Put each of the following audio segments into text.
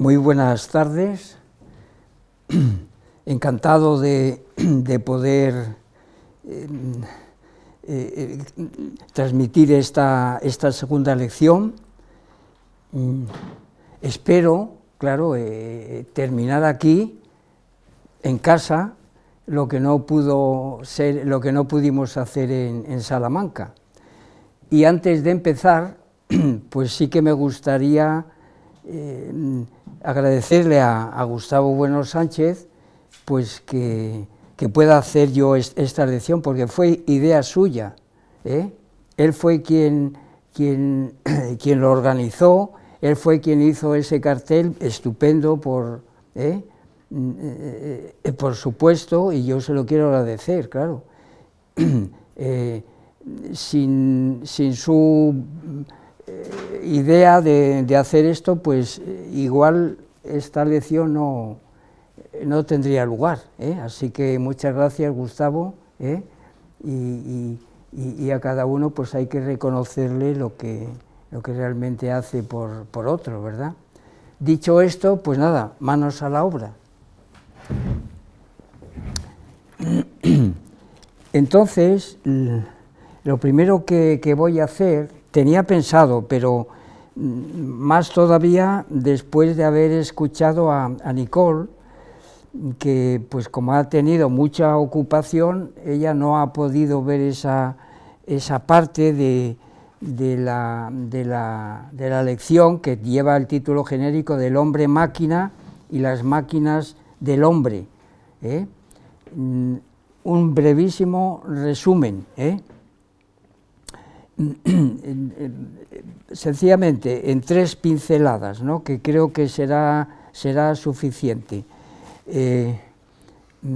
Muy buenas tardes. Encantado de, poder eh, eh, transmitir esta, esta, segunda lección. Mm, espero, claro, eh, terminar aquí, en casa, lo que no, pudo ser, lo que no pudimos hacer en Salamanca. Y antes de empezar, pues sí que me gustaría eh, agradecerle a, Gustavo Bueno Sánchez pues que, pueda hacer yo esta lección, porque fue idea suya. ¿eh? Él fue quien, quien, quien lo organizó, él fue quien hizo ese cartel estupendo por, ¿eh? Mm, por supuesto, y yo se lo quiero agradecer, claro. sin su eh, idea de, hacer esto, pues eh, igual esta lección no, no tendría lugar. ¿eh? Así que muchas gracias, Gustavo, y, a cada uno pues hay que reconocerle lo que, lo que realmente hace por, por otro, ¿verdad? Dicho esto, pues nada, manos a la obra. Entonces, lo primero que voy a hacer tenía pensado, pero mm, más todavía después de haber escuchado a, Nicole, que pues como ha tenido mucha ocupación, ella no ha podido ver esa, esa parte de, de, la, lección que lleva el título genérico del hombre máquina y las máquinas del hombre. ¿eh? Mm, un brevísimo resumen. ¿eh? sencillamente en tres pinceladas, ¿no? que creo que será, será suficiente. Eh,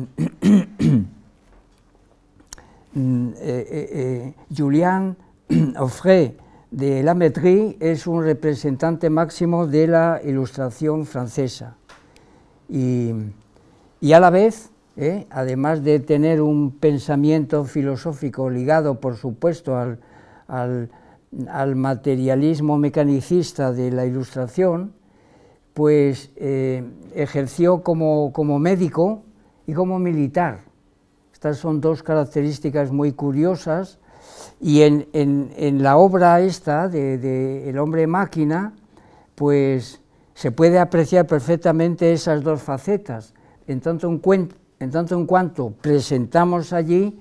eh, eh, Julien eh, Offray de la Métrie es un representante máximo de la ilustración francesa. Y, a la vez, además de tener un pensamiento filosófico ligado, por supuesto, al al, materialismo mecanicista de la Ilustración, pues eh, ejerció como, médico y como militar. Estas son dos características muy curiosas. Y en, la obra esta de, El hombre máquina, pues se puede apreciar perfectamente esas dos facetas. en tanto en cuanto presentamos allí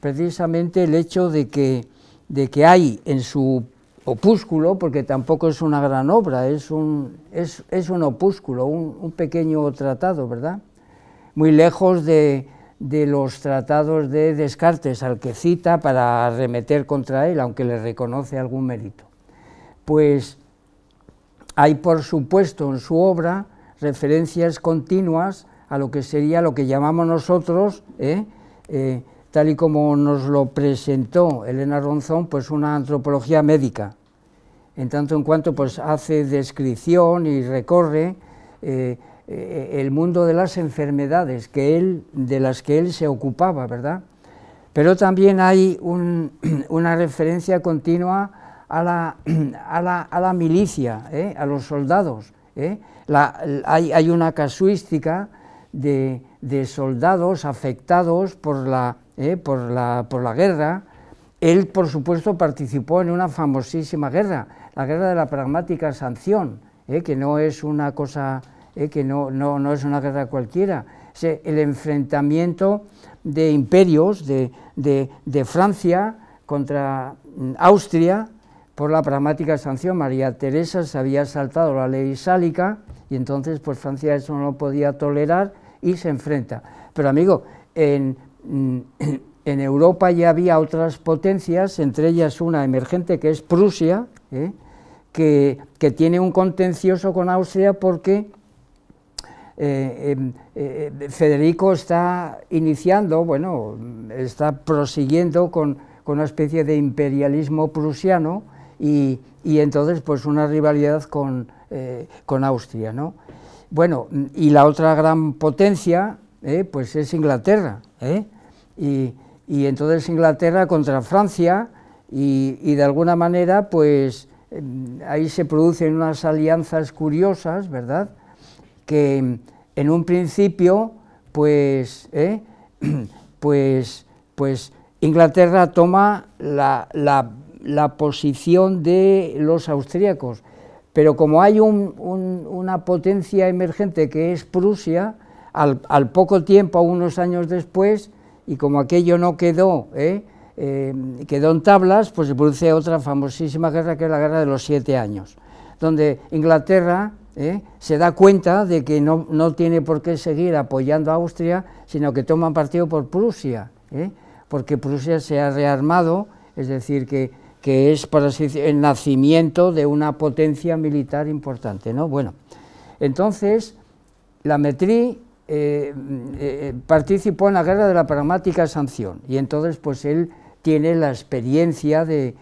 precisamente el hecho de que de que hay en su opúsculo, porque tampoco es una gran obra, es un, es, un opúsculo, un, pequeño tratado, ¿verdad? Muy lejos de, los tratados de Descartes, al que cita para arremeter contra él, aunque le reconoce algún mérito. Pues hay, por supuesto, en su obra referencias continuas a lo que sería lo que llamamos nosotros ¿eh? eh tal y como nos lo presentó Elena Ronzón, pues una antropología médica, en tanto en cuanto pues hace descripción y recorre eh, eh, el mundo de las enfermedades que él, de las que él se ocupaba, ¿verdad? Pero también hay una referencia continua a la, a la, milicia, ¿eh? a los soldados. hay, una casuística de soldados afectados por la eh, por, la, por la guerra. Él, por supuesto, participó en una famosísima guerra, la guerra de la pragmática sanción, eh, que no es una cosa, eh, que no, no, es una guerra cualquiera. el enfrentamiento de imperios, de, de Francia contra mm, Austria, por la pragmática sanción. María Teresa se había saltado la ley sálica y entonces pues Francia eso no lo podía tolerar y se enfrenta. Pero amigo, en Mm, en Europa ya había otras potencias, entre ellas una emergente que es Prusia, ¿eh? que, tiene un contencioso con Austria porque eh, em, eh, Federico está iniciando, bueno, está prosiguiendo con, una especie de imperialismo prusiano y, entonces pues una rivalidad con, con Austria, ¿no? Bueno, y la otra gran potencia pues es Inglaterra, y, entonces Inglaterra contra Francia y, de alguna manera pues em, ahí se producen unas alianzas curiosas, ¿verdad? Que en un principio pues, ¿eh? pues, pues Inglaterra toma la, posición de los austríacos, pero como hay una potencia emergente que es Prusia, al, al poco tiempo, unos años después, y como aquello no quedó, ¿eh? em, quedó en tablas, pues se produce otra famosísima guerra que es la Guerra de los Siete Años, donde Inglaterra ¿eh? se da cuenta de que no, tiene por qué seguir apoyando a Austria, sino que toma partido por Prusia, ¿eh? porque Prusia se ha rearmado, es decir, que, que es el nacimiento de una potencia militar importante. ¿no? Bueno, entonces, la Metri eh, eh, participó en la guerra de la pragmática sanción y entonces pues él tiene la experiencia de,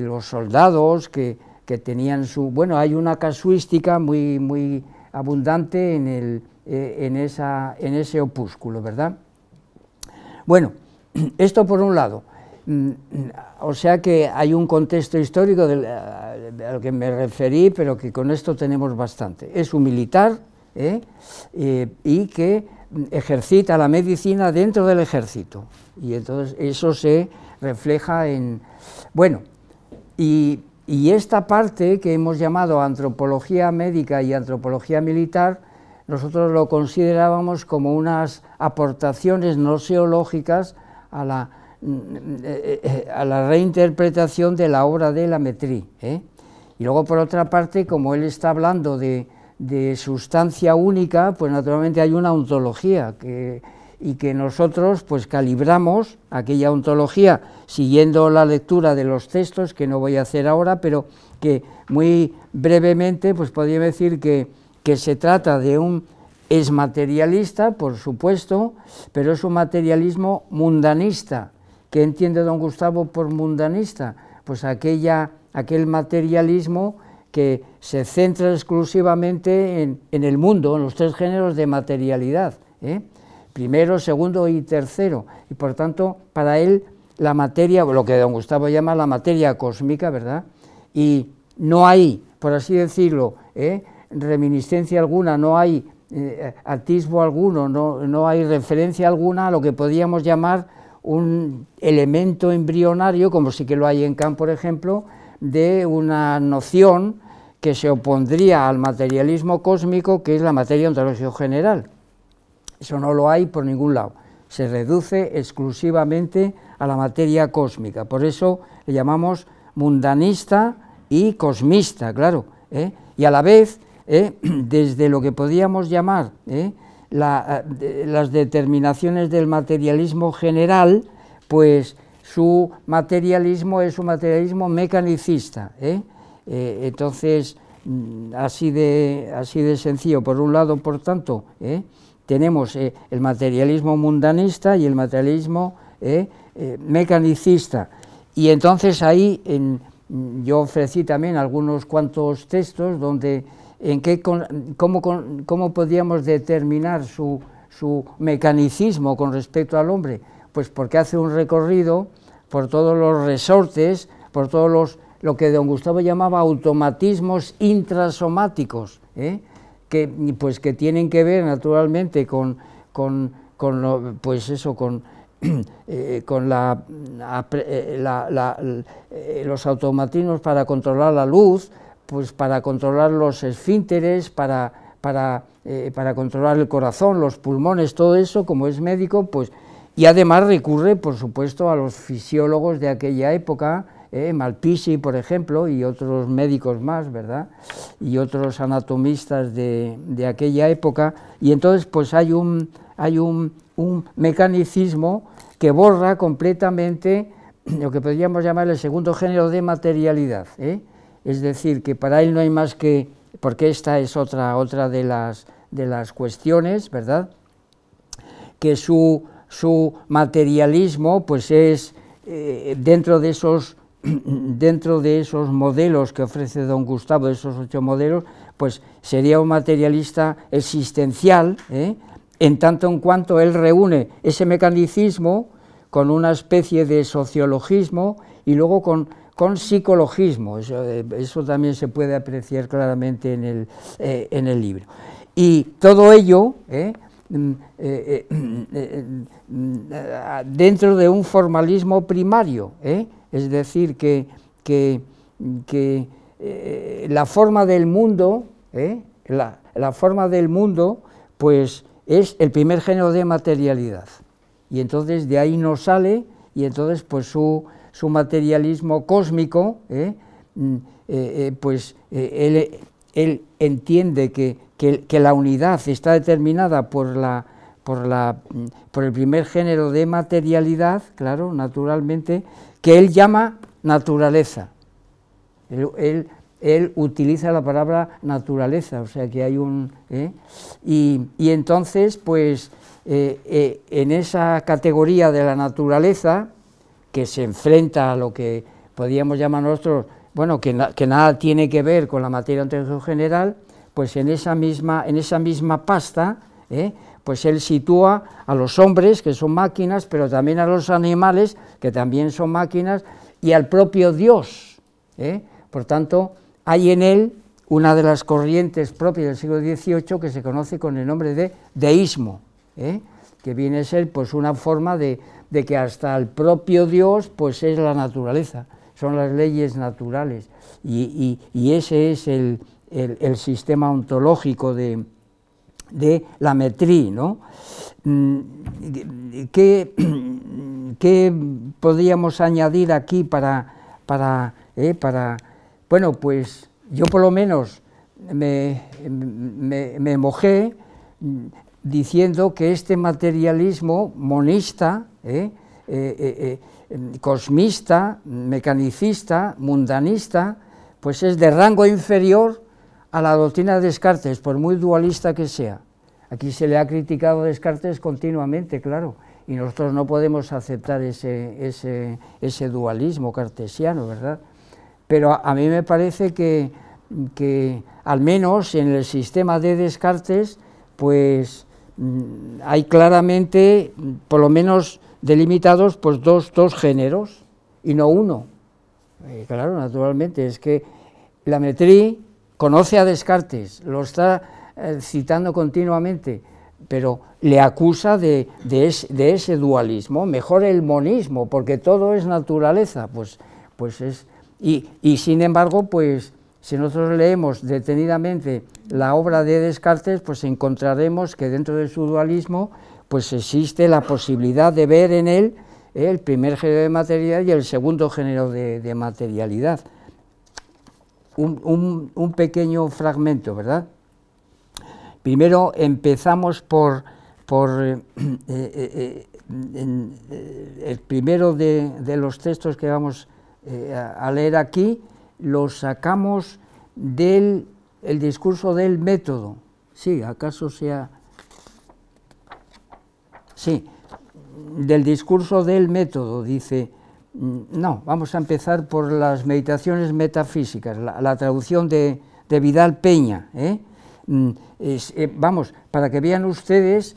los soldados que, tenían su... Bueno, hay una casuística muy, muy abundante en, el, eh, en, esa, en ese opúsculo, ¿verdad? Bueno, esto por un lado. Mm, o sea que hay un contexto histórico al que me referí, pero que con esto tenemos bastante. Es un militar, ¿eh? Eh, y que ejercita la medicina dentro del ejército. Y entonces eso se refleja en... Bueno, y, esta parte que hemos llamado antropología médica y antropología militar, nosotros lo considerábamos como unas aportaciones no a la, mm, eh, a la reinterpretación de la obra de la Metrí. Y luego, por otra parte, como él está hablando de de sustancia única, pues naturalmente hay una ontología y que nosotros pues calibramos aquella ontología siguiendo la lectura de los textos que no voy a hacer ahora, pero que muy brevemente pues podría decir que, que se trata de un es materialista, por supuesto, pero es un materialismo mundanista. ¿Qué entiende don Gustavo por mundanista? Pues aquella, aquel materialismo que se centra exclusivamente en, el mundo, en los tres géneros de materialidad, ¿eh? primero, segundo y tercero. Y por tanto, para él la materia, lo que don Gustavo llama la materia cósmica, ¿verdad? Y no hay, por así decirlo, ¿eh? reminiscencia alguna, no hay artismo eh, atisbo alguno, no, no, hay referencia alguna a lo que podríamos llamar un elemento embrionario, como sí que lo hay en Kant, por ejemplo, de una noción que se opondría al materialismo cósmico, que es la materia ontológica general. Eso no lo hay por ningún lado. Se reduce exclusivamente a la materia cósmica. Por eso le llamamos mundanista y cosmista, claro. ¿eh? Y a la vez, ¿eh? desde lo que podríamos llamar ¿eh? las determinaciones del materialismo general, pues su materialismo es un materialismo mecanicista. ¿eh? Eh, entonces, mm, así de, así de sencillo. Por un lado, por tanto, ¿eh? tenemos el materialismo mundanista y el materialismo mecanicista. Y entonces ahí mm, yo ofrecí también algunos cuantos textos donde en qué, cómo, cómo podíamos determinar su, su mecanicismo con respecto al hombre pues porque hace un recorrido por todos los resortes, por todos los, lo que don Gustavo llamaba automatismos intrasomáticos, ¿eh? que, pues que tienen que ver naturalmente con, con, con pues eso, con, eh, eh, los automatismos para controlar la luz, pues para controlar los esfínteres, para, para, para controlar el corazón, los pulmones, todo eso, como es médico, pues y además recurre, por supuesto, a los fisiólogos de aquella época, eh, por ejemplo, y otros médicos más, ¿verdad? Y otros anatomistas de, aquella época. Y entonces, pues hay un, hay un, mecanicismo que borra completamente lo que podríamos llamar el segundo género de materialidad. ¿eh? Es decir, que para él no hay más que, porque esta es otra, otra de, las, de las cuestiones, ¿verdad? Que su su materialismo pues es eh, dentro de esos dentro de esos modelos que ofrece don Gustavo, esos ocho modelos, pues sería un materialista existencial, ¿eh? en tanto en cuanto él reúne ese mecanicismo con una especie de sociologismo y luego con, psicologismo, eh, eso, también se puede apreciar claramente en el, libro. Y todo ello, Mm, eh, eh, eh, mm, dentro de un formalismo primario, es decir, que, la forma del mundo, la, forma del mundo, pues es el primer género de materialidad. Y entonces de ahí nos sale, y entonces pues su, materialismo cósmico, mm, pues él entiende que que, la unidad está determinada por, la, por, la, mm, por el primer género de materialidad, claro, naturalmente, que él llama naturaleza. Él, utiliza la palabra naturaleza, o sea que hay un... ¿eh? Y, entonces, pues, eh, eh, en esa categoría de la naturaleza, que se enfrenta a lo que podríamos llamar nosotros, bueno, que, que nada tiene que ver con la materia en general, pues en esa misma, en esa misma pasta, ¿eh? pues él sitúa a los hombres, que son máquinas, pero también a los animales, que también son máquinas, y al propio Dios. ¿eh? Por tanto, hay en él una de las corrientes propias del siglo XVIII que se conoce con el nombre de deísmo, ¿eh? que viene a ser pues, una forma de, que hasta el propio Dios pues, es la naturaleza, son las leyes naturales, y ese es el, el, sistema ontológico de, la metría, mm, ¿Qué, podríamos añadir aquí para, para, eh, para, Bueno, pues yo por lo menos me, mojé mm, diciendo que este materialismo monista, eh, eh, cosmista, mecanicista, mundanista, pues es de rango inferior a la doctrina de Descartes, por muy dualista que sea. Aquí se le ha criticado a Descartes continuamente, claro, y nosotros no podemos aceptar ese, dualismo cartesiano, ¿verdad? Pero a, mí me parece que, al menos en el sistema de Descartes, pues mm, hay claramente, por lo menos delimitados, pues dos, géneros y no uno. Eh, claro, naturalmente, es que la metría conoce a Descartes, lo está eh, citando continuamente, pero le acusa de, ese dualismo, mejor el monismo, porque todo es naturaleza, pues, pues es... Y, sin embargo, pues si nosotros leemos detenidamente la obra de Descartes, pues encontraremos que dentro de su dualismo, pues existe la posibilidad de ver en él el primer género de materialidad y el segundo género de materialidad un, pequeño fragmento, ¿verdad? Primero empezamos por, por eh, eh, eh, el primero de, los textos que vamos a leer aquí, lo sacamos del discurso del método. Sí, acaso sea... Sí, del discurso del método, dice, Mm, no, vamos a empezar por las meditaciones metafísicas, la, traducción de, Vidal Peña. ¿eh? Mm, eh, vamos, para que vean ustedes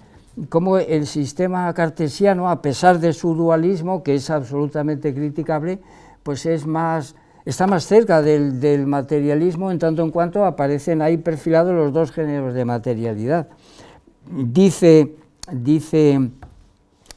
cómo el sistema cartesiano, a pesar de su dualismo, que es absolutamente criticable, pues es más, está más cerca del, materialismo en tanto en cuanto aparecen ahí perfilados los dos géneros de materialidad. dice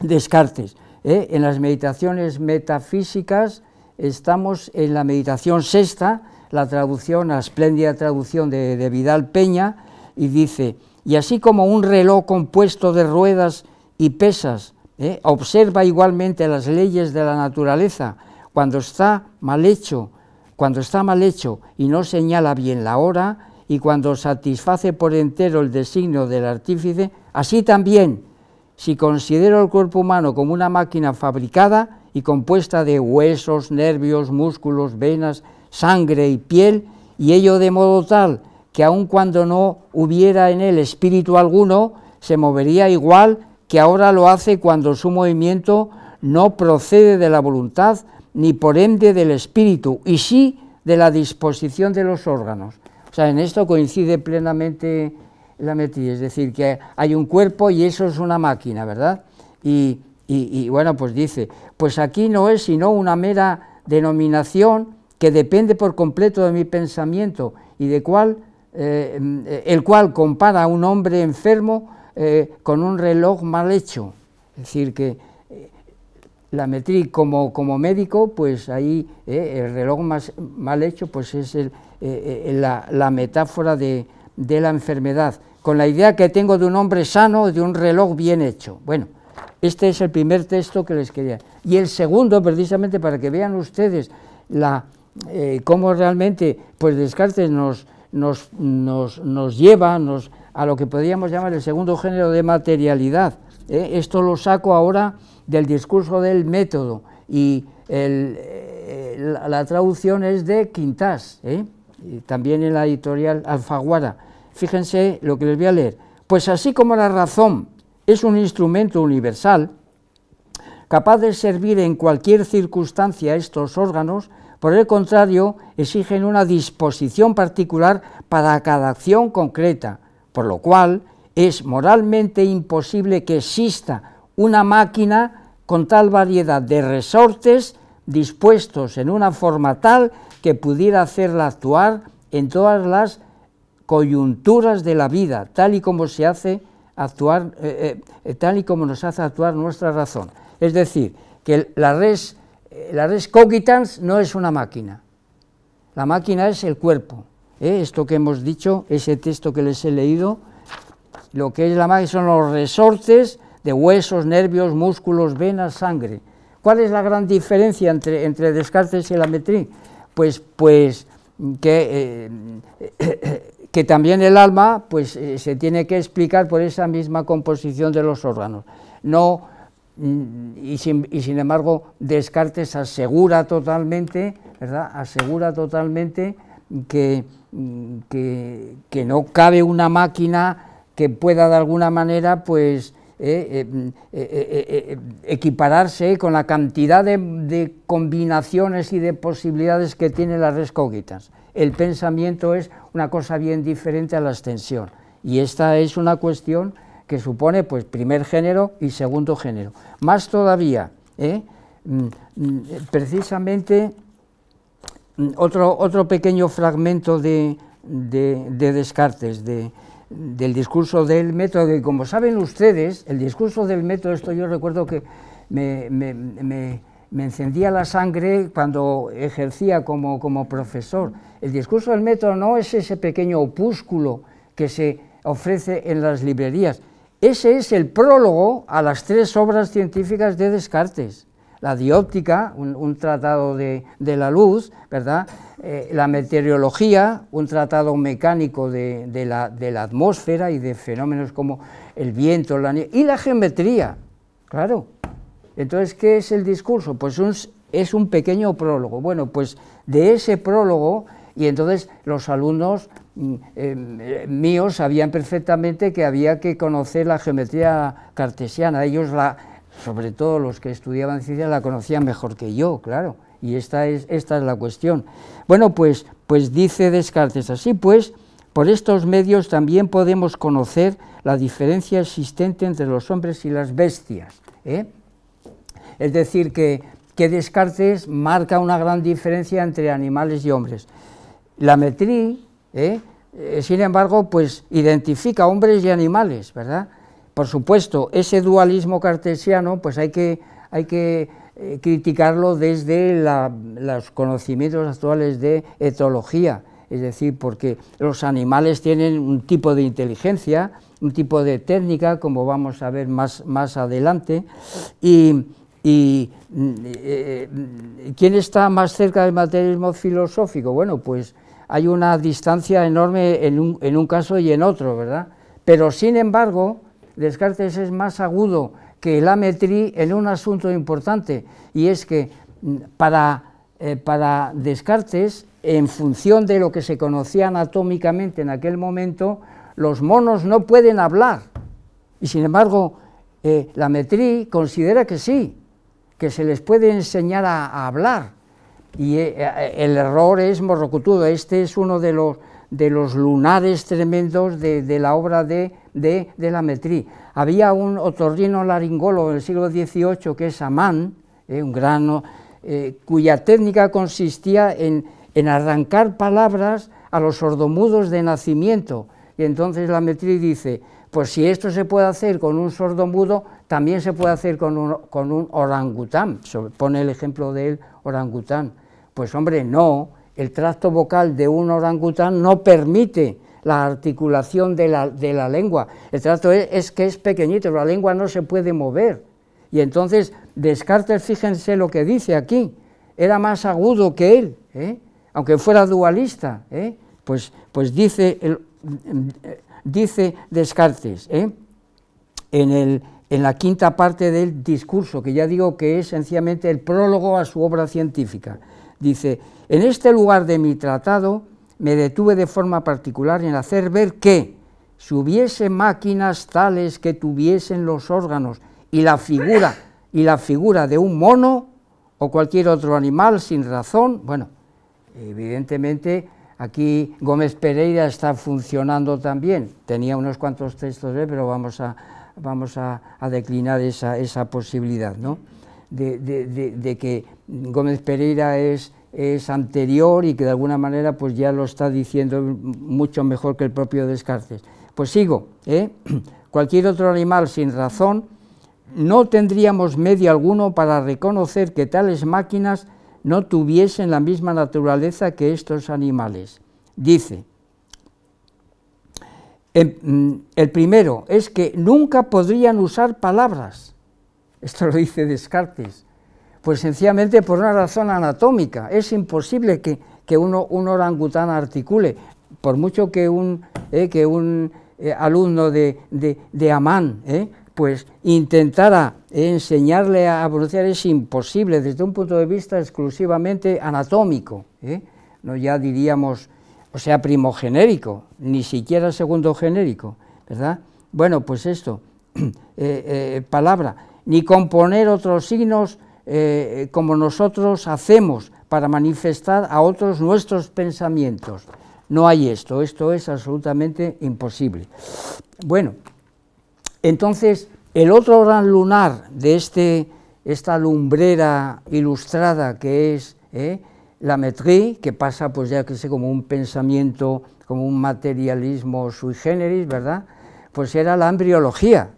Descartes, ¿eh? en las meditaciones metafísicas estamos en la meditación sexta, la traducción, la espléndida traducción de, Vidal Peña, y dice, y así como un reloj compuesto de ruedas y pesas ¿eh? observa igualmente las leyes de la naturaleza, cuando está mal hecho, cuando está mal hecho y no señala bien la hora, y cuando satisface por entero el designio del artífice, así también si considero el cuerpo humano como una máquina fabricada y compuesta de huesos, nervios, músculos, venas, sangre y piel, y ello de modo tal que aun cuando no hubiera en él espíritu alguno, se movería igual que ahora lo hace cuando su movimiento no procede de la voluntad, ni por ende del espíritu, y sí de la disposición de los órganos. O sea, en esto coincide plenamente la metría, es decir, que hay un cuerpo y eso es una máquina, ¿verdad? Y, y, bueno, pues dice, pues aquí no es sino una mera denominación que depende por completo de mi pensamiento y de cuál, eh, el cual compara a un hombre enfermo eh, con un reloj mal hecho. Es decir, que eh, la metrí como, como médico, pues ahí el reloj mal hecho, pues es la metáfora de, de la enfermedad, con la idea que tengo de un hombre sano, de un reloj bien hecho. Bueno, este es el primer texto que les quería. Y el segundo, precisamente para que vean ustedes la, eh, cómo realmente pues Descartes nos, nos, lleva a lo que podríamos llamar el segundo género de materialidad. ¿eh? esto lo saco ahora del discurso del método y el, eh, la, traducción es de Quintás también en la editorial Alfaguara. Fíjense lo que les voy a leer. Pues así como la razón es un instrumento universal, capaz de servir en cualquier circunstancia a estos órganos, por el contrario, exigen una disposición particular para cada acción concreta, por lo cual es moralmente imposible que exista una máquina con tal variedad de resortes dispuestos en una forma tal que pudiera hacerla actuar en todas las coyunturas de la vida, tal y como se hace actuar, eh, eh, eh, tal y como nos hace actuar nuestra razón. Es decir, que la res, la cogitans no es una máquina, la máquina es el cuerpo. Esto que hemos dicho, ese texto que les he leído, lo que es la máquina son los resortes de huesos, nervios, músculos, venas, sangre. ¿Cuál es la gran diferencia entre, entre Descartes y la metría? Pues, pues, que, eh, que también el alma pues, eh, se tiene que explicar por esa misma composición de los órganos. No, mm, y sin, embargo, Descartes asegura totalmente, Asegura totalmente que, mm, que, que no cabe una máquina que pueda de alguna manera pues eh, eh, eh, equipararse con la cantidad de, combinaciones y de posibilidades que tienen las res El pensamiento es una cosa bien diferente a la extensión y esta es una cuestión que supone pues primer género y segundo género. Más todavía, mm, mm, precisamente mm, otro, otro pequeño fragmento de, de Descartes, de, del discurso del método, y como saben ustedes, el discurso del método, esto yo recuerdo que me, encendía la sangre cuando ejercía como, profesor. El discurso del método no es ese pequeño opúsculo que se ofrece en las librerías. Ese es el prólogo a las tres obras científicas de Descartes. La dióptica, un, un tratado de, de la luz, ¿verdad? Eh, la meteorología, un tratado mecánico de, la, atmósfera y de fenómenos como el viento, la nieve, y la geometría, claro. Entonces, ¿qué es el discurso? Pues es un pequeño prólogo. Bueno, pues de ese prólogo, y entonces los alumnos mm, em, míos sabían perfectamente que había que conocer la geometría cartesiana. Ellos, la, sobre todo los que estudiaban ciencia, la conocían mejor que yo, claro. Y esta es, esta es la cuestión. Bueno, pues, pues dice Descartes, así pues, por estos medios también podemos conocer la diferencia existente entre los hombres y las bestias. ¿eh? Es decir, que, que Descartes marca una gran diferencia entre animales y hombres. La metrí, ¿eh? Eh, sin embargo, pues identifica hombres y animales, ¿verdad? Por supuesto, ese dualismo cartesiano, pues hay que, hay que eh, criticarlo desde la, los conocimientos actuales de etología, es decir, porque los animales tienen un tipo de inteligencia, un tipo de técnica, como vamos a ver más, adelante, y, eh, eh, ¿quién está más cerca del materialismo filosófico? Bueno, pues hay una distancia enorme en en un caso y en otro, ¿verdad? Pero sin embargo, Descartes es más agudo que la Metri en un asunto importante, y es que mm, para, eh, para Descartes, en función de lo que se conocía anatómicamente en aquel momento, los monos no pueden hablar. Y sin embargo, eh, la Metri considera que sí, que se les puede enseñar a, hablar. Y eh, el error es morrocutudo. Este es uno de los, de los lunares tremendos de, la obra de, de, la Había un otorrino Laringolo del siglo XVIII que es Amán, eh, un grano, eh, cuya técnica consistía en, en, arrancar palabras a los sordomudos de nacimiento. Y entonces la dice, pues si esto se puede hacer con un sordomudo, también se puede hacer con un, con un orangután. Pone el ejemplo del orangután. Pues hombre, no, el tracto vocal de un orangután no permite la articulación de la, lengua. El tracto es, que es pequeñito, la lengua no se puede mover. Y entonces Descartes, fíjense lo que dice aquí, era más agudo que él, ¿eh? aunque fuera dualista. ¿eh? Pues, pues dice, dice Descartes ¿eh? en, el, en la quinta parte del discurso, que ya digo que es sencillamente el prólogo a su obra científica. Dice, en este lugar de mi tratado me detuve de forma particular en hacer ver que si hubiese máquinas tales que tuviesen los órganos y la figura y la figura de un mono o cualquier otro animal sin razón, bueno, evidentemente aquí Gómez Pereira está funcionando también. Tenía unos cuantos textos, ¿eh? pero vamos a, vamos a, declinar esa, posibilidad, ¿no? de que Gómez Pereira es es anterior y que de alguna manera pues ya lo está diciendo mucho mejor que el propio Descartes. Pues sigo, ¿eh? cualquier otro animal sin razón, no tendríamos medio alguno para reconocer que tales máquinas no tuviesen la misma naturaleza que estos animales. Dice, em, mm, el primero es que nunca podrían usar palabras. Esto lo dice Descartes. Pues sencillamente por una razón anatómica. Es imposible que, uno, un orangután articule, por mucho que un, eh, que un eh, alumno de, de, Amán eh, pues intentara enseñarle a pronunciar, es imposible desde un punto de vista exclusivamente anatómico. No ya diríamos, o sea, primogenérico, ni siquiera segundo genérico, ¿verdad? Bueno, pues esto, palabra, ni componer otros signos eh, como nosotros hacemos para manifestar a otros nuestros pensamientos. No hay esto, esto es absolutamente imposible. Bueno, entonces el otro gran lunar de este, esta lumbrera ilustrada que es eh, la Métrie, que pasa pues ya que sé como un pensamiento, como un materialismo sui generis, ¿verdad? Pues era la embriología.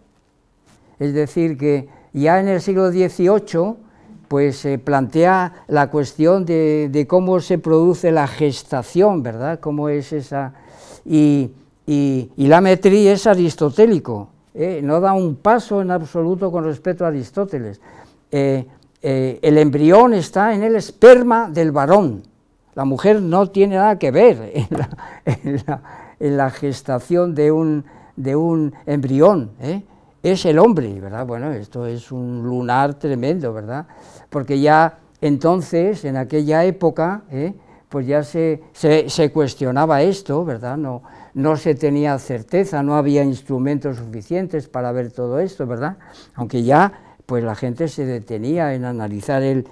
Es decir, que ya en el siglo XVIII pues eh, plantea la cuestión de, cómo se produce la gestación, ¿verdad? Cómo es esa... Y, la metría es aristotélico, ¿eh? no da un paso en absoluto con respecto a Aristóteles. Eh, el embrión está en el esperma del varón, la mujer no tiene nada que ver en la, gestación de un, de un embrión, es el hombre, ¿verdad? Bueno, esto es un lunar tremendo, ¿verdad? Porque ya entonces, en aquella época, ¿eh? pues ya se, se, cuestionaba esto, ¿verdad? No, no se tenía certeza, no había instrumentos suficientes para ver todo esto, ¿verdad? Aunque ya pues la gente se detenía en analizar el,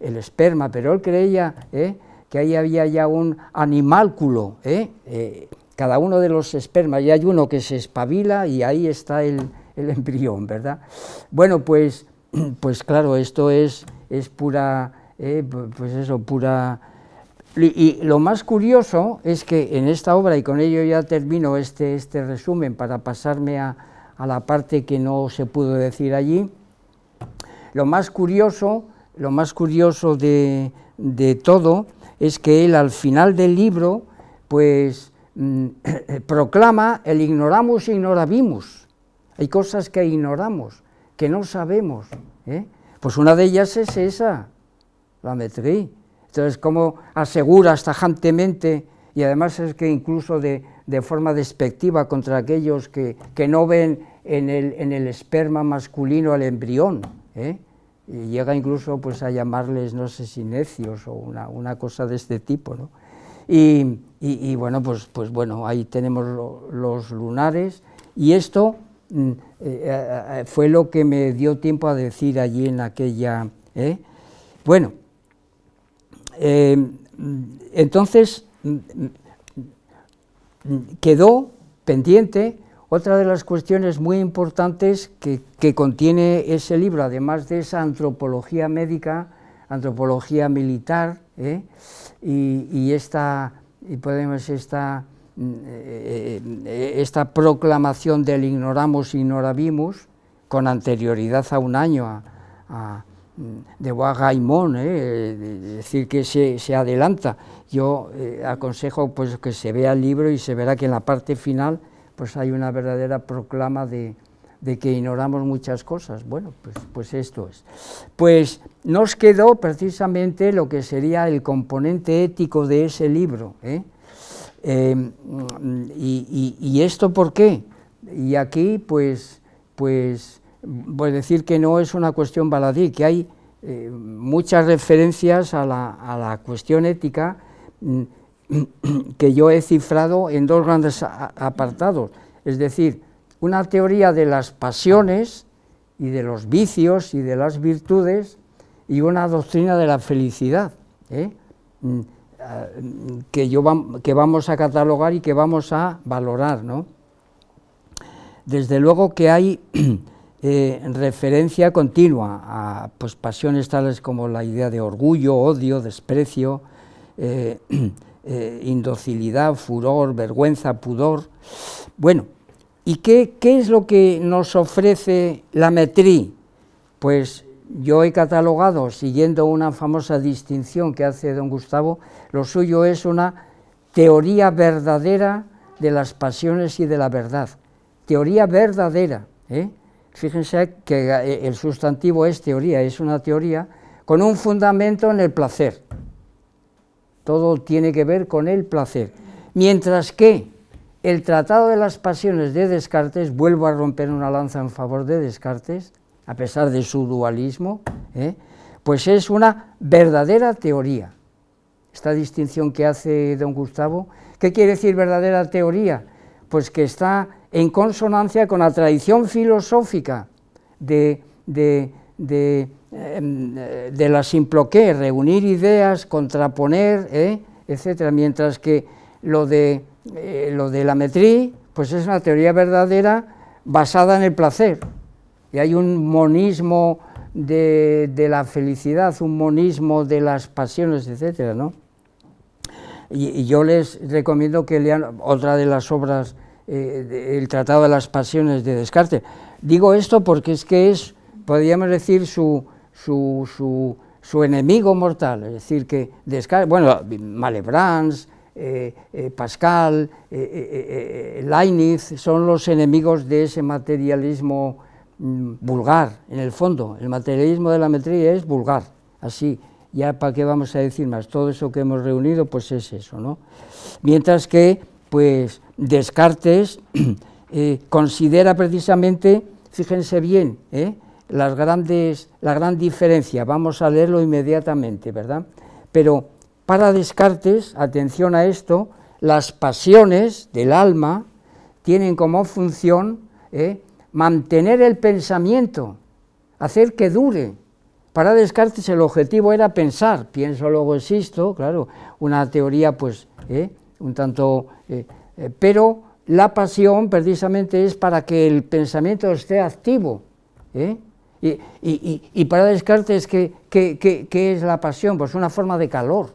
esperma, pero él creía ¿eh? que ahí había ya un animálculo, ¿eh? ¿eh? cada uno de los espermas, y hay uno que se espabila y ahí está el, el embrión, ¿verdad? Bueno, pues, pues claro, esto es, es pura, eh, pues eso, pura... Y, lo más curioso es que en esta obra, y con ello ya termino este, este resumen para pasarme a, la parte que no se pudo decir allí, lo más curioso, lo más curioso de, todo es que él al final del libro, pues mm, proclama el ignoramus ignorabimus, hay cosas que ignoramos, que no sabemos. ¿eh? Pues una de ellas es esa, la metría. Entonces, ¿cómo aseguras tajantemente y además es que incluso de, forma despectiva contra aquellos que, no ven en el, esperma masculino al embrión? ¿eh? Y llega incluso pues, a llamarles, no sé si necios o una, cosa de este tipo. Y, bueno, pues, pues bueno, ahí tenemos los lunares y esto Mm, eh, eh, eh, fue lo que me dio tiempo a decir allí en aquella... Bueno, em, entonces mm, mm, quedó pendiente otra de las cuestiones muy importantes que, contiene ese libro, además de esa antropología médica, antropología militar, y, y, esta, y podemos esta eh, eh, eh, esta proclamación del ignoramos ignorabimus con anterioridad a un año a, de Guagaimón, ¿eh? decir, que se, se adelanta. Yo aconsejo pues, que se vea el libro y se verá que en la parte final pues, hay una verdadera proclama de, de que ignoramos muchas cosas. Bueno, pues, pues esto es. Pues nos quedó precisamente lo que sería el componente ético de ese libro. ¿eh? Em, y, esto por qué? Y aquí, pues, pues, a pues decir que no es una cuestión baladí, que hay eh, muchas referencias a la, a la cuestión ética mm, que yo he cifrado en dos grandes apartados, es decir, una teoría de las pasiones y de los vicios y de las virtudes y una doctrina de la felicidad. ¿eh? Mm, Ah, que, yo que vamos a catalogar y que vamos a valorar. ¿no? Desde luego que hay eh, referencia continua a pues, pasiones tales como la idea de orgullo, odio, desprecio, eh, eh, indocilidad, furor, vergüenza, pudor. Bueno, ¿y qué, es lo que nos ofrece la metrí? Pues yo he catalogado, siguiendo una famosa distinción que hace don Gustavo, lo suyo es una teoría verdadera de las pasiones y de la verdad. Teoría verdadera. ¿eh? Fíjense que eh, el sustantivo es teoría, es una teoría con un fundamento en el placer. Todo tiene que ver con el placer. Mientras que el Tratado de las Pasiones de Descartes, vuelvo a romper una lanza en favor de Descartes, a pesar de su dualismo, ¿eh? pues es una verdadera teoría. Esta distinción que hace don Gustavo, ¿qué quiere decir verdadera teoría? Pues que está en consonancia con la tradición filosófica de, em, la simploqué, reunir ideas, contraponer, ¿eh? etc. Mientras que lo de, eh, lo de la metrí, pues es una teoría verdadera basada en el placer y hay un monismo de, la felicidad, un monismo de las pasiones, etc. Y, yo les recomiendo que lean otra de las obras, eh, el Tratado de las Pasiones de Descartes. Digo esto porque es que es, podríamos decir, su, enemigo mortal, es decir, que Descartes, bueno, Malebrans, eh, eh, Pascal, eh, Leibniz, son los enemigos de ese materialismo Mm, vulgar, en el fondo. El materialismo de la metría es vulgar, así. Ya para qué vamos a decir más, todo eso que hemos reunido, pues es eso, ¿no? Mientras que, pues, Descartes eh, considera precisamente, fíjense bien, ¿eh? las grandes, la gran diferencia, vamos a leerlo inmediatamente, ¿verdad? Pero para Descartes, atención a esto, las pasiones del alma tienen como función ¿eh? mantener el pensamiento, hacer que dure. Para Descartes el objetivo era pensar, pienso, luego existo, claro, una teoría pues ¿eh? un tanto... Eh, eh, pero la pasión precisamente es para que el pensamiento esté activo. Y, para Descartes, ¿qué, es la pasión? Pues una forma de calor.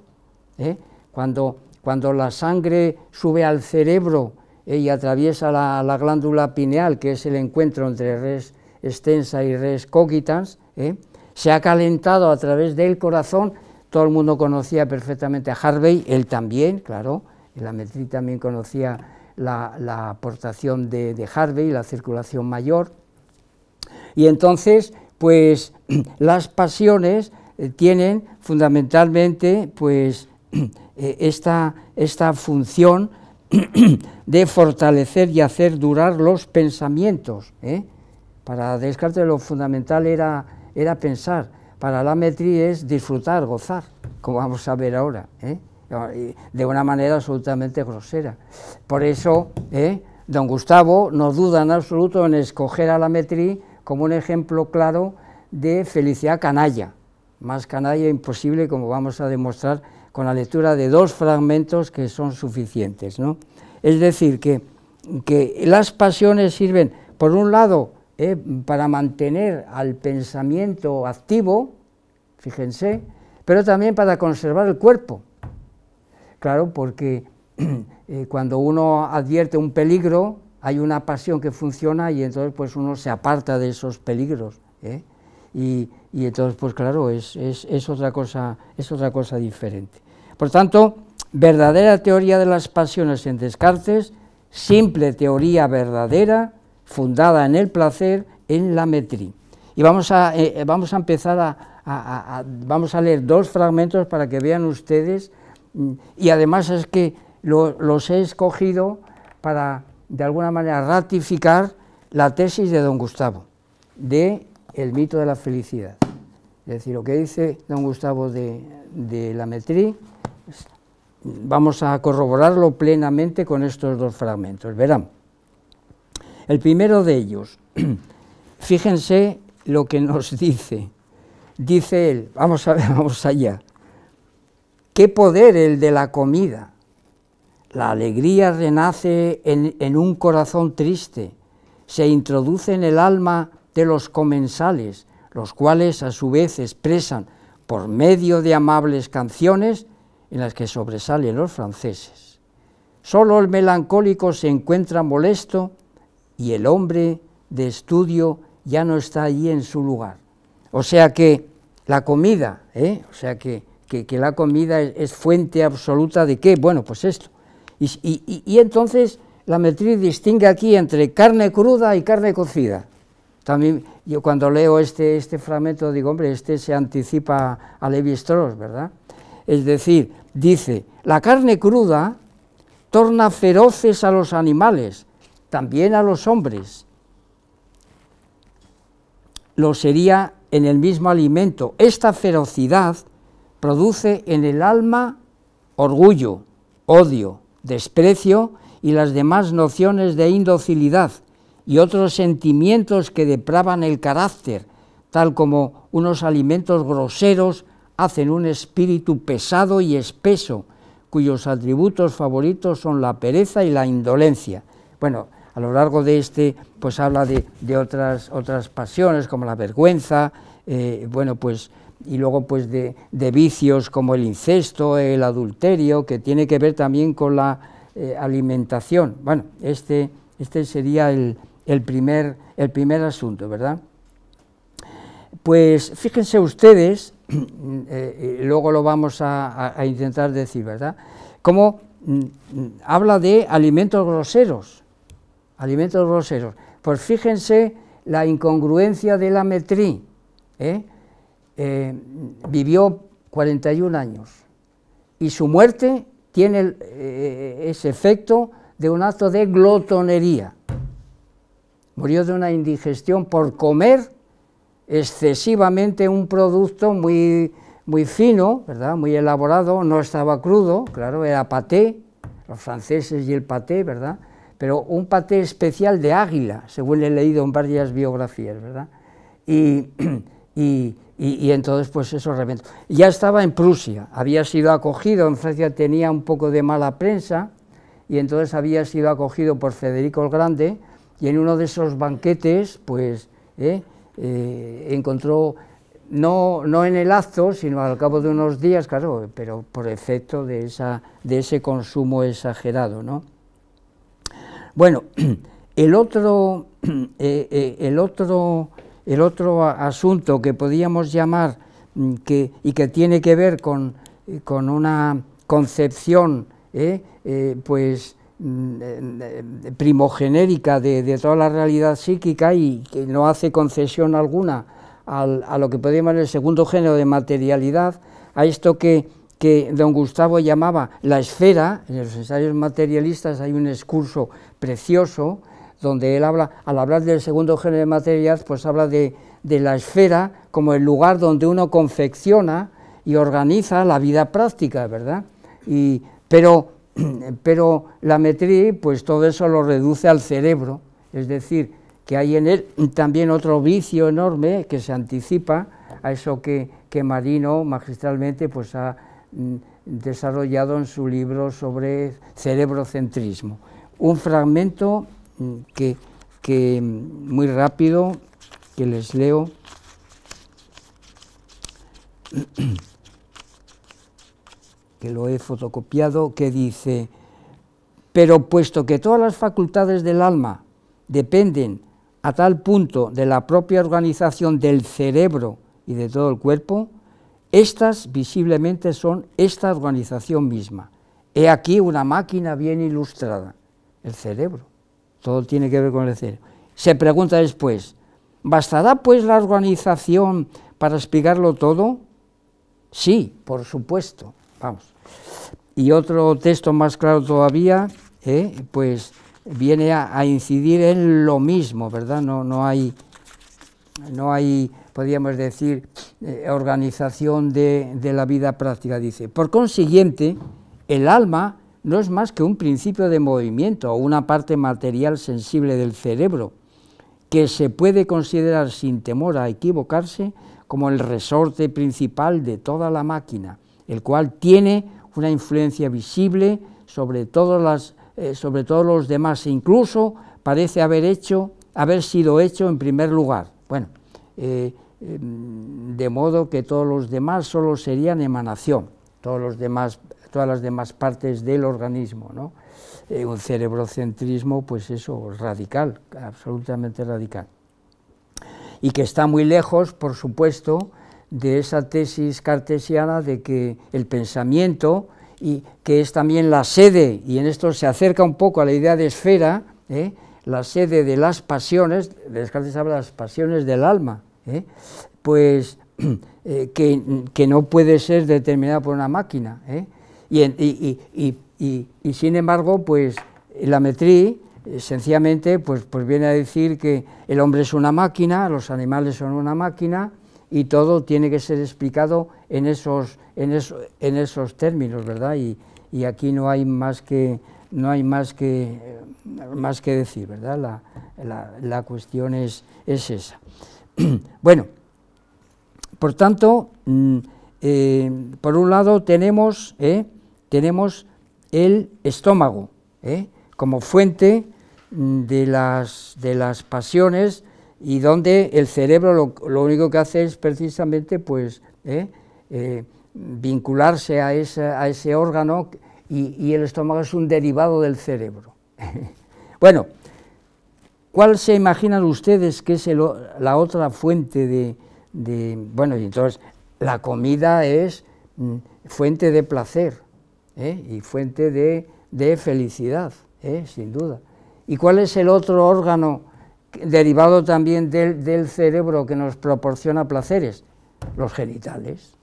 Cuando, cuando la sangre sube al cerebro y atraviesa la, glándula pineal, que es el encuentro entre res extensa y res cogitans, ¿eh? se ha calentado a través del corazón. Todo el mundo conocía perfectamente a Harvey, él también, claro. la metri también conocía la, aportación de, Harvey, la circulación mayor. Y entonces, pues las pasiones eh, tienen fundamentalmente pues, eh, esta función de fortalecer y hacer durar los pensamientos. ¿eh? Para Descartes lo fundamental era, era pensar, para la metría es disfrutar, gozar, como vamos a ver ahora, ¿eh? de una manera absolutamente grosera. Por eso, ¿eh? don Gustavo no duda en absoluto en escoger a metría como un ejemplo claro de felicidad canalla, más canalla imposible, como vamos a demostrar con la lectura de dos fragmentos que son suficientes. ¿no? Es decir, que, que las pasiones sirven, por un lado, eh, para mantener al pensamiento activo, fíjense, pero también para conservar el cuerpo. Claro, porque eh, cuando uno advierte un peligro, hay una pasión que funciona y entonces pues uno se aparta de esos peligros. ¿eh? Y, y entonces pues claro, es, otra cosa, es otra cosa diferente. Por tanto, verdadera teoría de las pasiones en Descartes, simple teoría verdadera, fundada en el placer, en la metría. Y vamos a, eh, eh, vamos a empezar a, vamos a leer dos fragmentos para que vean ustedes, mm, y además es que los he escogido para, de alguna manera, ratificar la tesis de don Gustavo, de el mito de la felicidad. Es decir, lo que dice don Gustavo de, de Lametri, vamos a corroborarlo plenamente con estos dos fragmentos. Verán, el primero de ellos, fíjense lo que nos dice. Dice él, vamos a ver, vamos allá. ¿Qué poder el de la comida? La alegría renace en un corazón triste, se introduce en el alma de los comensales, los cuales a su vez expresan por medio de amables canciones en las que sobresalen los franceses. Solo el melancólico se encuentra molesto y el hombre de estudio ya no está allí en su lugar. O sea que la comida, ¿eh? o sea que, que, la comida es, fuente absoluta de qué? Bueno, pues esto. Y, y entonces la metriz distingue aquí entre carne cruda y carne cocida. También yo cuando leo este, este fragmento digo, hombre, este se anticipa a Levi Strauss, ¿verdad? Es decir, dice, la carne cruda torna feroces a los animales, también a los hombres. Lo sería en el mismo alimento. Esta ferocidad produce en el alma orgullo, odio, desprecio y las demás nociones de indocilidad, y otros sentimientos que depravan el carácter, tal como unos alimentos groseros hacen un espíritu pesado y espeso, cuyos atributos favoritos son la pereza y la indolencia. Bueno, a lo largo de este, pues habla de, de otras, otras pasiones como la vergüenza, eh, bueno, pues, y luego pues de, vicios como el incesto, el adulterio, que tiene que ver también con la eh, alimentación. Bueno, este, este sería el, el primer, el primer asunto, ¿verdad? Pues fíjense ustedes, eh, eh, luego lo vamos a, intentar decir, ¿verdad? Cómo mm, mm, habla de alimentos groseros, alimentos groseros. Pues fíjense la incongruencia de la metrí, ¿eh? vivió 41 años y su muerte tiene ese efecto de un acto de glotonería murió de una indigestión por comer excesivamente un producto muy, muy fino, ¿verdad? muy elaborado, no estaba crudo, claro, era paté, los franceses y el paté, ¿verdad? Pero un paté especial de águila, según le he leído en varias biografías, ¿verdad? Y, entonces, pues eso reventó. Ya estaba en Prusia, había sido acogido, en Francia tenía un poco de mala prensa, y entonces había sido acogido por Federico el Grande, y en uno de esos banquetes, pues, eh, eh, encontró, no, no en el acto, sino al cabo de unos días, claro, pero por efecto de, esa, de ese consumo exagerado, ¿no? Bueno, eh, el otro, el otro, el otro asunto que podíamos llamar mm, que, y que tiene que ver con, con una concepción, pues, Mm, eh, primogenérica de, toda la realidad psíquica y que no hace concesión alguna a lo que podemos llamar el segundo género de materialidad, a esto que, don Gustavo llamaba la esfera, en los ensayos materialistas hay un excurso precioso donde él habla, al hablar del segundo género de materialidad, pues habla de, la esfera como el lugar donde uno confecciona y organiza la vida práctica, ¿verdad? Y, pero pero la metría, pues todo eso lo reduce al cerebro, es decir, que hay en él también otro vicio enorme que se anticipa a eso que, Marino magistralmente pues, ha mm, desarrollado en su libro sobre cerebrocentrismo. Un fragmento mm, que, que mm, muy rápido, que les leo. que lo he fotocopiado, que dice, pero puesto que todas las facultades del alma dependen a tal punto de la propia organización del cerebro y de todo el cuerpo, estas visiblemente son esta organización misma. He aquí una máquina bien ilustrada, el cerebro. Todo tiene que ver con el cerebro. Se pregunta después, ¿bastará pues la organización para explicarlo todo? Sí, por supuesto. Vamos. Y otro texto más claro todavía, eh, pues viene a, incidir en lo mismo, ¿verdad? No, no hay, no hay, podríamos decir, eh, organización de, de la vida práctica, dice. Por consiguiente, el alma no es más que un principio de movimiento o una parte material sensible del cerebro, que se puede considerar sin temor a equivocarse como el resorte principal de toda la máquina, el cual tiene una influencia visible sobre todos, las, eh, sobre todos los demás, e incluso parece haber, hecho, haber sido hecho en primer lugar. Bueno, eh, em, de modo que todos los demás solo serían emanación, todos los demás, todas las demás partes del organismo. ¿no? Eh, un cerebrocentrismo, pues eso, radical, absolutamente radical. Y que está muy lejos, por supuesto, de esa tesis cartesiana de que el pensamiento, y que es también la sede, y en esto se acerca un poco a la idea de esfera, ¿eh? la sede de las pasiones, Descartes habla de las pasiones del alma, ¿eh? pues eh, que, no puede ser determinada por una máquina. Y, sin embargo, pues la metrí, sencillamente, pues, pues viene a decir que el hombre es una máquina, los animales son una máquina, y todo tiene que ser explicado en esos, en esos, en esos términos, ¿verdad? Y, aquí no hay más que, no hay más que, más que decir, ¿verdad? La, cuestión es, es esa. bueno, por tanto, mm, eh, por un lado tenemos, eh, tenemos el estómago eh, como fuente mm, de las, de las pasiones, y donde el cerebro lo, único que hace es precisamente pues, ¿eh? Eh, vincularse a, a, ese órgano y, el estómago es un derivado del cerebro. bueno, ¿cuál se imaginan ustedes que es la otra fuente de, Bueno, entonces la comida es mm, fuente de placer ¿eh? y fuente de felicidad, sin duda. ¿Y cuál es el otro órgano? derivado también del, cerebro que nos proporciona placeres, los genitales.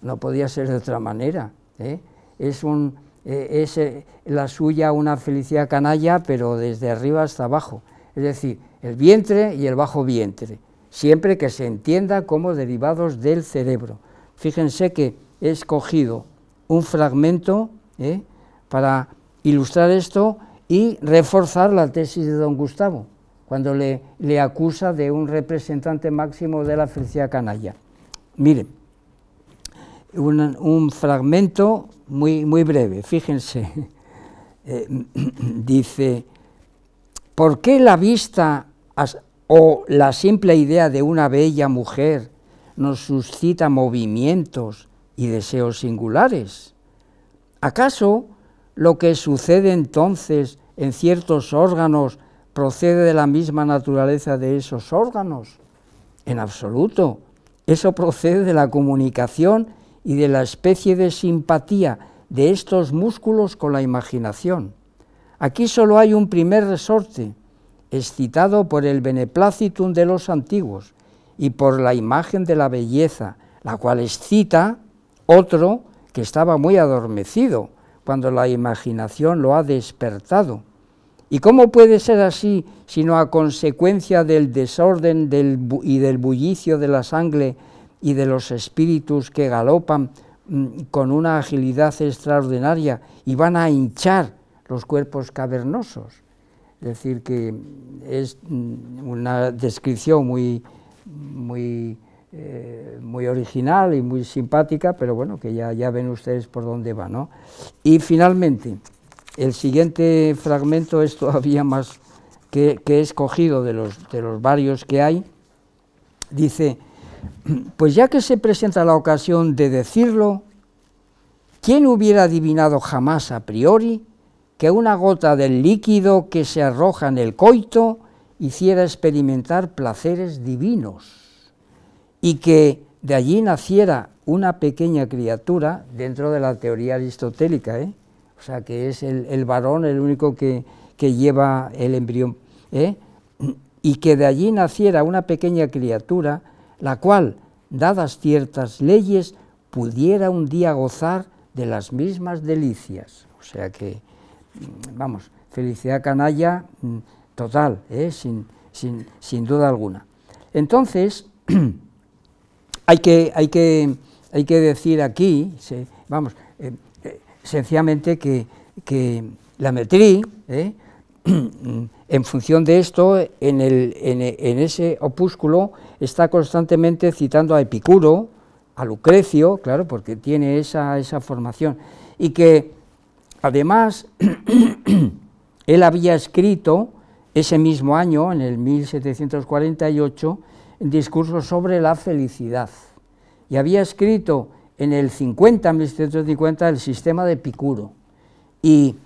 No podía ser de otra manera. ¿eh? Es, eh, eh, la suya una felicidad canalla, pero desde arriba hasta abajo. Es decir, el vientre y el bajo vientre, siempre que se entienda como derivados del cerebro. Fíjense que he escogido un fragmento para ilustrar esto y reforzar la tesis de don Gustavo cuando le, acusa de un representante máximo de la felicidad canalla. Miren, un, fragmento muy, muy breve, fíjense. Eh, dice, ¿por qué la vista o la simple idea de una bella mujer nos suscita movimientos y deseos singulares? ¿Acaso lo que sucede entonces en ciertos órganos procede de la misma naturaleza de esos órganos. En absoluto. Eso procede de la comunicación y de la especie de simpatía de estos músculos con la imaginación. Aquí solo hay un primer resorte, excitado por el beneplácitum de los antiguos y por la imagen de la belleza, la cual excita otro que estaba muy adormecido cuando la imaginación lo ha despertado. ¿Y cómo puede ser así sino a consecuencia del desorden y del bullicio de la sangre y de los espíritus que galopan mm, con una agilidad extraordinaria y van a hinchar los cuerpos cavernosos? Es decir, que es mm, una descripción muy, muy, eh, muy original y muy simpática, pero bueno, que ya, ya ven ustedes por dónde va, ¿no? Y finalmente, el siguiente fragmento es todavía más que, he escogido de los, de los varios que hay. Dice, pues ya que se presenta la ocasión de decirlo, ¿quién hubiera adivinado jamás a priori que una gota del líquido que se arroja en el coito hiciera experimentar placeres divinos y que de allí naciera una pequeña criatura dentro de la teoría aristotélica, ¿eh? o sea que es el, varón el único que, lleva el embrión, ¿eh? y que de allí naciera una pequeña criatura, la cual, dadas ciertas leyes, pudiera un día gozar de las mismas delicias. O sea que, mm, vamos, felicidad canalla mm, total, ¿eh? sin, duda alguna. Entonces, hay que, hay que, hay que decir aquí, vamos, sencillamente que, que la metrí, ¿eh? en función de esto, en, ese opúsculo está constantemente citando a Epicuro, a Lucrecio, claro, porque tiene esa, formación, y que además él había escrito ese mismo año, en el 1748, discurso sobre la felicidad, y había escrito en el 50, 1750, el sistema de Picuro. Y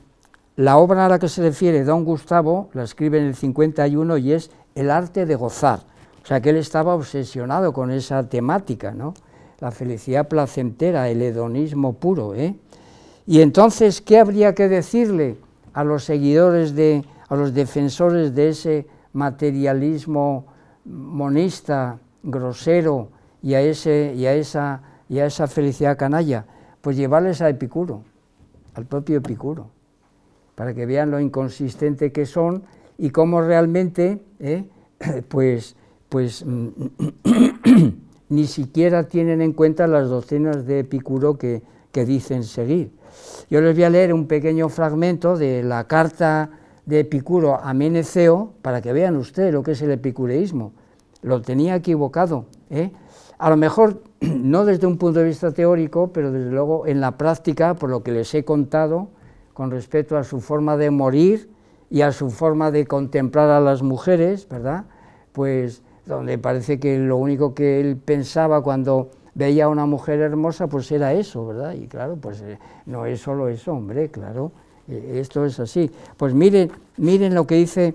la obra a la que se refiere don Gustavo la escribe en el 51 y es El arte de gozar. O sea que él estaba obsesionado con esa temática, ¿no? La felicidad placentera, el hedonismo puro. ¿eh? Y entonces, ¿qué habría que decirle a los seguidores de, a los defensores de ese materialismo monista, grosero, y a, ese, y a esa y a esa felicidad canalla? Pues llevarles a Epicuro, al propio Epicuro, para que vean lo inconsistente que son y cómo realmente, ¿eh? pues, pues ni siquiera tienen en cuenta las docenas de Epicuro que, dicen seguir. Yo les voy a leer un pequeño fragmento de la carta de Epicuro a Meneceo para que vean ustedes lo que es el epicureísmo. Lo tenía equivocado. ¿eh? a lo mejor no desde un punto de vista teórico, pero desde luego en la práctica, por lo que les he contado, con respecto a su forma de morir y a su forma de contemplar a las mujeres, ¿verdad? Pues donde parece que lo único que él pensaba cuando veía a una mujer hermosa, pues era eso, ¿verdad? Y claro, pues eh, no es solo eso, hombre, claro, eh, esto es así. Pues miren, miren lo que dice,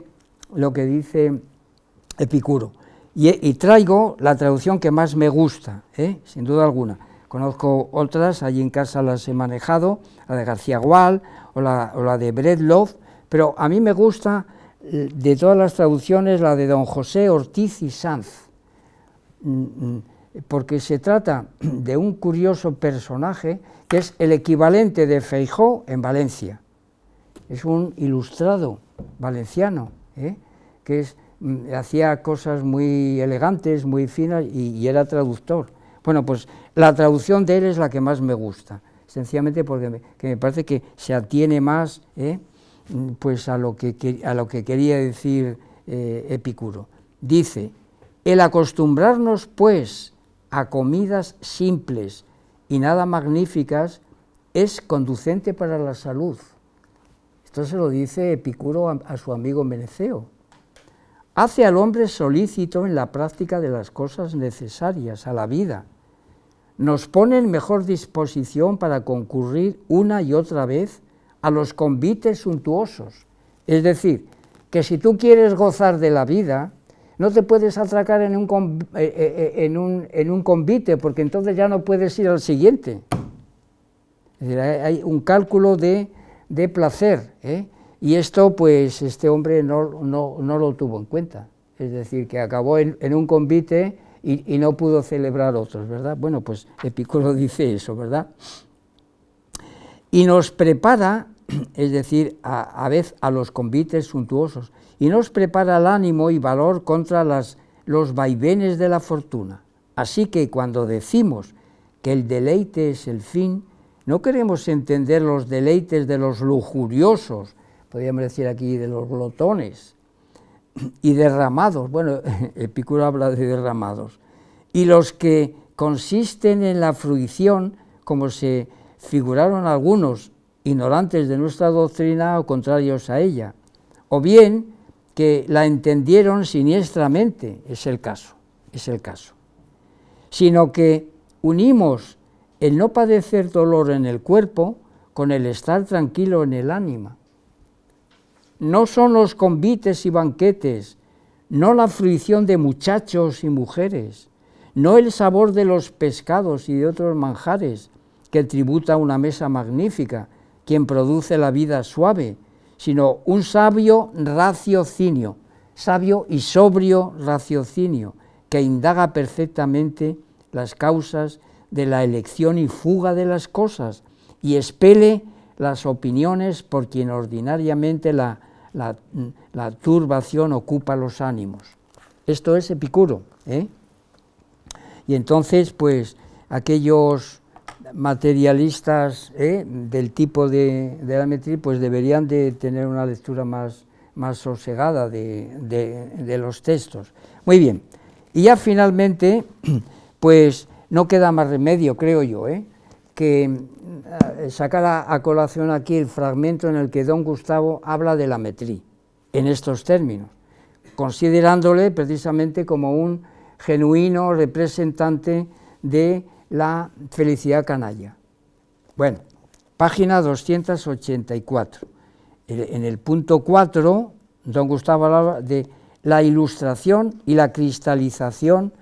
lo que dice Epicuro. Eh, y, traigo la traducción que más me gusta, ¿eh? sin duda alguna. Conozco otras, allí en casa las he manejado, la de García Gual o la, de la de pero a mí me gusta eh, de todas las traducciones la de don José Ortiz y Sanz, mm, mm, porque se trata de un curioso personaje que es el equivalente de Feijó en Valencia. Es un ilustrado valenciano, que es Mm, hacía cosas muy elegantes, muy finas y, era traductor. Bueno, pues la traducción de él es la que más me gusta, sencillamente porque me, parece que se atiene más ¿eh? mm, pues a, lo que, a lo que quería decir eh, Epicuro. Dice, el acostumbrarnos pues a comidas simples y nada magníficas es conducente para la salud. Esto se lo dice Epicuro a, a su amigo Meneceo hace al hombre solícito en la práctica de las cosas necesarias a la vida, nos pone en mejor disposición para concurrir una y otra vez a los convites suntuosos. Es decir, que si tú quieres gozar de la vida, no te puedes atracar en un, eh, eh, eh, en un, convite, porque entonces ya no puedes ir al siguiente. Es decir, hay un cálculo de, de placer. Y esto, pues, este hombre no, lo tuvo en cuenta. Es decir, que acabó en, un convite y, no pudo celebrar otros, ¿verdad? Bueno, pues Epicuro dice eso, ¿verdad? Y nos prepara, es decir, a, vez a los convites suntuosos, y nos prepara el ánimo y valor contra las, los vaivenes de la fortuna. Así que cuando decimos que el deleite es el fin, no queremos entender los deleites de los lujuriosos podríamos decir aquí, de los glotones y derramados. Bueno, Epicuro habla de derramados. Y los que consisten en la fruición, como se figuraron algunos ignorantes de nuestra doctrina o contrarios a ella, o bien que la entendieron siniestramente, es el caso, es el caso, sino que unimos el no padecer dolor en el cuerpo con el estar tranquilo en el ánima no son los convites y banquetes, no la fruición de muchachos y mujeres, no el sabor de los pescados y de otros manjares, que tributa una mesa magnífica, quien produce la vida suave, sino un sabio raciocinio, sabio y sobrio raciocinio, que indaga perfectamente las causas de la elección y fuga de las cosas, y espele las opiniones por quien ordinariamente la la, turbación ocupa los ánimos. Esto es Epicuro. ¿eh? Y entonces, pues, aquellos materialistas ¿eh? del tipo de, la metría, pues deberían de tener una lectura más, más sosegada de, de, los textos. Muy bien, y ya finalmente, pues no queda más remedio, creo yo, ¿eh? que eh, sacara a colación aquí el fragmento en el que don Gustavo habla de la metrí, en estos términos, considerándole precisamente como un genuino representante de la felicidad canalla. Bueno, página 284. En el punto 4, don Gustavo habla de la ilustración y la cristalización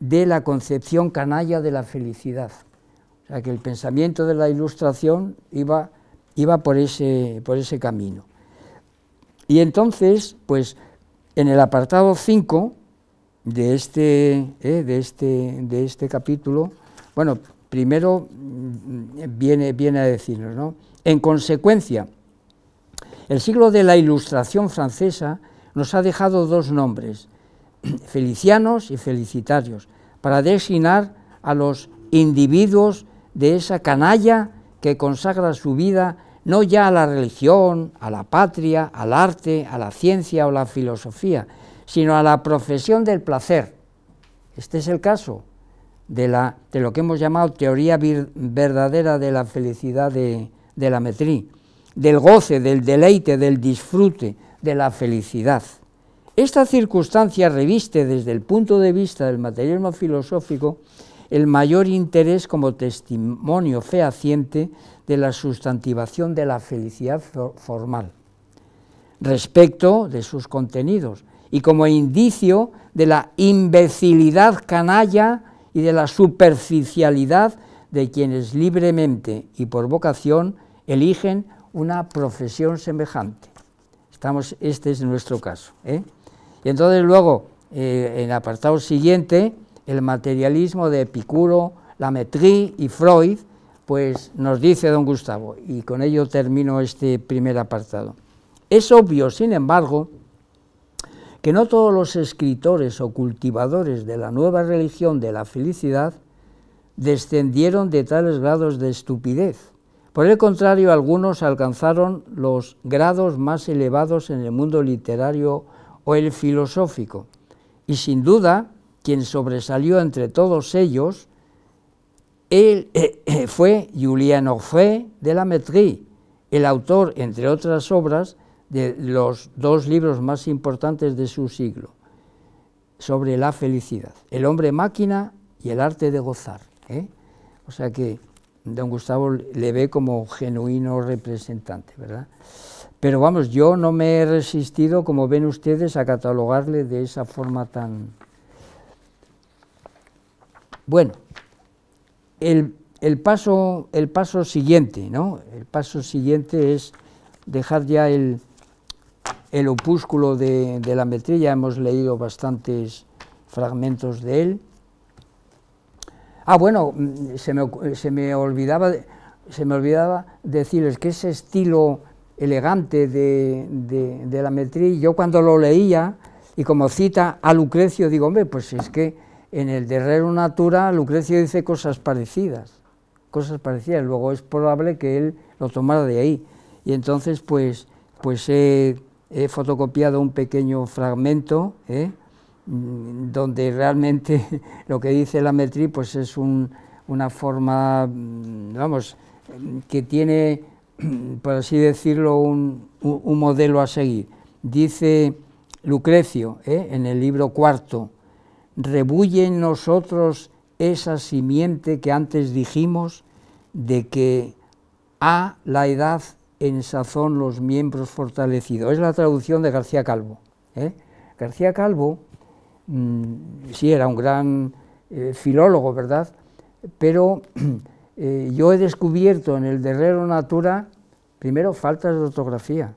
de la concepción canalla de la felicidad. O sea, que el pensamiento de la ilustración iba, iba por, ese, por ese camino. Y entonces, pues, en el apartado 5 de este, eh, de, este, de este capítulo, bueno, primero mm, viene, viene a decirnos, ¿no? En consecuencia, el siglo de la Ilustración francesa nos ha dejado dos nombres, felicianos y felicitarios, para designar a los individuos de esa canalla que consagra su vida no ya a la religión, a la patria, al arte, a la ciencia o la filosofía, sino a la profesión del placer. Este es el caso de, lo que hemos llamado teoría verdadera de la felicidad de, la metrí, del goce, del deleite, del disfrute, de la felicidad. Esta circunstancia reviste desde el punto de vista del materialismo filosófico el mayor interés como testimonio fehaciente de la sustantivación de la felicidad formal, respecto de sus contenidos, y como indicio de la imbecilidad canalla y de la superficialidad de quienes libremente y por vocación eligen una profesión semejante. Estamos, este es nuestro caso. ¿eh? Y entonces luego, eh, en el apartado siguiente, el materialismo de Epicuro, Lametri y Freud, pues nos dice don Gustavo, y con ello termino este primer apartado. Es obvio, sin embargo, que no todos los escritores o cultivadores de la nueva religión de la felicidad descendieron de tales grados de estupidez. Por el contrario, algunos alcanzaron los grados más elevados en el mundo literario o el filosófico. Y sin duda, quien sobresalió entre todos ellos, él eh, eh, fue Julien Orfé de la Métrie, el autor, entre otras obras, de los dos libros más importantes de su siglo, sobre la felicidad, El hombre máquina y El arte de gozar. ¿eh? O sea que don Gustavo le ve como genuino representante, ¿verdad? Pero vamos, yo no me he resistido, como ven ustedes, a catalogarle de esa forma tan, bueno, el, paso, el paso siguiente, ¿no? El paso siguiente es dejar ya el, opúsculo de, de la metrilla, hemos leído bastantes fragmentos de él. Ah, bueno, mm, se me, olvidaba, se me olvidaba decirles que ese estilo elegante de, la metría, yo cuando lo leía, y como cita a Lucrecio, digo, hombre, pues es que en el de Rerum Natura, Lucrecio dice cosas parecidas, cosas parecidas. Luego es probable que él lo tomara de ahí. Y entonces, pues, pues he, fotocopiado un pequeño fragmento, ¿eh? mm, donde realmente lo que dice la metri, pues es una forma, mm, vamos, que tiene, por así decirlo, un, modelo a seguir. Dice Lucrecio, ¿eh? en el libro cuarto, rebulle en nosotros esa simiente que antes dijimos de que a la edad en sazón los miembros fortalecidos. Es la traducción de García Calvo. ¿eh? García Calvo mm, sí era un gran eh, filólogo, ¿verdad? Pero eh, yo he descubierto en el Derrero Natura, primero, faltas de ortografía,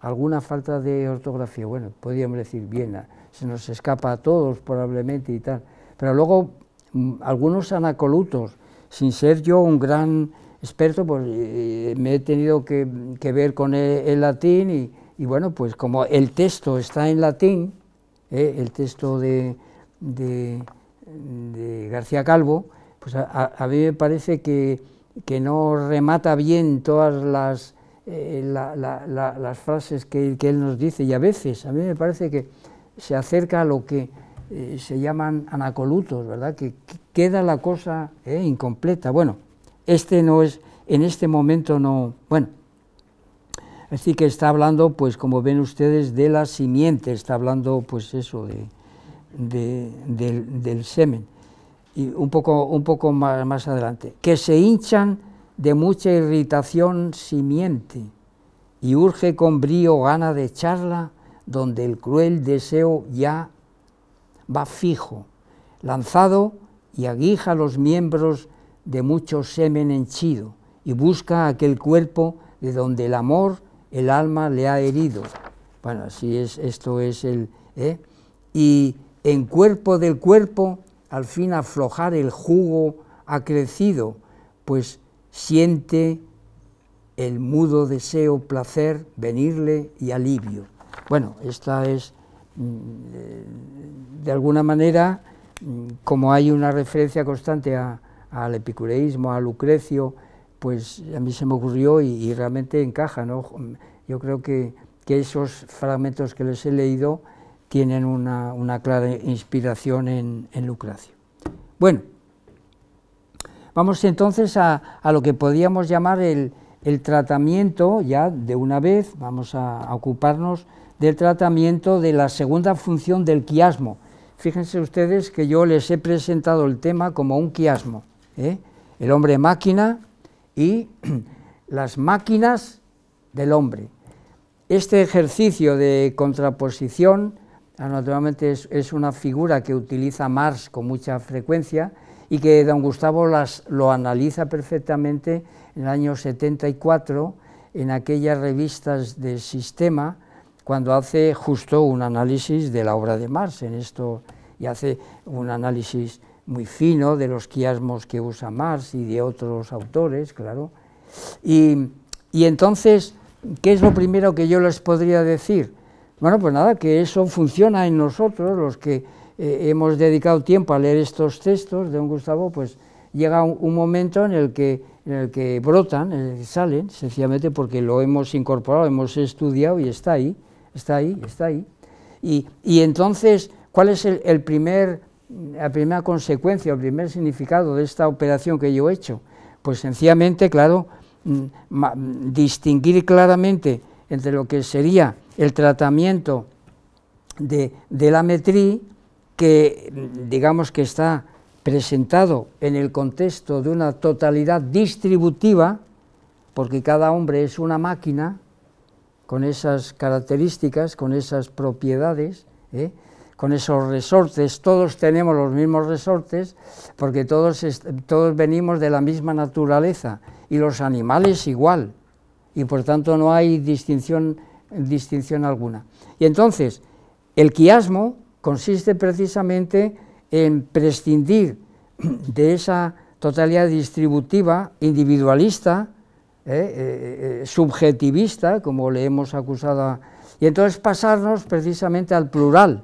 alguna falta de ortografía, bueno, podríamos decir bien, se nos escapa a todos probablemente y tal. Pero luego mm, algunos anacolutos, sin ser yo un gran experto, pues eh, eh, me he tenido que, ver con e, el, latín y, bueno, pues como el texto está en latín, ¿eh? el texto de, de, García Calvo, pues a, mí me parece que, no remata bien todas las, las frases que, que, él nos dice y a veces, a mí me parece que se acerca a lo que eh, se llaman anacolutos, ¿verdad? Que, queda la cosa eh, incompleta. Bueno, este no es, en este momento no, bueno, así que está hablando, pues como ven ustedes, de la simiente, está hablando pues eso, de, del, semen. Y un poco, un poco más, más adelante, que se hinchan de mucha irritación simiente y urge con brío gana de charla donde el cruel deseo ya va fijo, lanzado y aguija los miembros de mucho semen henchido, y busca aquel cuerpo de donde el amor, el alma le ha herido. Bueno, así es, esto es el... ¿eh? Y en cuerpo del cuerpo, al fin aflojar el jugo ha crecido, pues siente el mudo deseo, placer, venirle y alivio. Bueno, esta es, mm, eh, de alguna manera, mm, como hay una referencia constante al epicureísmo, a Lucrecio, pues a mí se me ocurrió y, realmente encaja, ¿no? Mm, yo creo que, esos fragmentos que les he leído tienen una, clara inspiración en, Lucrecio. Bueno, vamos entonces a, lo que podríamos llamar el, tratamiento, ya de una vez, vamos a ocuparnos del tratamiento de la segunda función del quiasmo. Fíjense ustedes que yo les he presentado el tema como un quiasmo, ¿eh? el hombre máquina y las máquinas del hombre. Este ejercicio de contraposición, ah, naturalmente es, una figura que utiliza Marx con mucha frecuencia, y que don Gustavo las, lo analiza perfectamente en el año 74 en aquellas revistas de sistema cuando hace justo un análisis de la obra de Marx en esto y hace un análisis muy fino de los quiasmos que usa Marx y de otros autores, claro. Y, entonces, ¿qué es lo primero que yo les podría decir? Bueno, pues nada, que eso funciona en nosotros, los que eh, hemos dedicado tiempo a leer estos textos de un Gustavo, pues llega un, momento en el que brotan, en el que eh, salen, sencillamente porque lo hemos incorporado, hemos estudiado y está ahí está ahí, está ahí. Y, entonces, ¿cuál es el, primer, la primera consecuencia, el primer significado de esta operación que yo he hecho? Pues sencillamente, claro, mm, mm, distinguir claramente entre lo que sería el tratamiento de, de la metrí, que mm, digamos que está presentado en el contexto de una totalidad distributiva, porque cada hombre es una máquina, con esas características, con esas propiedades, ¿eh? con esos resortes, todos tenemos los mismos resortes, porque todos, todos venimos de la misma naturaleza, y los animales igual, y por tanto no hay distinción, distinción alguna. Y entonces, el quiasmo consiste precisamente en prescindir de esa totalidad distributiva individualista eh, eh, eh, subjetivista, como le hemos acusado. A, y entonces pasarnos precisamente al plural.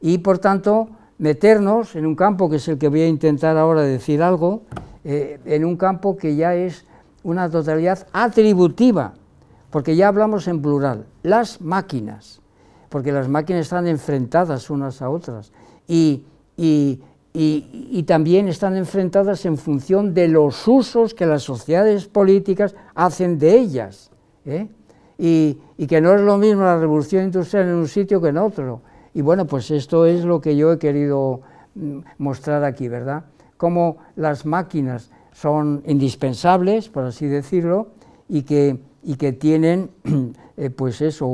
Y por tanto, meternos en un campo que es el que voy a intentar ahora decir algo, en un campo que ya es una totalidad atributiva, porque ya hablamos en plural, las máquinas, porque las máquinas están enfrentadas unas a otras. y y, también están enfrentadas en función de los usos que las sociedades políticas hacen de ellas. ¿eh? Y, que no es lo mismo la revolución industrial en un sitio que en otro. Y bueno, pues esto es lo que yo he querido mm, mostrar aquí, ¿verdad? Cómo las máquinas son indispensables, por así decirlo, y que, tienen, eh, pues eso,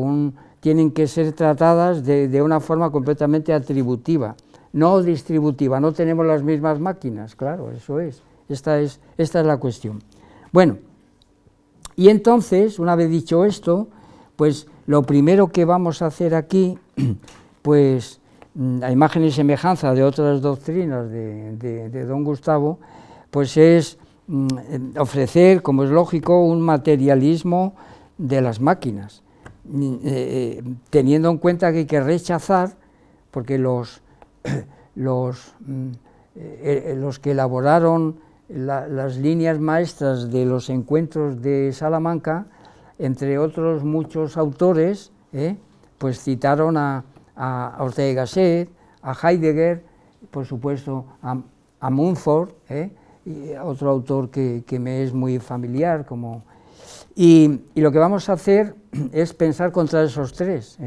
tienen que ser tratadas de una forma completamente atributiva no distributiva, no tenemos las mismas máquinas, claro, eso es, esta es, la cuestión. Bueno, y entonces, una vez dicho esto, pues lo primero que vamos a hacer aquí, pues mm, a imagen y semejanza de otras doctrinas de, don Gustavo, pues es mm, ofrecer, como es lógico, un materialismo de las máquinas, mm, eh, eh, teniendo en cuenta que hay que rechazar, porque los, Mm, eh, eh, los, que elaboraron las líneas maestras de los encuentros de Salamanca, entre otros muchos autores, eh, pues citaron a, Ortega y Gasset, a Heidegger, por supuesto a, Munford, otro autor que, me es muy familiar, como... Y, lo que vamos a hacer es pensar contra esos tres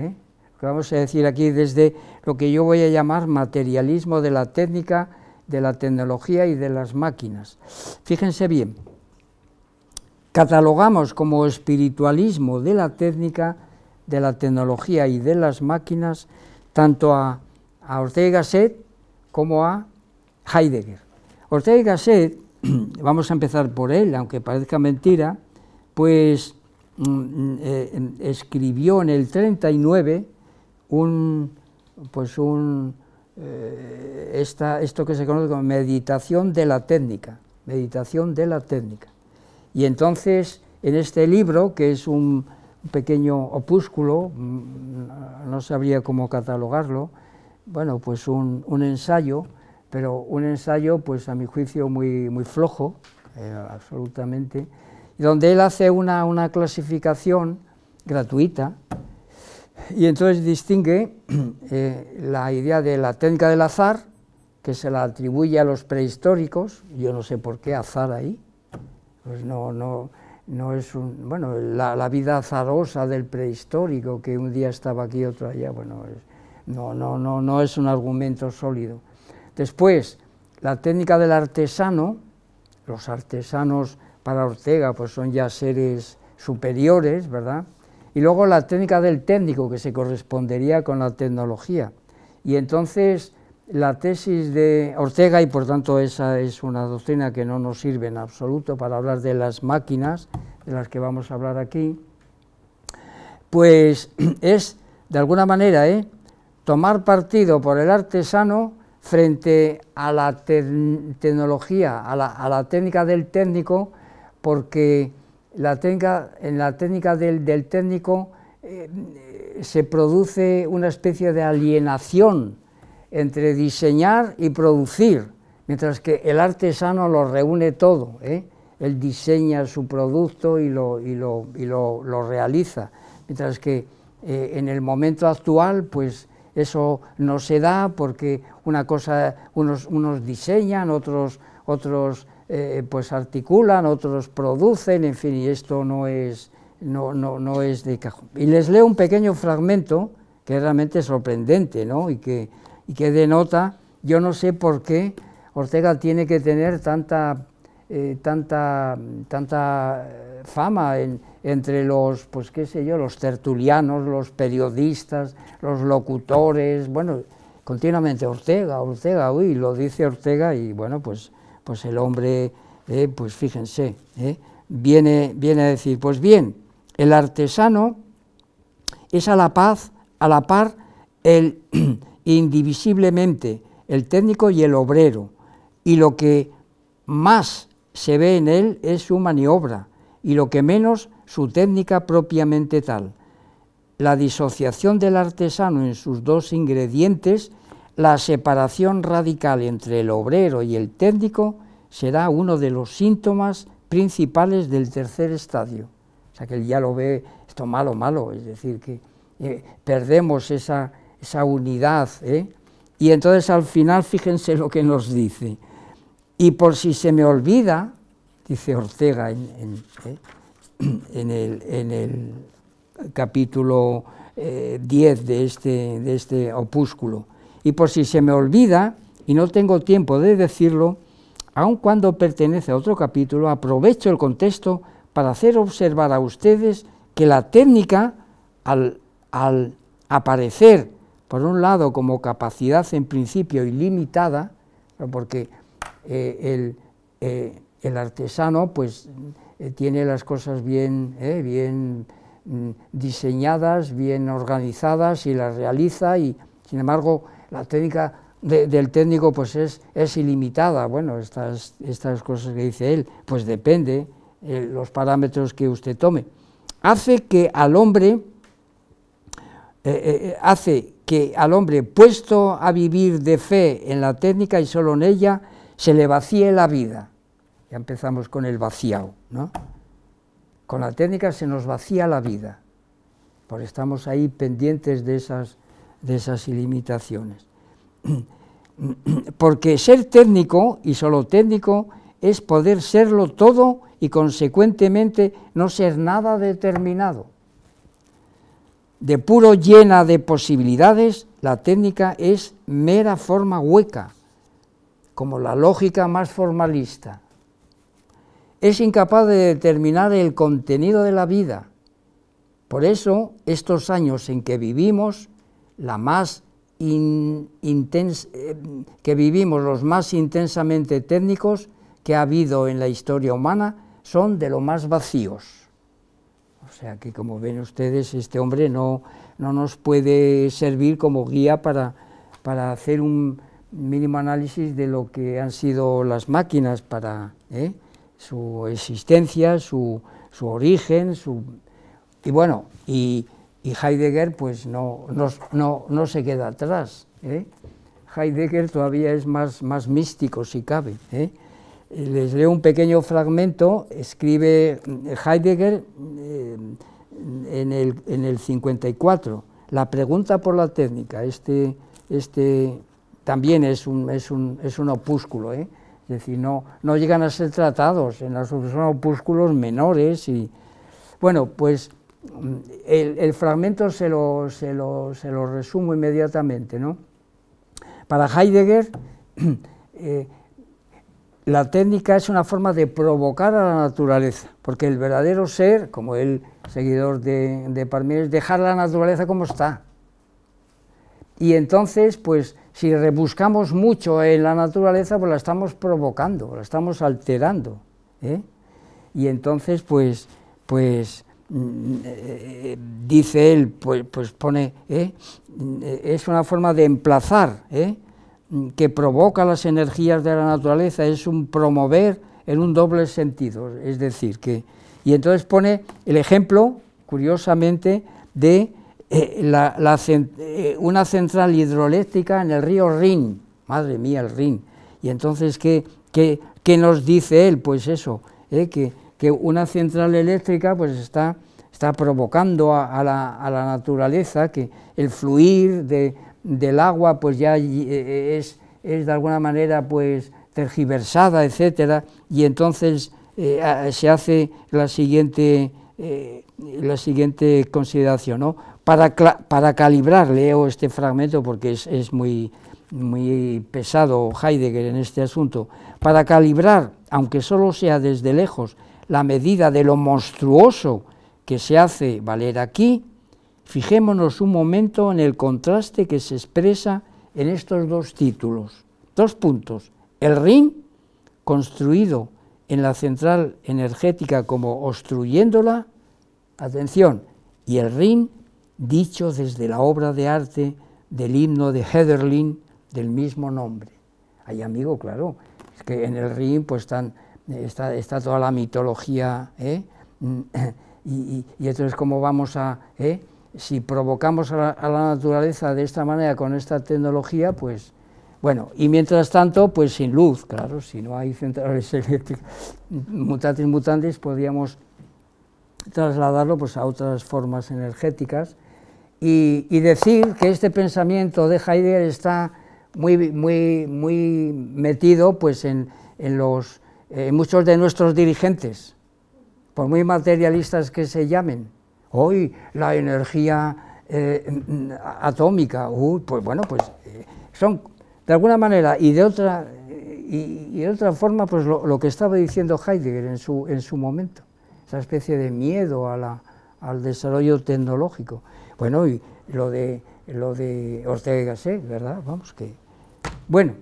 vamos a decir aquí desde lo que yo voy a llamar materialismo de la técnica, de la tecnología y de las máquinas. Fíjense bien, catalogamos como espiritualismo de la técnica, de la tecnología y de las máquinas tanto a, Ortega y Gasset como a Heidegger. Ortega y Gasset, vamos a empezar por él, aunque parezca mentira, pues mm, mm, eh, escribió en el 39 un, pues un, eh, esta, esto que se conoce como meditación de la técnica, meditación de la técnica. Y entonces, en este libro, que es un pequeño opúsculo, mm, no sabría cómo catalogarlo, bueno, pues un, ensayo, pero un ensayo, pues a mi juicio, muy, muy flojo, eh, absolutamente, donde él hace una, una clasificación gratuita, y entonces distingue eh, la idea de la técnica del azar, que se la atribuye a los prehistóricos, yo no sé por qué azar ahí, pues no, no, es un, bueno, la, vida azarosa del prehistórico, que un día estaba aquí, otro allá, bueno, no, no, no, no es un argumento sólido. Después, la técnica del artesano, los artesanos para Ortega pues son ya seres superiores, ¿verdad?, y luego la técnica del técnico, que se correspondería con la tecnología. Y entonces la tesis de Ortega, y por tanto esa es una doctrina que no nos sirve en absoluto para hablar de las máquinas, de las que vamos a hablar aquí, pues es, de alguna manera, ¿eh? tomar partido por el artesano frente a la tecnología, a la, técnica del técnico, porque la en la técnica del, técnico eh, se produce una especie de alienación entre diseñar y producir, mientras que el artesano lo reúne todo. ¿eh? Él diseña su producto y lo, lo, realiza, mientras que eh, en el momento actual, pues eso no se da porque una cosa, unos, unos diseñan, otros, otros eh, pues articulan, otros producen, en fin, y esto no es, no, no, es de cajón. Y les leo un pequeño fragmento que es realmente sorprendente, ¿no? Y que, y que denota, yo no sé por qué Ortega tiene que tener tanta, eh, tanta, tanta eh, fama entre los, pues qué sé yo, los tertulianos, los periodistas, los locutores, bueno, continuamente Ortega, Ortega, uy, lo dice Ortega y bueno, pues pues el hombre, eh, pues fíjense, eh, viene, viene a decir, pues bien, el artesano es a la paz, a la par, el indivisiblemente, el técnico y el obrero, y lo que más se ve en él es su maniobra, y lo que menos su técnica propiamente tal. La disociación del artesano en sus dos ingredientes la separación radical entre el obrero y el técnico será uno de los síntomas principales del tercer estadio. O sea que él ya lo ve esto malo, malo, es decir, que eh, perdemos esa, esa unidad. ¿eh? Y entonces al final fíjense lo que nos dice. Y por si se me olvida, dice Ortega en, ¿eh? el, capítulo 10 de, este, de este opúsculo, y por si se me olvida y no tengo tiempo de decirlo, aun cuando pertenece a otro capítulo, aprovecho el contexto para hacer observar a ustedes que la técnica, al, aparecer, por un lado, como capacidad en principio ilimitada, porque eh, eh, el, artesano pues, eh, tiene las cosas bien, bien mm, diseñadas, bien organizadas y las realiza, y sin embargo la técnica del técnico pues es, es ilimitada. Bueno, estas, estas cosas que dice él, pues depende eh, los parámetros que usted tome. Hace que al hombre, eh, eh, hace que al hombre puesto a vivir de fe en la técnica y solo en ella, se le vacíe la vida. Ya empezamos con el vaciado, ¿no? Con la técnica se nos vacía la vida, porque estamos ahí pendientes de esas de esas ilimitaciones. Porque ser técnico, y solo técnico, es poder serlo todo y consecuentemente no ser nada determinado. De puro llena de posibilidades, la técnica es mera forma hueca, como la lógica más formalista. Es incapaz de determinar el contenido de la vida. Por eso, estos años en que vivimos la más eh, que vivimos, los más intensamente técnicos que ha habido en la historia humana, son de lo más vacíos. O sea que, como ven ustedes, este hombre no, no nos puede servir como guía para, hacer un mínimo análisis de lo que han sido las máquinas para ¿eh? su existencia, su, su origen, su... y bueno, y y Heidegger pues no, no, no, no se queda atrás. ¿eh? Heidegger todavía es más, más místico, si cabe. ¿eh? Les leo un pequeño fragmento, escribe Heidegger eh, en, el, en el 54, la pregunta por la técnica, este, este también es un, es un, es un opúsculo, es decir, no, no llegan a ser tratados, en son opúsculos menores y... Bueno, pues el, fragmento se lo, se, lo, resumo inmediatamente. Para Heidegger, eh, la técnica es una forma de provocar a la naturaleza, porque el verdadero ser, como el seguidor de, de es dejar la naturaleza como está. Y entonces, pues, si rebuscamos mucho en la naturaleza, pues la estamos provocando, la estamos alterando. ¿eh? Y entonces, pues, pues Mm, eh, dice él, pues, pues pone, ¿eh? mm, es una forma de emplazar, ¿eh? mm, que provoca las energías de la naturaleza, es un promover en un doble sentido, es decir, que... Y entonces pone el ejemplo, curiosamente, de la, una central hidroeléctrica en el río Rin, madre mía, el Rin. Y entonces, ¿qué, qué, nos dice él? Pues eso, que que una central eléctrica pues está, está provocando a, la, naturaleza que el fluir de, del agua pues ya e, e, es, de alguna manera pues tergiversada, etcétera, y entonces eh, se hace la siguiente, eh, la siguiente consideración, Para, para calibrar, leo este fragmento porque es, muy, muy pesado Heidegger en este asunto, para calibrar, aunque solo sea desde lejos, la medida de lo monstruoso que se hace valer aquí, fijémonos un momento en el contraste que se expresa en estos dos títulos. Dos puntos. El RIN, construido en la central energética como obstruyéndola, atención, y el RIN, dicho desde la obra de arte del himno de Heatherlin, del mismo nombre. Hay amigo, claro, es que en el RIN pues están está, toda la mitología, ¿eh? mm, y, entonces cómo vamos a... ¿eh? Si provocamos a la, naturaleza de esta manera con esta tecnología, pues... Bueno, y mientras tanto, pues sin luz, claro, si no hay centrales eléctricas, mutantes, mutantes, podríamos trasladarlo pues, a otras formas energéticas y, decir que este pensamiento de Heidegger está muy, muy, muy metido pues, en los eh, muchos de nuestros dirigentes, por muy materialistas que se llamen, hoy la energía eh, mm, atómica, pues bueno, pues eh, son de alguna manera y de otra y, de otra forma, pues lo, que estaba diciendo Heidegger en su, en su momento, esa especie de miedo a al desarrollo tecnológico. Bueno, y lo de lo de Ortega Gasset, ¿verdad? Vamos que bueno.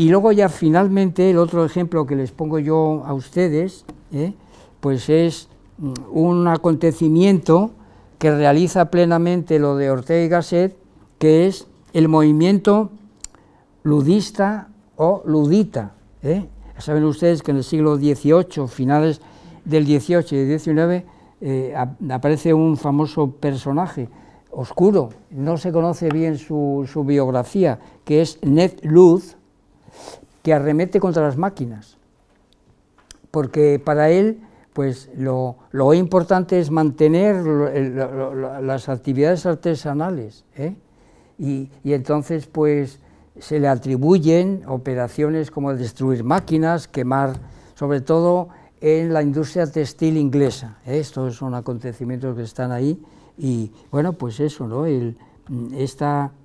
Y luego ya finalmente el otro ejemplo que les pongo yo a ustedes, ¿eh? pues es mm, un acontecimiento que realiza plenamente lo de Ortega y Gasset, que es el movimiento ludista o ludita. ¿eh? Saben ustedes que en el siglo XVIII, finales del XVIII y XIX, eh, aparece un famoso personaje oscuro, no se conoce bien su, su biografía, que es Ned Luth, que arremete contra las máquinas, porque para él pues lo, importante es mantener las actividades artesanales. ¿eh? Y, entonces pues se le atribuyen operaciones como destruir máquinas, quemar, sobre todo en la industria textil inglesa. ¿eh? Estos son acontecimientos que están ahí y bueno, pues eso, ¿no? El,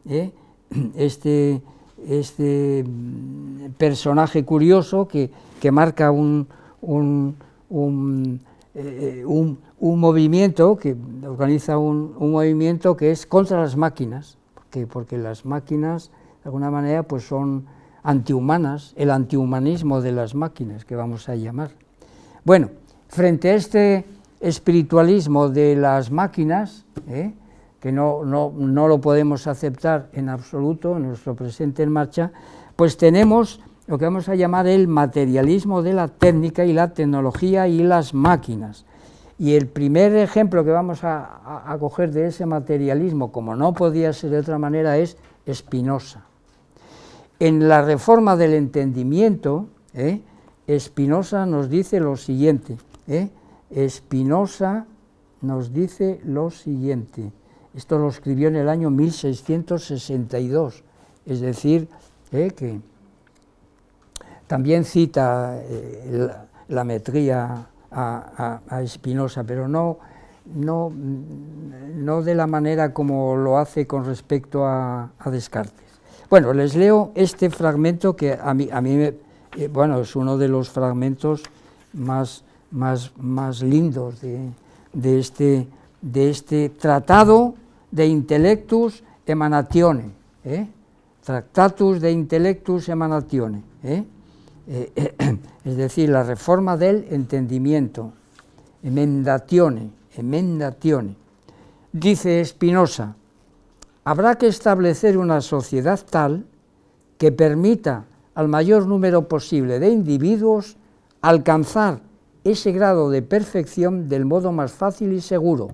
¿eh? este este mm, personaje curioso que, marca eh, eh, un, un, movimiento, que organiza un, movimiento que es contra las máquinas, porque, las máquinas de alguna manera pues son antihumanas, el antihumanismo de las máquinas que vamos a llamar. Bueno, frente a este espiritualismo de las máquinas, ¿eh? que no, lo podemos aceptar en absoluto, en nuestro presente en marcha, pues tenemos lo que vamos a llamar el materialismo de la técnica y la tecnología y las máquinas. Y el primer ejemplo que vamos a, coger de ese materialismo, como no podía ser de otra manera, es Spinoza. En la reforma del entendimiento, ¿eh? Spinoza nos dice lo siguiente. ¿eh? Spinoza nos dice lo siguiente. Esto lo escribió en el año 1662, es decir, eh, que también cita eh, la, metría a, a, Espinosa, pero no, no, no, de la manera como lo hace con respecto a, Descartes. Bueno, les leo este fragmento que a mí, a mí eh, bueno, es uno de los fragmentos más, más, más lindos de, este, de este tratado de intellectus emanatione, eh? tractatus de intellectus emanatione, eh? Eh, es decir, la reforma del entendimiento, emendatione, emendatione. Dice Spinoza, habrá que establecer una sociedad tal que permita al mayor número posible de individuos alcanzar ese grado de perfección del modo más fácil y seguro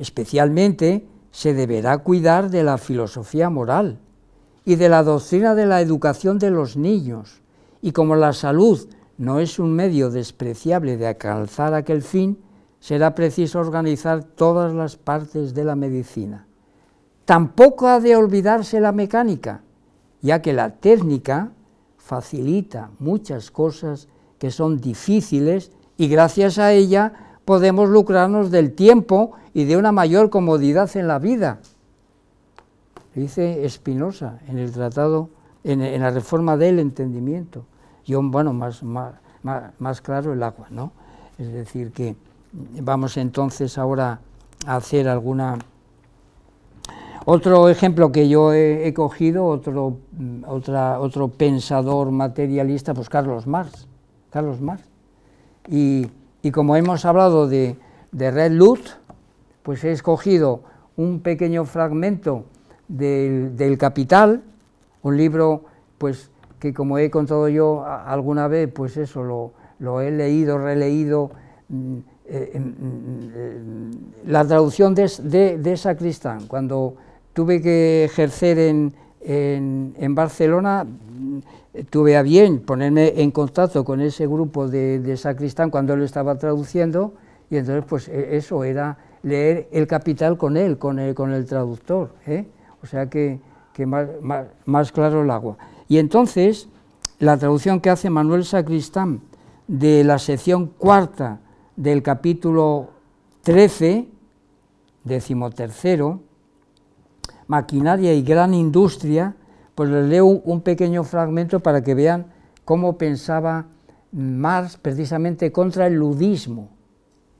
Especialmente se deberá cuidar de la filosofía moral y de la doctrina de la educación de los niños, y como la salud no es un medio despreciable de alcanzar aquel fin, será preciso organizar todas las partes de la medicina. Tampoco ha de olvidarse la mecánica, ya que la técnica facilita muchas cosas que son difíciles y gracias a ella podemos lucrarnos del tiempo y de una mayor comodidad en la vida. Dice Espinosa en el tratado, en, la reforma del entendimiento. Y bueno, más, más, claro el agua, ¿no? Es decir, que vamos entonces ahora a hacer alguna otro ejemplo que yo he, cogido, otro, mm, otra, otro pensador materialista, pues Carlos Marx. Carlos Marx. Y, como hemos hablado de, Red Luz, pues he escogido un pequeño fragmento del, Capital, un libro pues que como he contado yo alguna vez, pues eso, lo, he leído, releído, mm, eh, em, mm, la traducción de, Sacristán, cuando tuve que ejercer en, Barcelona, mm, tuve a bien ponerme en contacto con ese grupo de, de Sacristán cuando lo estaba traduciendo, y entonces pues e, eso era leer El Capital con él, con el, eh, con el traductor. ¿eh? O sea que, más, más, claro el agua. Y entonces, la traducción que hace Manuel Sacristán de la sección cuarta del capítulo 13, decimotercero, maquinaria y gran industria, pues les leo un pequeño fragmento para que vean cómo pensaba Marx precisamente contra el ludismo.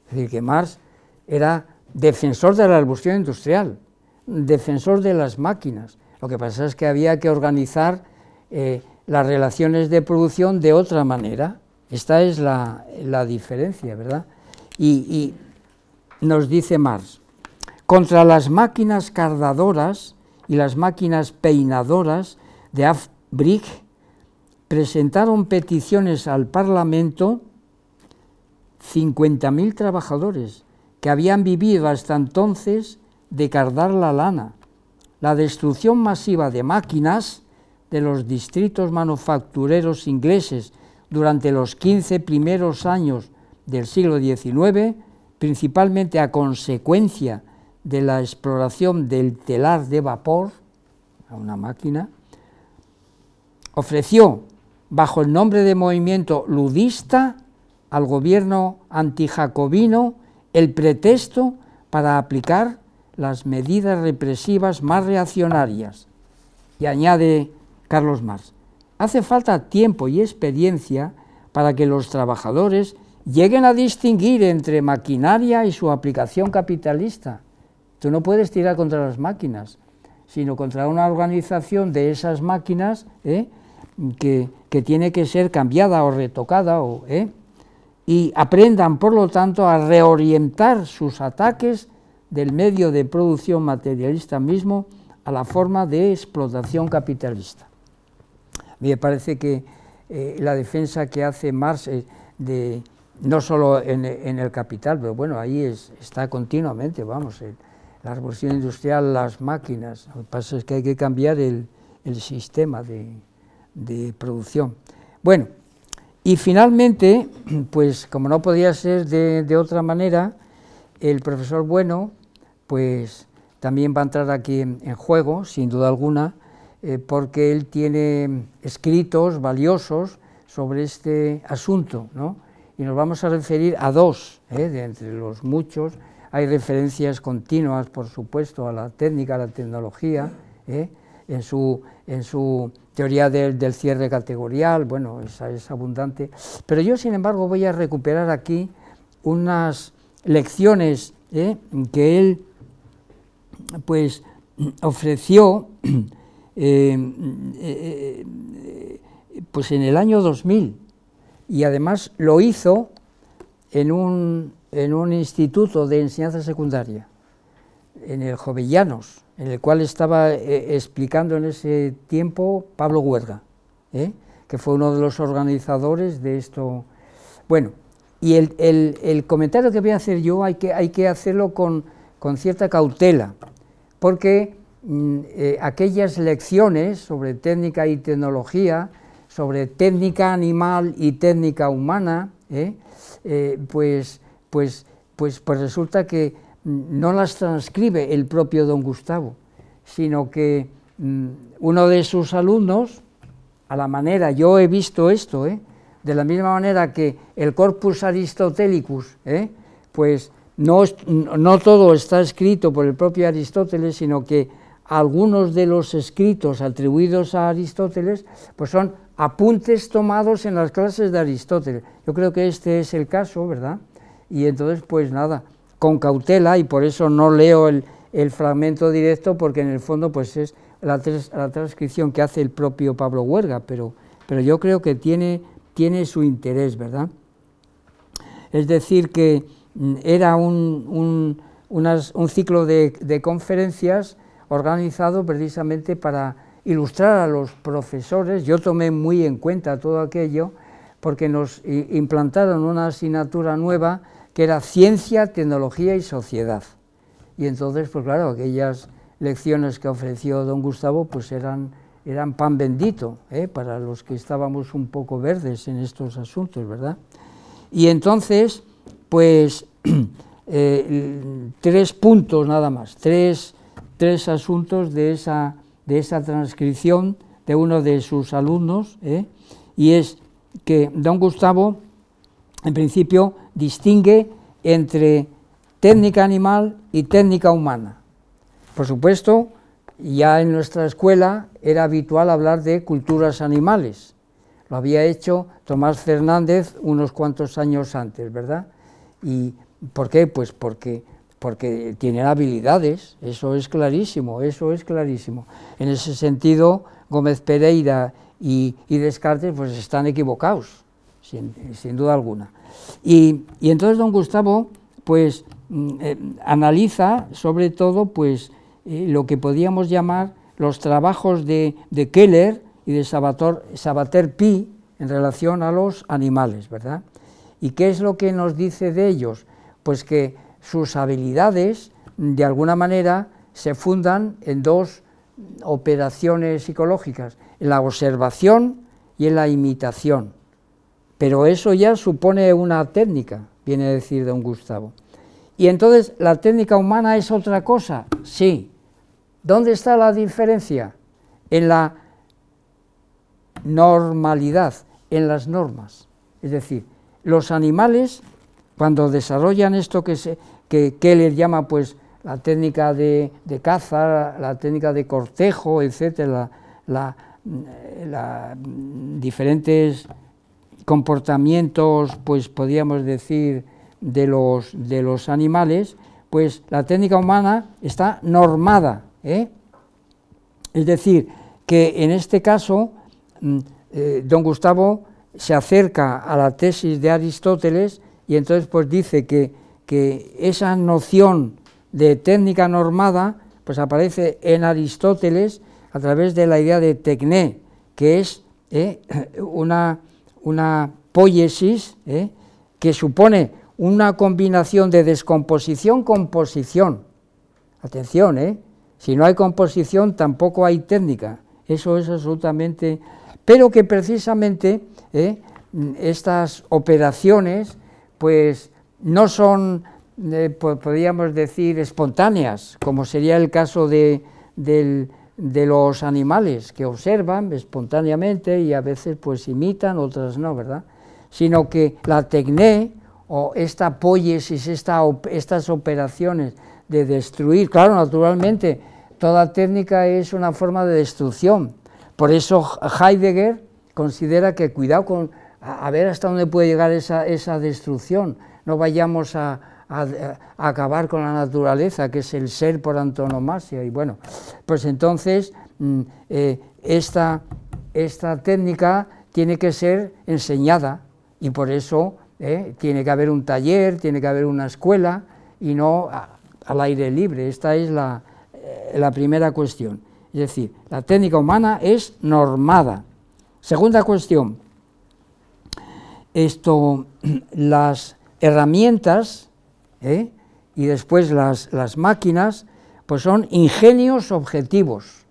Es decir, que Marx era defensor de la revolución industrial, defensor de las máquinas. Lo que pasa es que había que organizar eh, las relaciones de producción de otra manera. Esta es la, diferencia, ¿verdad? Y, y nos dice Marx, contra las máquinas cardadoras y las máquinas peinadoras de Afbrich presentaron peticiones al Parlamento 50.000 trabajadores que habían vivido hasta entonces de cardar la lana, la destrucción masiva de máquinas de los distritos manufactureros ingleses durante los 15 primeros años del siglo XIX, principalmente a consecuencia de la exploración del telar de vapor, a una máquina, ofreció, bajo el nombre de movimiento ludista, al gobierno antijacobino el pretexto para aplicar las medidas represivas más reaccionarias. Y añade Carlos Marx, hace falta tiempo y experiencia para que los trabajadores lleguen a distinguir entre maquinaria y su aplicación capitalista. Tú no puedes tirar contra las máquinas, sino contra una organización de esas máquinas ¿eh? que, que, tiene que ser cambiada o retocada o, ¿eh? y aprendan, por lo tanto, a reorientar sus ataques del medio de producción materialista mismo a la forma de explotación capitalista. Me parece que eh, la defensa que hace Marx eh, de, no solo en, el capital, pero bueno, ahí está continuamente, vamos, la revolución industrial, las máquinas, lo que pasa es que hay que cambiar el, sistema de, de producción. Bueno, y finalmente, pues como no podía ser de, otra manera, el profesor Bueno, pues también va a entrar aquí en, juego, sin duda alguna, eh, porque él tiene escritos valiosos sobre este asunto, ¿no? Y nos vamos a referir a dos, ¿eh? de entre los muchos. Hay referencias continuas, por supuesto, a la técnica, a la tecnología, ¿eh? en, su, en su teoría del cierre categorial, bueno, esa es abundante. Pero yo, sin embargo, voy a recuperar aquí unas lecciones ¿eh? que él pues ofreció eh, eh, pues en el año 2000 y además lo hizo en un instituto de enseñanza secundaria, en el Jovellanos, en el cual estaba eh, explicando en ese tiempo Pablo Huerga, ¿eh? que fue uno de los organizadores de esto. Bueno, y el, comentario que voy a hacer yo hay que, hay que hacerlo con, cierta cautela, porque mm, eh, aquellas lecciones sobre técnica y tecnología, sobre técnica animal y técnica humana, pues, pues, pues, pues resulta que no las transcribe el propio don Gustavo, sino que mm, uno de sus alumnos, a la manera, yo he visto esto, ¿eh? de la misma manera que el corpus aristotelicus, ¿eh? pues no, no todo está escrito por el propio Aristóteles, sino que algunos de los escritos atribuidos a Aristóteles pues son apuntes tomados en las clases de Aristóteles. Yo creo que este es el caso, ¿verdad? Y entonces, pues nada, con cautela y por eso no leo el, fragmento directo porque en el fondo pues es la, transcripción que hace el propio Pablo Huerga, pero, pero yo creo que tiene, tiene su interés, ¿verdad? Es decir, que mm, era un, ciclo de, conferencias organizado precisamente para ilustrar a los profesores, yo tomé muy en cuenta todo aquello, porque nos implantaron una asignatura nueva que era ciencia, tecnología y sociedad. Y entonces, pues claro, aquellas lecciones que ofreció don Gustavo, pues eran, eran pan bendito ¿eh? para los que estábamos un poco verdes en estos asuntos, ¿verdad? Y entonces, pues eh, tres puntos nada más, tres, asuntos de esa, de esa transcripción de uno de sus alumnos, ¿eh? y es que don Gustavo en principio, distingue entre técnica animal y técnica humana. Por supuesto, ya en nuestra escuela era habitual hablar de culturas animales. Lo había hecho Tomás Fernández unos cuantos años antes, ¿verdad? ¿Y por qué? Pues porque, porque tienen habilidades, eso es clarísimo, eso es clarísimo. En ese sentido, Gómez Pereira y, y Descartes pues están equivocados sin, duda alguna. Y, entonces don Gustavo pues mm, eh, analiza sobre todo pues eh, lo que podríamos llamar los trabajos de, Keller y de Sabater Pi en relación a los animales, ¿verdad? ¿Y qué es lo que nos dice de ellos? Pues que sus habilidades, de alguna manera, se fundan en dos operaciones psicológicas, en la observación y en la imitación. Pero eso ya supone una técnica, viene a decir don Gustavo. Y entonces, ¿la técnica humana es otra cosa? Sí. ¿Dónde está la diferencia? En la normalidad, en las normas. Es decir, los animales, cuando desarrollan esto que, se, que Keller llama pues la técnica de, caza, la técnica de cortejo, etc., la mm, diferentes comportamientos, pues podríamos decir, de los, de los animales, pues la técnica humana está normada. ¿eh? Es decir, que en este caso, mm, eh, don Gustavo se acerca a la tesis de Aristóteles y entonces pues dice que, esa noción de técnica normada pues aparece en Aristóteles a través de la idea de tecné, que es ¿eh? una una poiesis ¿eh? que supone una combinación de descomposición-composición. Atención, ¿eh? si no hay composición tampoco hay técnica, eso es absolutamente... Pero que precisamente ¿eh? estas operaciones pues no son, podríamos decir, espontáneas, como sería el caso de, del de los animales que observan espontáneamente y a veces pues imitan, otras no, ¿verdad? Sino que la tecné o esta poiesis, estas operaciones de destruir, claro, naturalmente, toda técnica es una forma de destrucción. Por eso Heidegger considera que cuidado con a, ver hasta dónde puede llegar esa, esa destrucción, no vayamos a, a, acabar con la naturaleza, que es el ser por antonomasia. Y bueno, pues entonces mm, eh, esta, técnica tiene que ser enseñada y por eso eh, tiene que haber un taller, tiene que haber una escuela y no al aire libre. Esta es eh, la, primera cuestión. Es decir, la técnica humana es normada. Segunda cuestión, esto, las herramientas ¿eh? y después las, máquinas, pues son ingenios objetivos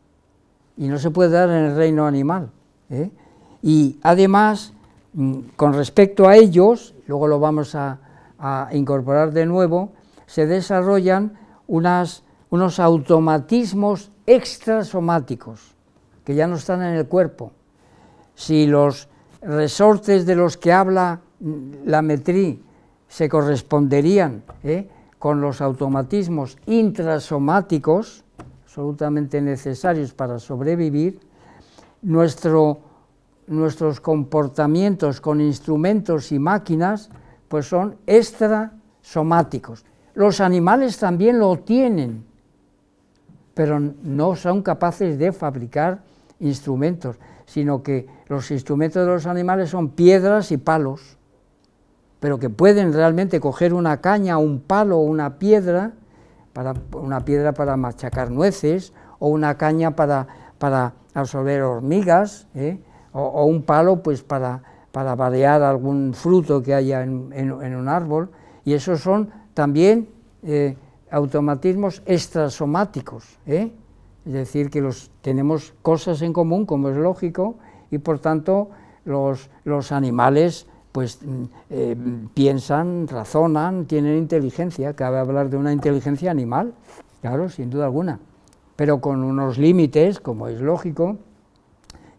y no se puede dar en el reino animal. ¿eh? Y además, mm, con respecto a ellos, luego lo vamos a, incorporar de nuevo, se desarrollan unos automatismos extrasomáticos que ya no están en el cuerpo. Si los resortes de los que habla mm, la metrí se corresponderían ¿eh? con los automatismos intrasomáticos, absolutamente necesarios para sobrevivir, nuestro, nuestros comportamientos con instrumentos y máquinas pues son extrasomáticos. Los animales también lo tienen, pero no son capaces de fabricar instrumentos, sino que los instrumentos de los animales son piedras y palos pero que pueden realmente coger una caña, un palo, o una piedra, para, una piedra para machacar nueces, o una caña para, para absorber hormigas, ¿eh? o, un palo pues para, para variar algún fruto que haya en, un árbol, y esos son también eh, automatismos extrasomáticos, ¿eh? es decir, que los, tenemos cosas en común, como es lógico, y por tanto los animales pues mm, eh, piensan, razonan, tienen inteligencia, cabe hablar de una inteligencia animal, claro, sin duda alguna, pero con unos límites, como es lógico,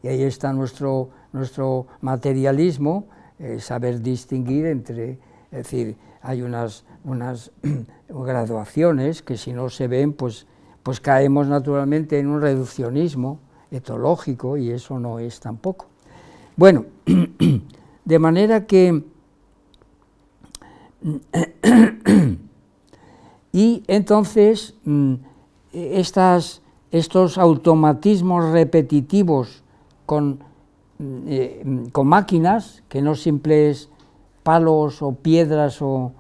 y ahí está nuestro, nuestro materialismo, eh, saber distinguir entre, es decir, hay unas, unas graduaciones que si no se ven, pues, pues caemos naturalmente en un reduccionismo etológico y eso no es tampoco. Bueno, De manera que... y entonces mm, estas, estos automatismos repetitivos con, mm, eh, mm, con, máquinas, que no simples palos o piedras o,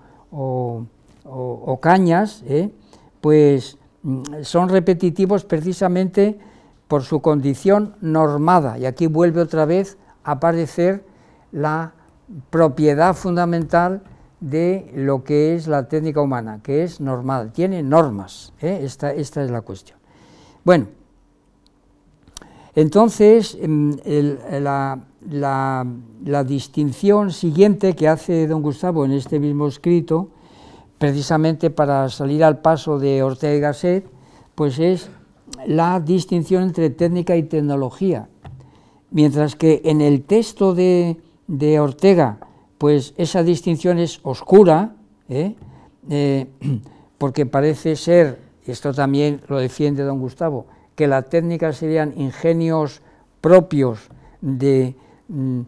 cañas, eh, pues son repetitivos precisamente por su condición normada. Y aquí vuelve otra vez a aparecer la propiedad fundamental de lo que es la técnica humana, que es normal, tiene normas. ¿eh? Esta, es la cuestión. Bueno, entonces em, la, distinción siguiente que hace don Gustavo en este mismo escrito, precisamente para salir al paso de Ortega y Gasset, pues es la distinción entre técnica y tecnología. Mientras que en el texto de, de Ortega, pues esa distinción es oscura, ¿eh? Eh, porque parece ser, esto también lo defiende don Gustavo, que las técnicas serían ingenios propios de, mm,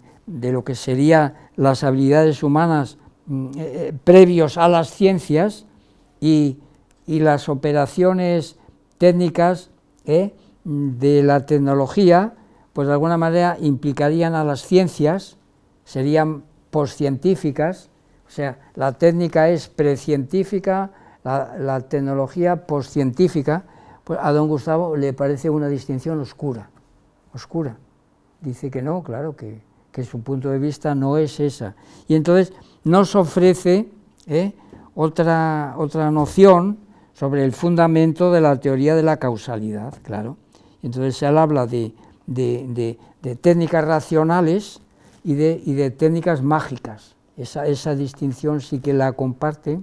lo que serían las habilidades humanas mm, eh, previos a las ciencias y, y las operaciones técnicas de la tecnología, pues de alguna manera implicarían a las ciencias, serían poscientíficas, o sea, la técnica es precientífica, la, tecnología poscientífica, pues a don Gustavo le parece una distinción oscura, oscura. Dice que no, claro, que, su punto de vista no es esa. Y entonces nos ofrece ¿eh? otra, otra noción sobre el fundamento de la teoría de la causalidad, claro. Entonces él habla de, de técnicas racionales, y de, técnicas mágicas. Esa, distinción sí que la comparte.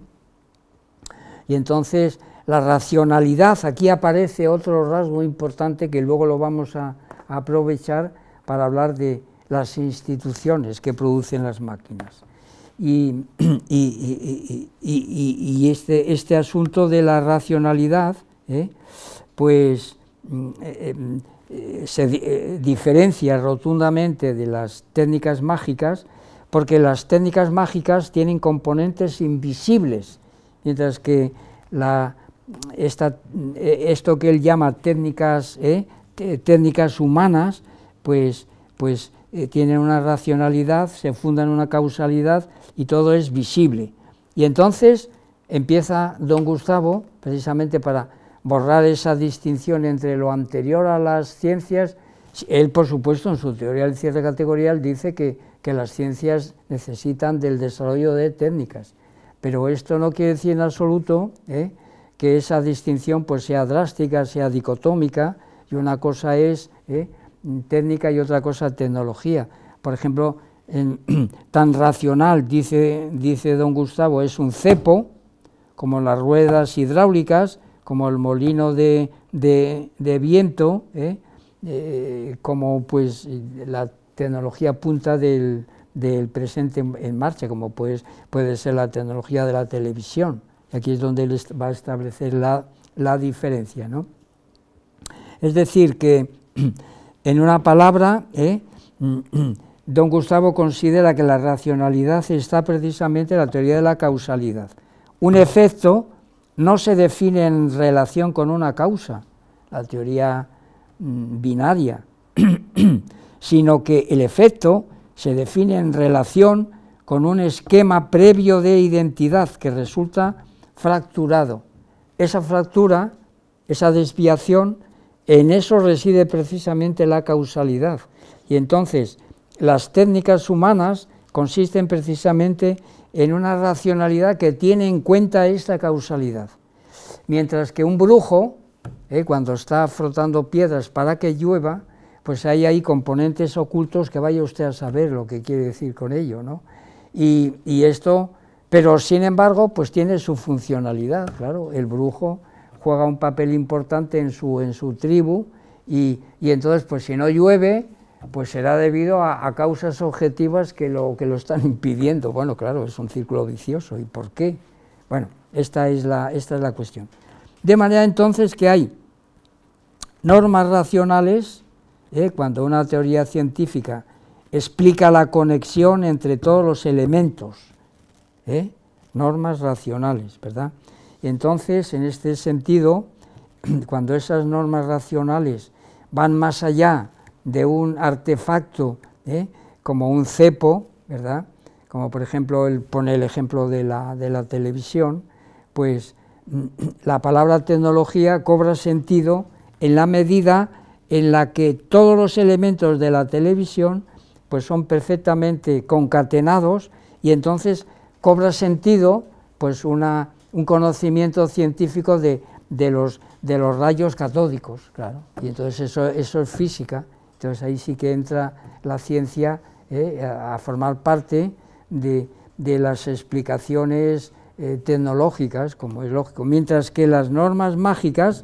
Y entonces la racionalidad, aquí aparece otro rasgo importante que luego lo vamos a, aprovechar para hablar de las instituciones que producen las máquinas. Y, este, este asunto de la racionalidad, ¿eh? pues mm, eh, em, eh, se eh, diferencia rotundamente de las técnicas mágicas porque las técnicas mágicas tienen componentes invisibles, mientras que la, eh, esto que él llama técnicas, técnicas humanas, pues, pues tienen una racionalidad, se fundan en una causalidad y todo es visible. Y entonces empieza don Gustavo, precisamente para borrar esa distinción entre lo anterior a las ciencias. Él, por supuesto, en su teoría del cierre categorial dice que, las ciencias necesitan del desarrollo de técnicas, pero esto no quiere decir en absoluto ¿eh? que esa distinción pues, sea drástica, sea dicotómica, y una cosa es ¿eh? técnica y otra cosa tecnología. Por ejemplo, tan racional, dice, dice don Gustavo, es un cepo, como las ruedas hidráulicas, como el molino de, viento, ¿eh? Eh, como pues la tecnología punta del, presente en, marcha, como pues, puede ser la tecnología de la televisión. Aquí es donde él va a establecer la, diferencia. Es decir, que en una palabra, ¿eh? don Gustavo considera que la racionalidad está precisamente en la teoría de la causalidad. Un efecto no se define en relación con una causa, la teoría mm, binaria, sino que el efecto se define en relación con un esquema previo de identidad que resulta fracturado. Esa fractura, esa desviación, en eso reside precisamente la causalidad. Y entonces las técnicas humanas consisten precisamente en una racionalidad que tiene en cuenta esta causalidad. Mientras que un brujo, eh, cuando está frotando piedras para que llueva, pues hay ahí componentes ocultos que vaya usted a saber lo que quiere decir con ello, ¿no? Y, esto, pero sin embargo, pues tiene su funcionalidad, claro, el brujo juega un papel importante en su, en su tribu y, y entonces, pues si no llueve, pues será debido a, causas objetivas que lo, están impidiendo. Bueno, claro, es un círculo vicioso. ¿Y por qué? Bueno, esta es la, esta es la cuestión. De manera entonces que hay normas racionales, ¿eh? cuando una teoría científica explica la conexión entre todos los elementos, ¿eh? normas racionales, ¿verdad? Entonces, en este sentido, cuando esas normas racionales van más allá de un artefacto ¿eh? como un cepo, ¿verdad? Como por ejemplo, el, pone el ejemplo de la, de la televisión, pues mm, la palabra tecnología cobra sentido en la medida en la que todos los elementos de la televisión pues son perfectamente concatenados y entonces cobra sentido pues un conocimiento científico de, de, los, de los rayos catódicos, claro. Y entonces eso, eso es física. Entonces ahí sí que entra la ciencia eh, a formar parte de, las explicaciones eh, tecnológicas, como es lógico, mientras que las normas mágicas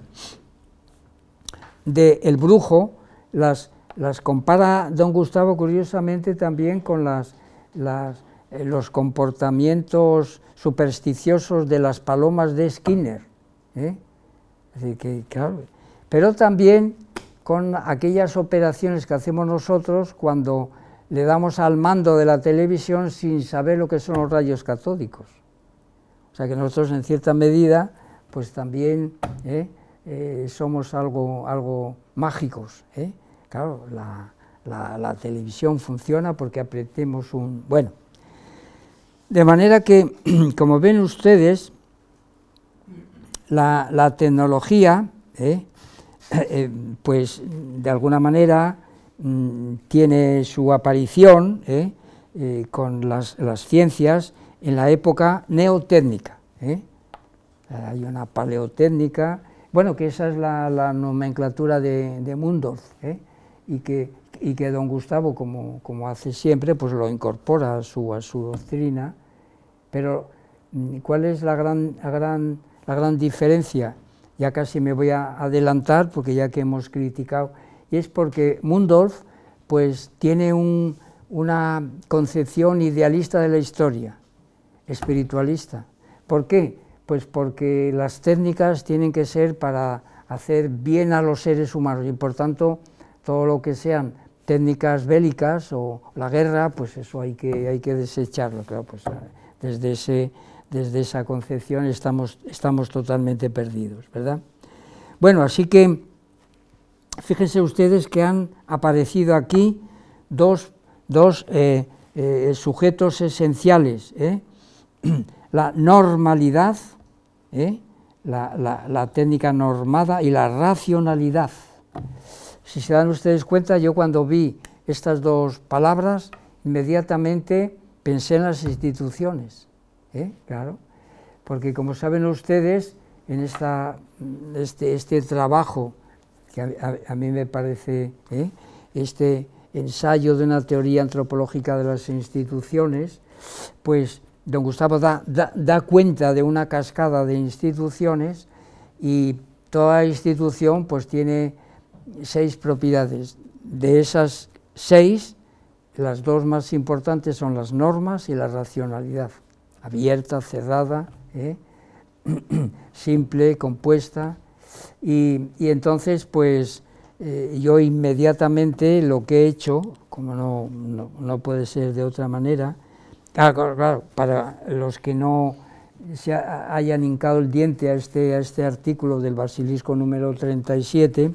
del brujo las, las compara don Gustavo curiosamente también con las, eh, los comportamientos supersticiosos de las palomas de Skinner. Pero también con aquellas operaciones que hacemos nosotros cuando le damos al mando de la televisión sin saber lo que son los rayos catódicos. O sea que nosotros en cierta medida pues también ¿eh? Eh, somos algo, algo mágicos. ¿eh? Claro, la, televisión funciona porque apretemos un... Bueno, de manera que, como ven ustedes, la, tecnología, eh, pues de alguna manera mm, tiene su aparición eh, eh, con las, ciencias en la época neotécnica. Hay una paleotécnica, bueno, que esa es la, nomenclatura de, de Mundorf, y que, que, don Gustavo, como, hace siempre, pues lo incorpora a su, a su doctrina, pero mm, ¿cuál es la la gran, la gran diferencia ya casi me voy a adelantar, porque ya que hemos criticado, y es porque Mundorf pues, tiene una concepción idealista de la historia, espiritualista. ¿Por qué? Pues porque las técnicas tienen que ser para hacer bien a los seres humanos y por tanto todo lo que sean técnicas bélicas o la guerra, pues eso hay que, hay que desecharlo, claro, pues desde ese desde esa concepción estamos, totalmente perdidos, ¿verdad? Bueno, así que fíjense ustedes que han aparecido aquí dos, eh, eh, sujetos esenciales, ¿eh? la normalidad, la técnica normada y la racionalidad. Si se dan ustedes cuenta, yo cuando vi estas dos palabras, inmediatamente pensé en las instituciones. ¿Eh? claro, porque como saben ustedes, en esta, este, este trabajo, que a, mí me parece ¿eh? este ensayo de una teoría antropológica de las instituciones, pues don Gustavo da, da cuenta de una cascada de instituciones y toda institución pues tiene seis propiedades. De esas seis, las dos más importantes son las normas y la racionalidad abierta, cerrada, ¿eh? simple, compuesta. Y, entonces, pues eh, yo inmediatamente lo que he hecho, como no, puede ser de otra manera, ah, claro, para los que no se hayan hincado el diente a este, a este artículo del basilisco número 37,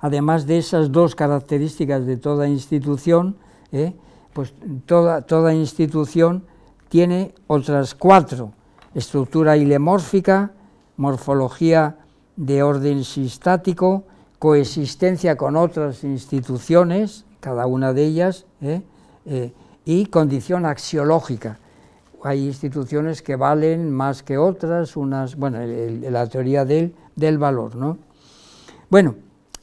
además de esas dos características de toda institución, ¿eh? pues toda, toda institución tiene otras cuatro, estructura ilemórfica, morfología de orden sistático, coexistencia con otras instituciones, cada una de ellas, ¿eh? Eh, y condición axiológica. Hay instituciones que valen más que otras, unas, bueno, la teoría del, del valor, ¿no? Bueno,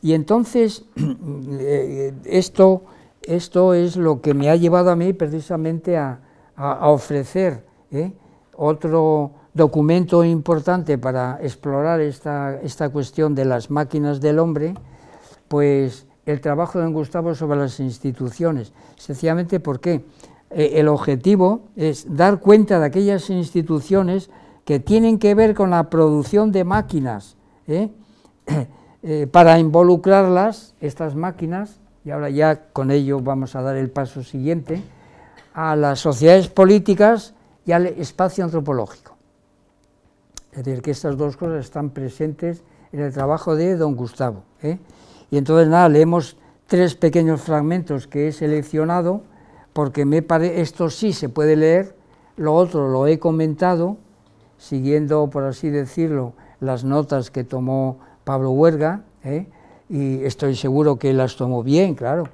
y entonces eh, esto, esto es lo que me ha llevado a mí precisamente a, a, ofrecer ¿eh? otro documento importante para explorar esta, cuestión de las máquinas del hombre, pues el trabajo de Gustavo sobre las instituciones. Sencillamente, porque el objetivo es dar cuenta de aquellas instituciones que tienen que ver con la producción de máquinas, ¿eh? Eh, para involucrarlas, estas máquinas, y ahora ya con ello vamos a dar el paso siguiente, a las sociedades políticas y al espacio antropológico. Es decir, que estas dos cosas están presentes en el trabajo de don Gustavo. ¿eh? Y entonces, nada, leemos tres pequeños fragmentos que he seleccionado, porque me pare... esto sí se puede leer, lo otro lo he comentado, siguiendo, por así decirlo, las notas que tomó Pablo Huerga, ¿eh? y estoy seguro que las tomó bien, claro.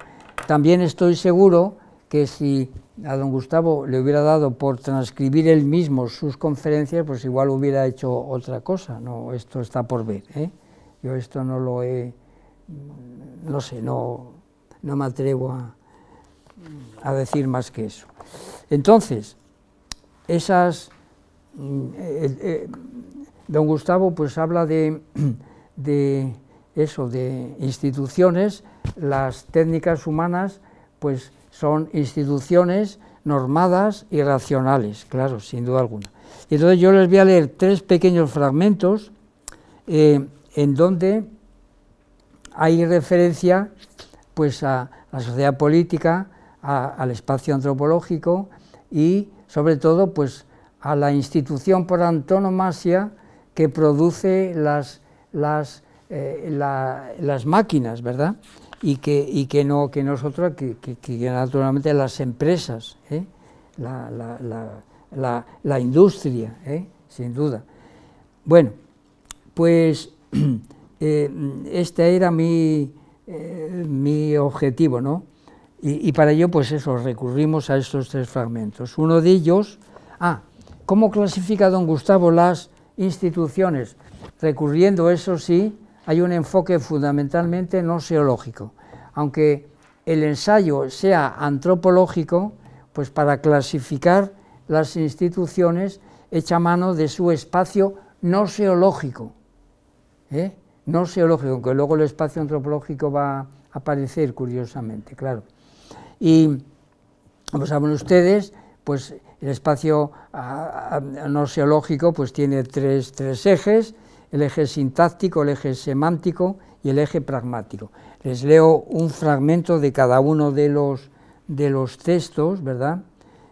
También estoy seguro que si a don Gustavo le hubiera dado por transcribir él mismo sus conferencias, pues igual hubiera hecho otra cosa. No, esto está por ver. ¿eh? Yo esto no lo he, mm, no sé, no, no me atrevo a, decir más que eso. Entonces, esas, mm, eh, eh, don Gustavo pues habla de, de eso, de instituciones, las técnicas humanas, pues son instituciones normadas y racionales, claro, sin duda alguna. Y entonces yo les voy a leer tres pequeños fragmentos eh, en donde hay referencia pues, a la sociedad política, al espacio antropológico y sobre todo pues, a la institución por antonomasia que produce las, las, eh, las máquinas, ¿verdad? y que, no que nosotros, que, naturalmente las empresas, ¿eh? la, industria, ¿eh? sin duda. Bueno, pues eh, este era mi, mi objetivo, ¿no? Y, y, para ello, pues eso, recurrimos a estos tres fragmentos. Uno de ellos, ah, ¿cómo clasifica don Gustavo las instituciones? Recurriendo, eso sí, hay un enfoque fundamentalmente no seológico. Aunque el ensayo sea antropológico, pues para clasificar las instituciones echa mano de su espacio no seológico. ¿eh? No seológico, aunque luego el espacio antropológico va a aparecer curiosamente, claro. Y como saben ustedes, pues el espacio ah, ah, no seológico pues tiene tres, tres ejes, el eje sintáctico, el eje semántico y el eje pragmático. Les leo un fragmento de cada uno de los, de los textos, ¿verdad?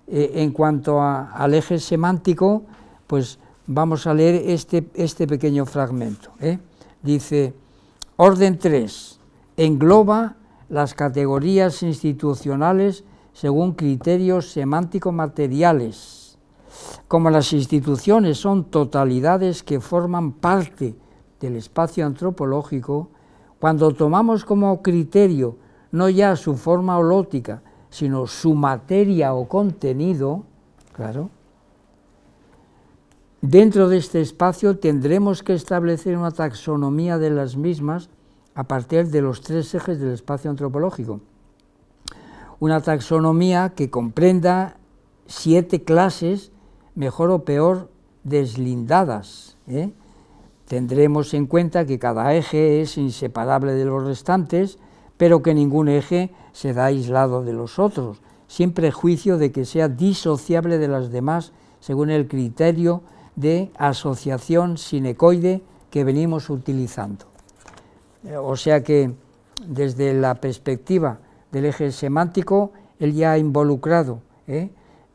Eh, en cuanto al eje semántico, pues vamos a leer este, este pequeño fragmento. ¿eh? Dice, orden 3, engloba las categorías institucionales según criterios semántico-materiales como las instituciones son totalidades que forman parte del espacio antropológico, cuando tomamos como criterio no ya su forma holótica, sino su materia o contenido, claro, dentro de este espacio tendremos que establecer una taxonomía de las mismas a partir de los tres ejes del espacio antropológico. Una taxonomía que comprenda siete clases mejor o peor deslindadas. ¿eh? Tendremos en cuenta que cada eje es inseparable de los restantes, pero que ningún eje se da aislado de los otros, sin prejuicio de que sea disociable de las demás según el criterio de asociación sinecoide que venimos utilizando. Eh, o sea que desde la perspectiva del eje semántico, él ya ha involucrado ¿eh?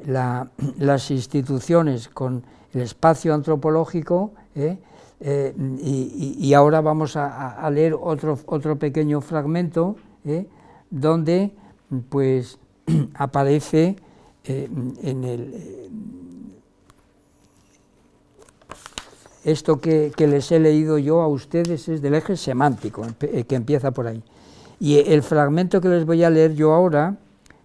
las instituciones con el espacio antropológico ¿eh? Eh, y, ahora vamos a, leer otro, otro pequeño fragmento ¿eh? donde pues aparece en el esto que, les he leído yo a ustedes es del eje semántico que empieza por ahí y el fragmento que les voy a leer yo ahora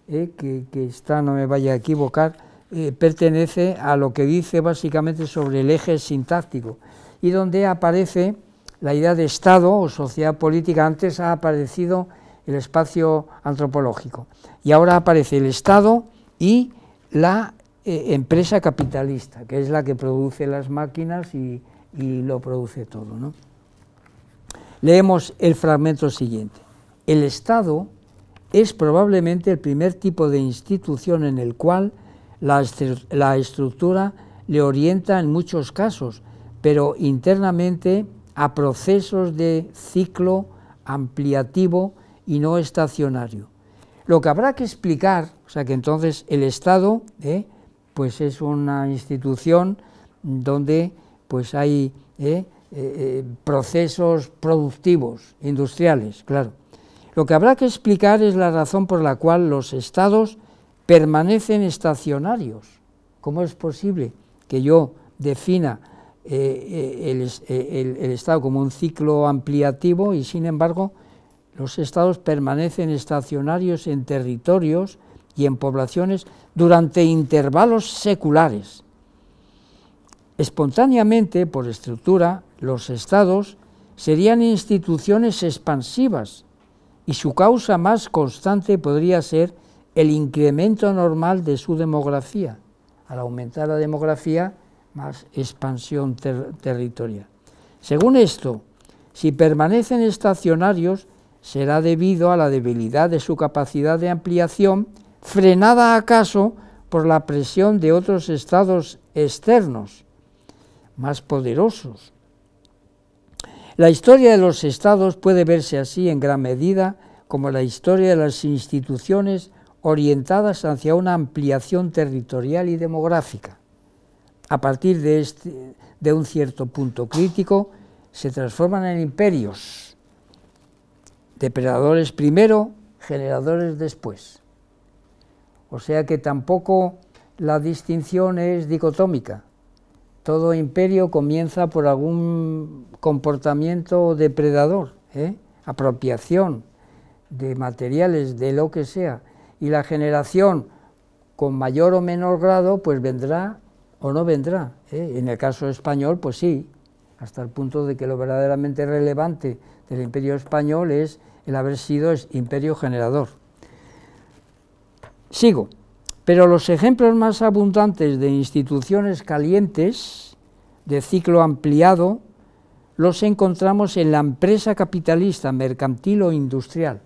eh, que, está, no me vaya a equivocar, eh, pertenece a lo que dice básicamente sobre el eje sintáctico y donde aparece la idea de Estado o sociedad política. Antes ha aparecido el espacio antropológico y ahora aparece el Estado y la eh, empresa capitalista, que es la que produce las máquinas y, y lo produce todo. ¿no? Leemos el fragmento siguiente. El Estado es probablemente el primer tipo de institución en el cual la, estructura le orienta en muchos casos, pero internamente a procesos de ciclo ampliativo y no estacionario. Lo que habrá que explicar, o sea que entonces el Estado ¿eh? pues es una institución donde pues hay ¿eh? Eh, procesos productivos, industriales, claro, lo que habrá que explicar es la razón por la cual los estados permanecen estacionarios. ¿Cómo es posible que yo defina eh, eh, eh, el, estado como un ciclo ampliativo y sin embargo los estados permanecen estacionarios en territorios y en poblaciones durante intervalos seculares? Espontáneamente, por estructura, los estados serían instituciones expansivas y su causa más constante podría ser el incremento normal de su demografía. Al aumentar la demografía, más expansión territorial. Según esto, si permanecen estacionarios, será debido a la debilidad de su capacidad de ampliación, frenada acaso por la presión de otros estados externos, más poderosos, la historia de los estados puede verse así en gran medida como la historia de las instituciones orientadas hacia una ampliación territorial y demográfica. A partir de, este, de un cierto punto crítico, se transforman en imperios, depredadores primero, generadores después. O sea que tampoco la distinción es dicotómica, todo imperio comienza por algún comportamiento depredador, ¿eh? apropiación de materiales, de lo que sea. Y la generación con mayor o menor grado, pues vendrá o no vendrá. ¿eh? En el caso español, pues sí, hasta el punto de que lo verdaderamente relevante del imperio español es el haber sido imperio generador. Sigo. Pero los ejemplos más abundantes de instituciones calientes, de ciclo ampliado, los encontramos en la empresa capitalista, mercantil o industrial.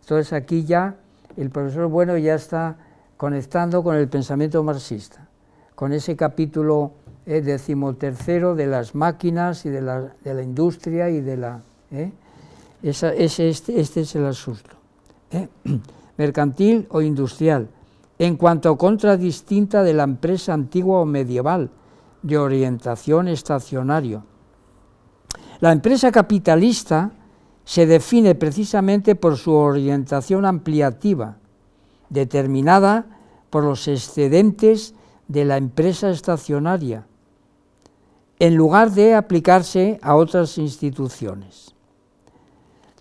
Entonces aquí ya el profesor Bueno ya está conectando con el pensamiento marxista, con ese capítulo eh, decimotercero de las máquinas y de la, industria y de la... Eh, este, este, es el asunto. Eh, mercantil o industrial en cuanto contradistinta de la empresa antigua o medieval de orientación estacionaria. La empresa capitalista se define precisamente por su orientación ampliativa, determinada por los excedentes de la empresa estacionaria, en lugar de aplicarse a otras instituciones.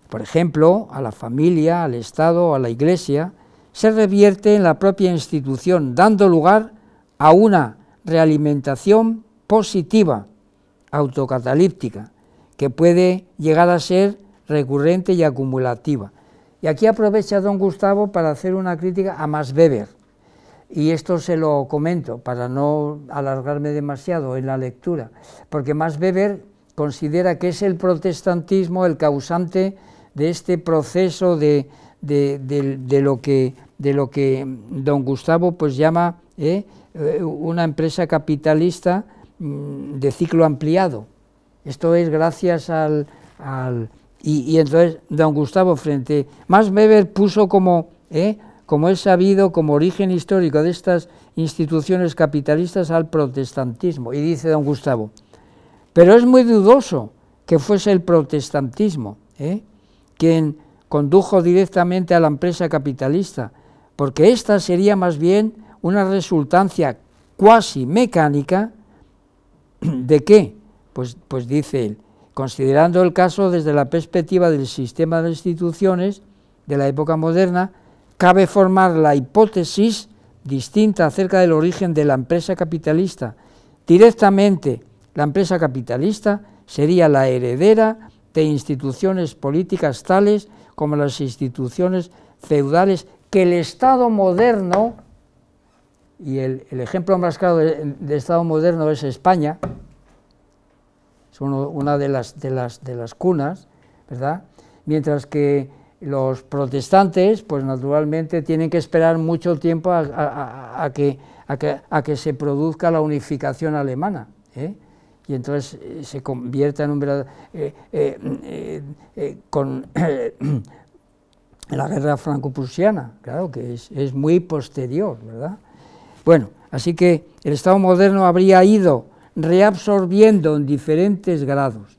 Por ejemplo, a la familia, al Estado, a la Iglesia, se revierte en la propia institución, dando lugar a una realimentación positiva, autocatalíptica, que puede llegar a ser recurrente y acumulativa. Y aquí aprovecha don Gustavo para hacer una crítica a Max Weber. Y esto se lo comento para no alargarme demasiado en la lectura, porque Max Weber considera que es el protestantismo el causante de este proceso de de, lo que, de lo que don Gustavo pues llama eh, eh, una empresa capitalista mm, de ciclo ampliado. Esto es gracias al... al y, entonces don Gustavo frente... Max Weber puso como, eh, como es sabido, como origen histórico de estas instituciones capitalistas al protestantismo. Y dice don Gustavo, pero es muy dudoso que fuese el protestantismo ¿eh? quien condujo directamente a la empresa capitalista, porque esta sería más bien una resultancia cuasi mecánica de qué, pues, pues dice él, considerando el caso desde la perspectiva del sistema de instituciones de la época moderna, cabe formar la hipótesis distinta acerca del origen de la empresa capitalista. Directamente, la empresa capitalista sería la heredera de instituciones políticas tales como las instituciones feudales que el Estado moderno, y el, ejemplo más claro de, Estado moderno es España, es una de las, de, las, de las cunas, ¿verdad? Mientras que los protestantes, pues naturalmente tienen que esperar mucho tiempo a, que, a, que, se produzca la unificación alemana. ¿eh? y entonces eh, se convierte en un verdadero... Eh, eh, con la guerra franco-prusiana, claro que es, es muy posterior, ¿verdad? Bueno, así que el Estado moderno habría ido reabsorbiendo en diferentes grados.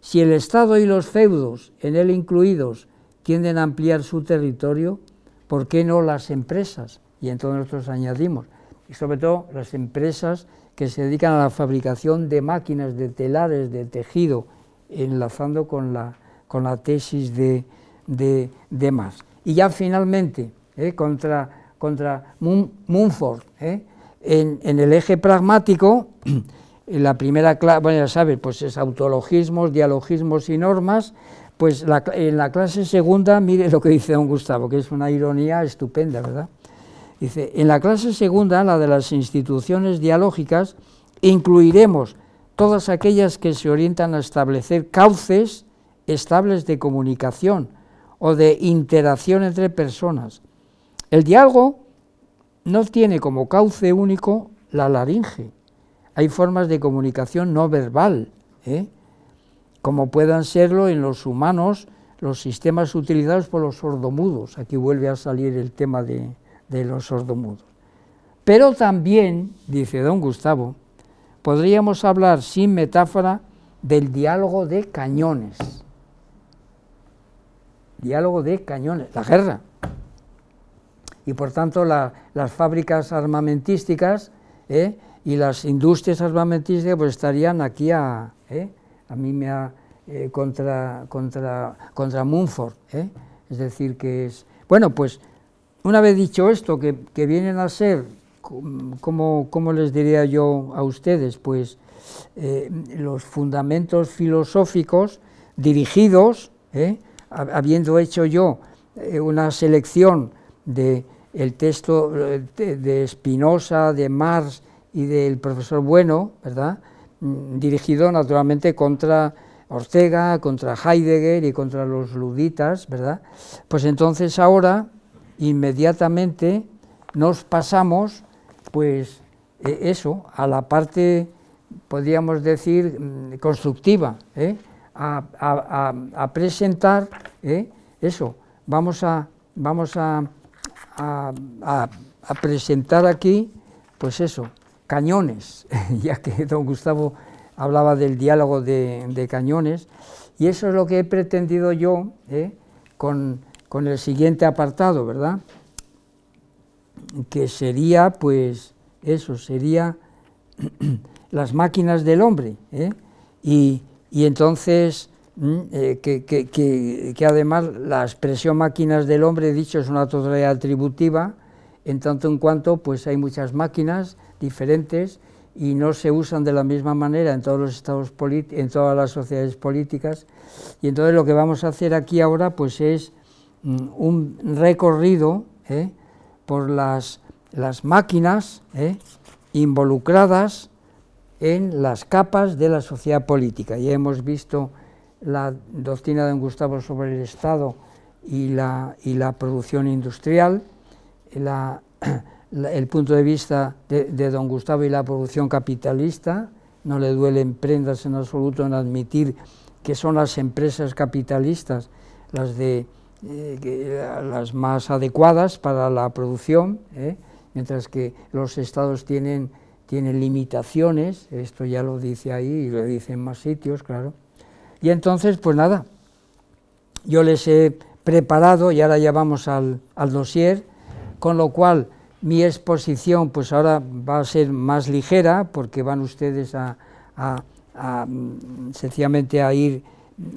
Si el Estado y los feudos, en él incluidos, tienden a ampliar su territorio, ¿por qué no las empresas? Y entonces nosotros añadimos, y sobre todo las empresas que se dedican a la fabricación de máquinas, de telares, de tejido, enlazando con la, con la tesis de, de, Marx. Y ya finalmente, eh, contra, contra Mumford, eh, en, el eje pragmático, en la primera clase, bueno ya sabes, pues es autologismos, dialogismos y normas, pues en la clase segunda, mire lo que dice don Gustavo, que es una ironía estupenda, ¿verdad? Dice, en la clase segunda, la de las instituciones dialógicas, incluiremos todas aquellas que se orientan a establecer cauces estables de comunicación o de interacción entre personas. El diálogo no tiene como cauce único la laringe. Hay formas de comunicación no verbal, ¿eh? como puedan serlo en los humanos los sistemas utilizados por los sordomudos. Aquí vuelve a salir el tema de, de los sordomudos. Pero también, dice don Gustavo, podríamos hablar sin metáfora del diálogo de cañones. Diálogo de cañones, la guerra. Y por tanto las fábricas armamentísticas ¿eh? y las industrias armamentísticas pues estarían aquí a... ¿eh? A mí me ha... Eh, contra, contra, contra Munford. Es decir, que es... Bueno, pues una vez dicho esto, que, vienen a ser, ¿cómo les diría yo a ustedes? Pues eh, los fundamentos filosóficos dirigidos, ¿eh? habiendo hecho yo eh, una selección de el texto de Spinoza, de Marx y del profesor Bueno, ¿verdad? Mm, dirigido naturalmente contra Ortega, contra Heidegger y contra los luditas, ¿verdad? Pues entonces ahora inmediatamente nos pasamos, pues eh, eso, a la parte, podríamos decir, mm, constructiva, ¿eh? a, presentar ¿eh? eso. Vamos a, vamos a, presentar aquí, pues eso, cañones, ya que don Gustavo hablaba del diálogo de, de, cañones, y eso es lo que he pretendido yo con con el siguiente apartado, ¿verdad? Que sería, pues, eso, sería las máquinas del hombre. ¿eh? Y, entonces, mm, eh, que, además la expresión máquinas del hombre, dicho, es una totalidad atributiva, en tanto en cuanto, pues hay muchas máquinas diferentes y no se usan de la misma manera en todos los estados en todas las sociedades políticas. Y entonces lo que vamos a hacer aquí ahora, pues es Mm, un recorrido eh, por las, las máquinas eh, involucradas en las capas de la sociedad política. Ya hemos visto la doctrina de don Gustavo sobre el Estado y la, la producción industrial, el punto de vista de, de don Gustavo y la producción capitalista, no le duelen prendas en absoluto en admitir que son las empresas capitalistas las de eh, las más adecuadas para la producción, ¿eh? mientras que los estados tienen, tienen limitaciones, esto ya lo dice ahí y lo dice en más sitios, claro. Y entonces, pues nada, yo les he preparado y ahora ya vamos al, al dossier, con lo cual mi exposición pues ahora va a ser más ligera porque van ustedes a, a, a mm, sencillamente a ir,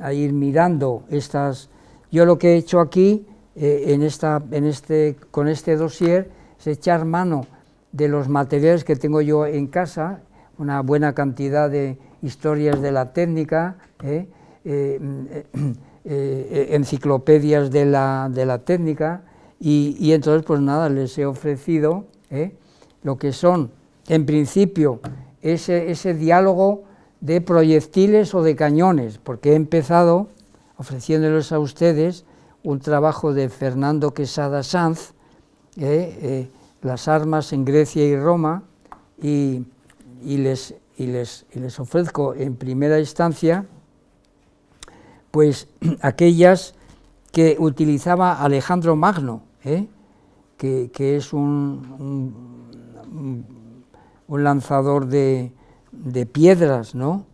a ir mirando estas, yo lo que he hecho aquí, eh, en esta, en este, con este dossier, es echar mano de los materiales que tengo yo en casa, una buena cantidad de historias de la técnica, eh, eh, mm, enciclopedias de la, de la técnica, y, y, entonces, pues nada, les he ofrecido lo que son, en principio, ese, ese diálogo de proyectiles o de cañones, porque he empezado ofreciéndoles a ustedes un trabajo de Fernando Quesada Sanz, eh, eh, Las armas en Grecia y Roma, y, les, les, les, ofrezco en primera instancia pues aquellas que utilizaba Alejandro Magno, eh, que, es un, un, lanzador de, piedras, ¿no?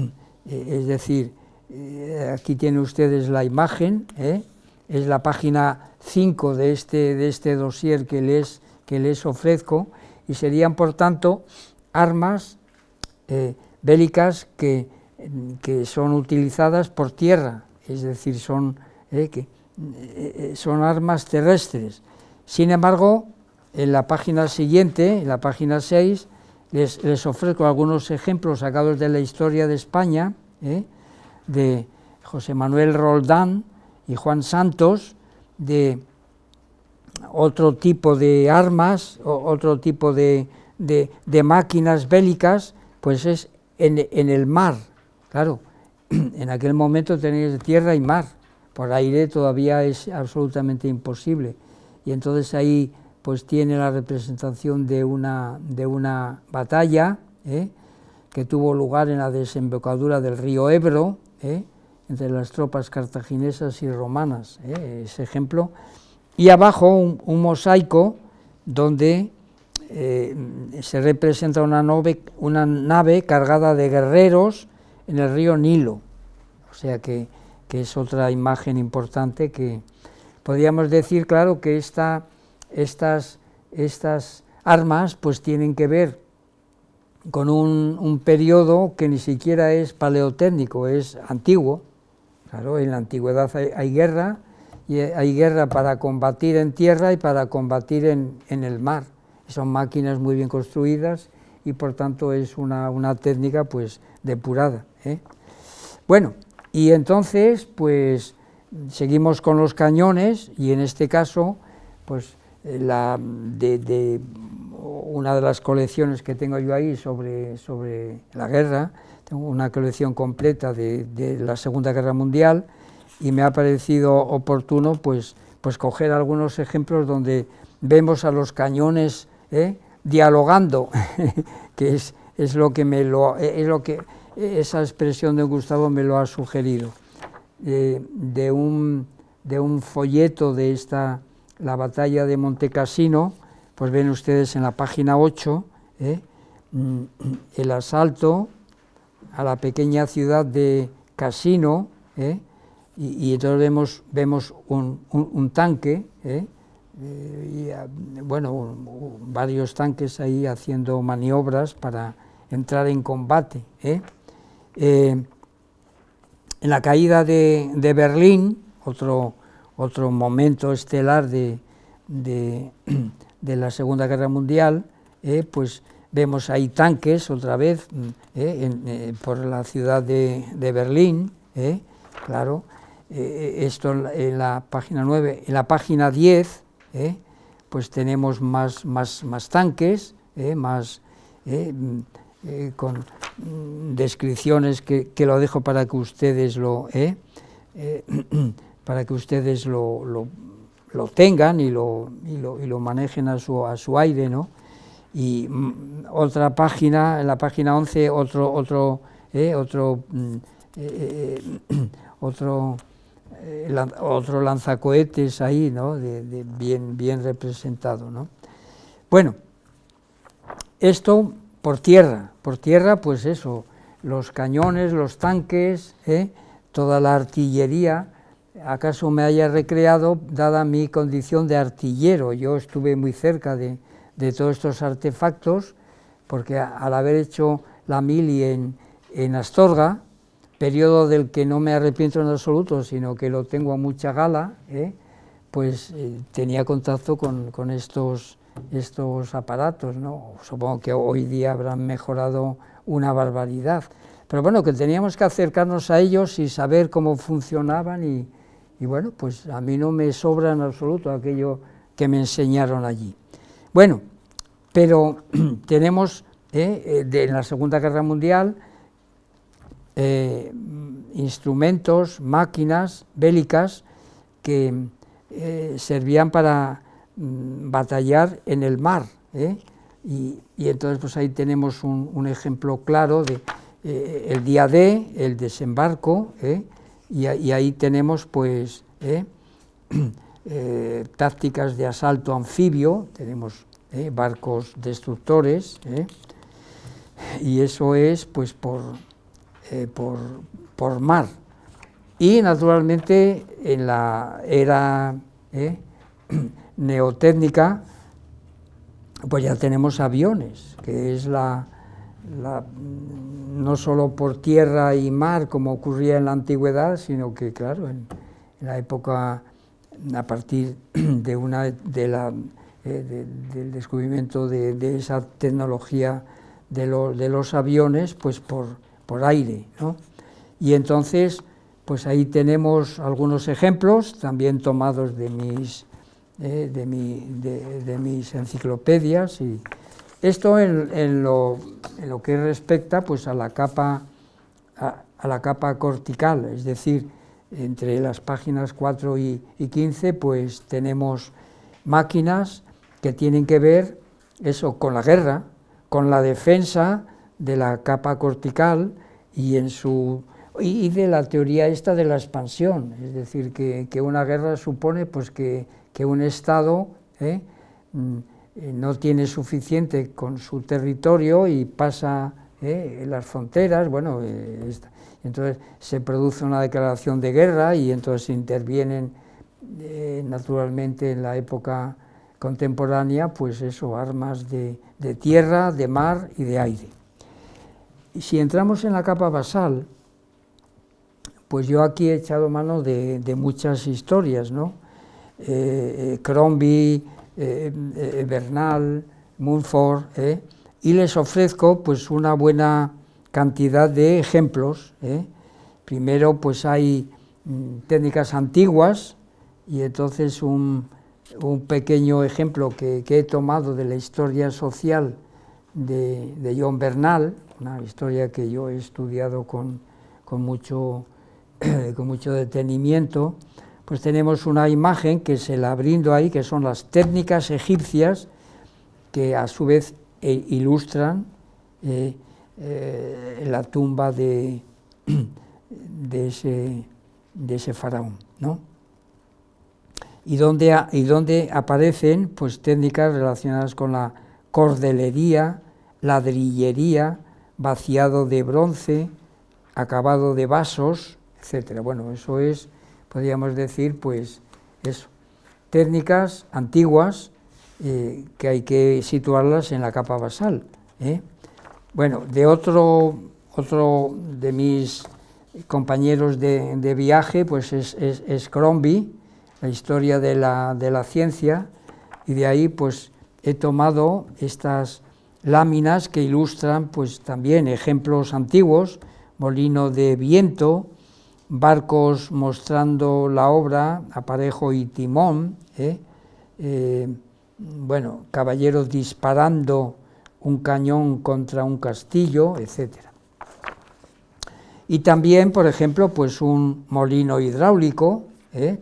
es decir, eh, aquí tiene ustedes la imagen, ¿eh? es la página 5 de este, de este dossier que les, que les ofrezco, y serían, por tanto, armas eh, bélicas que, son utilizadas por tierra, es decir, son, son armas terrestres. Sin embargo, en la página siguiente, en la página 6, les, les ofrezco algunos ejemplos sacados de la historia de España, de José Manuel Roldán y Juan Santos, de otro tipo de armas, o otro tipo de, máquinas bélicas, pues es en, el mar, claro. En aquel momento tenéis tierra y mar, por aire todavía es absolutamente imposible. Y entonces ahí pues tiene la representación de una, de una batalla ¿eh? que tuvo lugar en la desembocadura del río Ebro, ¿eh? entre las tropas cartaginesas y romanas, ¿eh? ese ejemplo. Y abajo un, mosaico donde eh, se representa una nave, cargada de guerreros en el río Nilo. O sea que, es otra imagen importante que podríamos decir, claro, que estas, estas armas pues tienen que ver con un, periodo que ni siquiera es paleotécnico, es antiguo. Claro, en la antigüedad hay, guerra, y hay guerra para combatir en tierra y para combatir en, el mar. Son máquinas muy bien construidas y por tanto es una, técnica pues depurada. ¿eh? Bueno, y entonces pues seguimos con los cañones y en este caso pues la de una de las colecciones que tengo yo ahí sobre, sobre la guerra, tengo una colección completa de, la Segunda Guerra Mundial y me ha parecido oportuno pues, pues coger algunos ejemplos donde vemos a los cañones ¿eh? dialogando, que es, es, lo que me lo, es lo que esa expresión de Gustavo me lo ha sugerido, de, un, de un folleto de esta, la batalla de Montecassino, pues ven ustedes en la página 8 ¿eh? mm, el asalto a la pequeña ciudad de Casino, ¿eh? y, entonces vemos, vemos un, tanque, ¿eh? Ah, bueno, varios tanques ahí haciendo maniobras para entrar en combate. en la caída de, Berlín, otro, otro momento estelar de de la Segunda Guerra Mundial, eh, pues vemos ahí tanques otra vez mm, eh, eh, por la ciudad de, Berlín, claro, esto en la página 9, en la página 10, pues tenemos más, más, más tanques, más... Mm, con mm, descripciones que, lo dejo para que ustedes lo para que ustedes lo lo tengan y lo, y lo, manejen a su, a su aire, Y mm, otra página, en la página 11, otro, otro, eh, otro, mm, eh, eh, otro, otro lanzacohetes ahí, ¿no? bien, bien representado, ¿no? Bueno, esto por tierra, por tierra, pues eso, los cañones, los tanques, toda la artillería, acaso me haya recreado, dada mi condición de artillero. Yo estuve muy cerca de, todos estos artefactos, porque al haber hecho la mili en, Astorga, periodo del que no me arrepiento en absoluto, sino que lo tengo a mucha gala, ¿eh? pues eh, tenía contacto con, con, estos, aparatos. ¿no? Supongo que hoy día habrán mejorado una barbaridad. Pero bueno, que teníamos que acercarnos a ellos y saber cómo funcionaban y, y bueno, pues a mí no me sobra en absoluto aquello que me enseñaron allí. Bueno, pero tenemos eh, eh, en la Segunda Guerra Mundial eh, instrumentos, máquinas bélicas que servían para mm, batallar en el mar. Y, entonces pues ahí tenemos un, ejemplo claro de el día D, el desembarco, y, ahí tenemos pues ¿eh? Eh, tácticas de asalto anfibio, tenemos ¿eh? barcos destructores, y eso es pues por, por, por, mar. Y naturalmente en la era neotécnica, pues ya tenemos aviones, que es la, no solo por tierra y mar como ocurría en la antigüedad, sino que, claro, en, la época, a partir de, una, de la, eh, del descubrimiento de, esa tecnología de, los aviones, pues por, por aire. Y entonces, pues ahí tenemos algunos ejemplos, también tomados de mis, eh, de mis enciclopedias y, esto en, lo, que respecta pues, a, la capa, a, la capa cortical, es decir, entre las páginas 4 y, 15 pues, tenemos máquinas que tienen que ver eso con la guerra, con la defensa de la capa cortical y en su y, de la teoría esta de la expansión, es decir, que, una guerra supone pues, que, que un Estado ¿eh? mm, eh, no tiene suficiente con su territorio y pasa eh, las fronteras, bueno, eh, entonces se produce una declaración de guerra y entonces intervienen naturalmente en la época contemporánea, pues eso, armas de, de tierra, de mar y de aire. Y si entramos en la capa basal, pues yo aquí he echado mano de, muchas historias, ¿no? Crombie, eh, eh, Bernal, Munford, eh, y les ofrezco pues una buena cantidad de ejemplos. Primero pues hay mm, técnicas antiguas y entonces un, pequeño ejemplo que, he tomado de la historia social de, John Bernal, una historia que yo he estudiado con, mucho, con mucho detenimiento, pues tenemos una imagen que se la brindo ahí, que son las técnicas egipcias que a su vez eh, ilustran eh, eh, la tumba de, de, ese, de ese faraón. ¿no? Y, donde, y aparecen pues, técnicas relacionadas con la cordelería, ladrillería, vaciado de bronce, acabado de vasos, etc. Bueno, eso es podríamos decir, pues eso, técnicas antiguas eh, que hay que situarlas en la capa basal. ¿eh? Bueno, de otro, otro de mis compañeros de, viaje, pues es, Crombie, la historia de la, de la ciencia, y de ahí pues he tomado estas láminas que ilustran pues también ejemplos antiguos, molino de viento, barcos mostrando la obra, aparejo y timón, ¿eh? Eh, bueno, caballeros disparando un cañón contra un castillo, etc. Y también, por ejemplo, pues un molino hidráulico, ¿eh?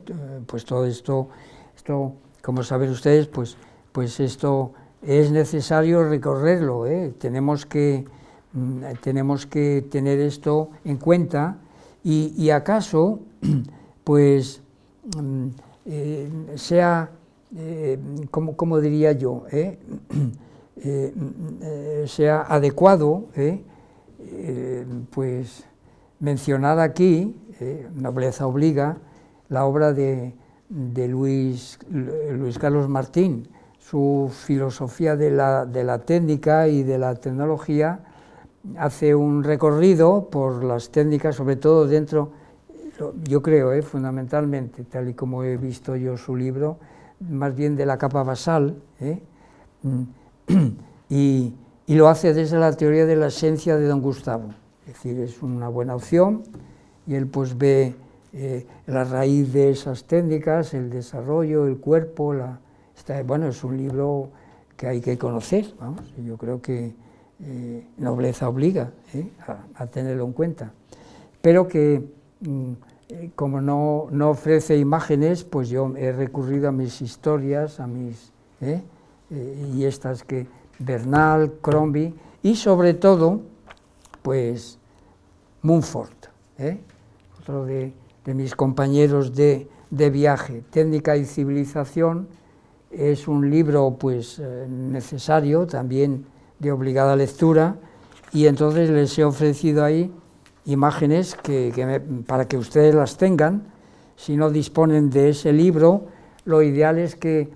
pues todo esto, esto, como saben ustedes, pues, pues esto es necesario recorrerlo, tenemos, que, mm, tenemos que tener esto en cuenta, y, acaso pues mm, eh, sea, eh, como, diría yo, eh? Mm, sea adecuado pues mencionar aquí, nobleza obliga, la obra de, Luis, Carlos Martín, su filosofía de la técnica y de la tecnología, hace un recorrido por las técnicas, sobre todo dentro, yo creo, eh, fundamentalmente, tal y como he visto yo su libro, más bien de la capa basal, eh, y, lo hace desde la teoría de la esencia de don Gustavo. Es decir, es una buena opción y él pues ve eh, la raíz de esas técnicas, el desarrollo, el cuerpo, la, bueno, es un libro que hay que conocer, yo creo que eh, nobleza obliga ¿eh? a, tenerlo en cuenta, pero que mm, eh, como no, ofrece imágenes, pues yo he recurrido a mis historias, a mis y estas que Bernal, Crombie y sobre todo, pues Mumford, otro de, mis compañeros de, de viaje, Técnica y Civilización, es un libro pues necesario también de obligada lectura y entonces les he ofrecido ahí imágenes que, para que ustedes las tengan. Si no disponen de ese libro, lo ideal es que,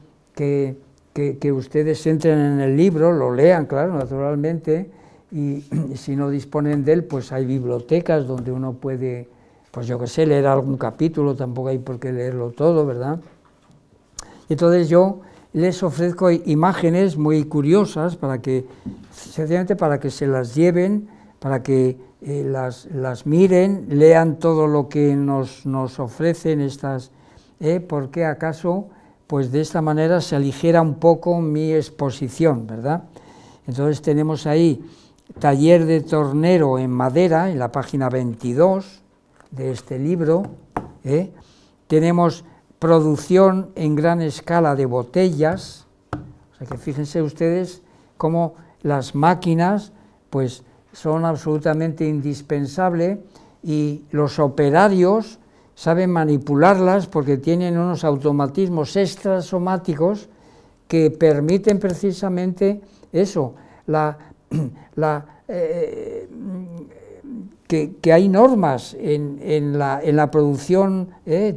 ustedes entren en el libro, lo lean, claro, naturalmente, y si no disponen de él, pues hay bibliotecas donde uno puede, pues yo qué sé, leer algún capítulo, tampoco hay por qué leerlo todo, ¿verdad? y Entonces yo les ofrezco imágenes muy curiosas para que, sencillamente para que se las lleven, para que eh, las, miren, lean todo lo que nos, ofrecen estas, eh, porque acaso, pues de esta manera se aligera un poco mi exposición, ¿verdad? Entonces tenemos ahí taller de tornero en madera, en la página 22 de este libro, eh. tenemos producción en gran escala de botellas, o sea que fíjense ustedes cómo las máquinas pues son absolutamente indispensables y los operarios saben manipularlas porque tienen unos automatismos extrasomáticos que permiten precisamente eso, la, eh, eh, que, hay normas en, la, producción eh,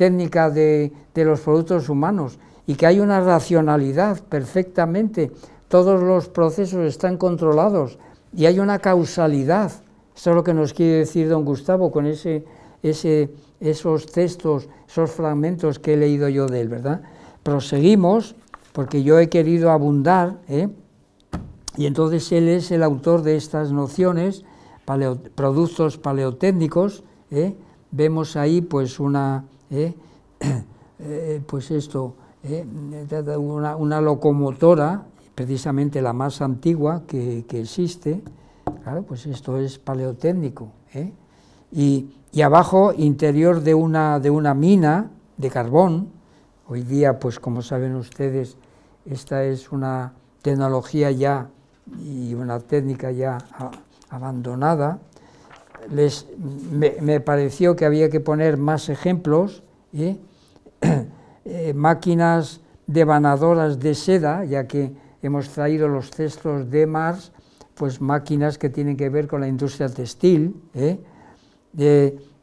técnica de, los productos humanos y que hay una racionalidad perfectamente. Todos los procesos están controlados y hay una causalidad. Eso es lo que nos quiere decir don Gustavo con ese, ese, esos textos, esos fragmentos que he leído yo de él, ¿verdad? Proseguimos, porque yo he querido abundar, ¿eh? y entonces él es el autor de estas nociones, productos paleotécnicos, ¿eh? vemos ahí pues una, ¿eh? Eh, eh, pues esto, una, locomotora, precisamente la más antigua que, existe, claro, pues esto es paleotécnico, y, abajo interior de una, de una mina de carbón, hoy día, pues como saben ustedes, esta es una tecnología ya y una técnica ya abandonada, les, me, pareció que había que poner más ejemplos, ¿eh? Eh, máquinas devanadoras de seda, ya que hemos traído los cestos de Mars, pues máquinas que tienen que ver con la industria textil, ¿eh?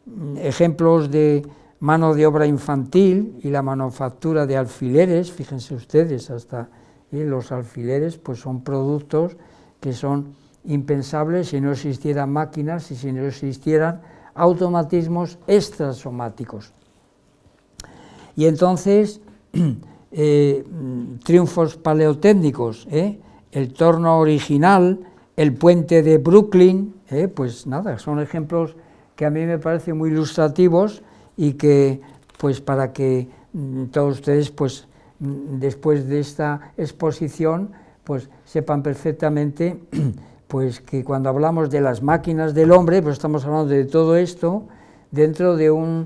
mm, ejemplos de mano de obra infantil y la manufactura de alfileres, fíjense ustedes, hasta los alfileres pues son productos que son impensable si no existieran máquinas y si no existieran automatismos extrasomáticos. Y entonces, eh, triunfos paleotécnicos, ¿eh? el torno original, el puente de Brooklyn, ¿eh? pues nada, son ejemplos que a mí me parecen muy ilustrativos y que, pues para que mm, todos ustedes, pues mm, después de esta exposición, pues sepan perfectamente pues que cuando hablamos de las máquinas del hombre, pues estamos hablando de todo esto dentro de una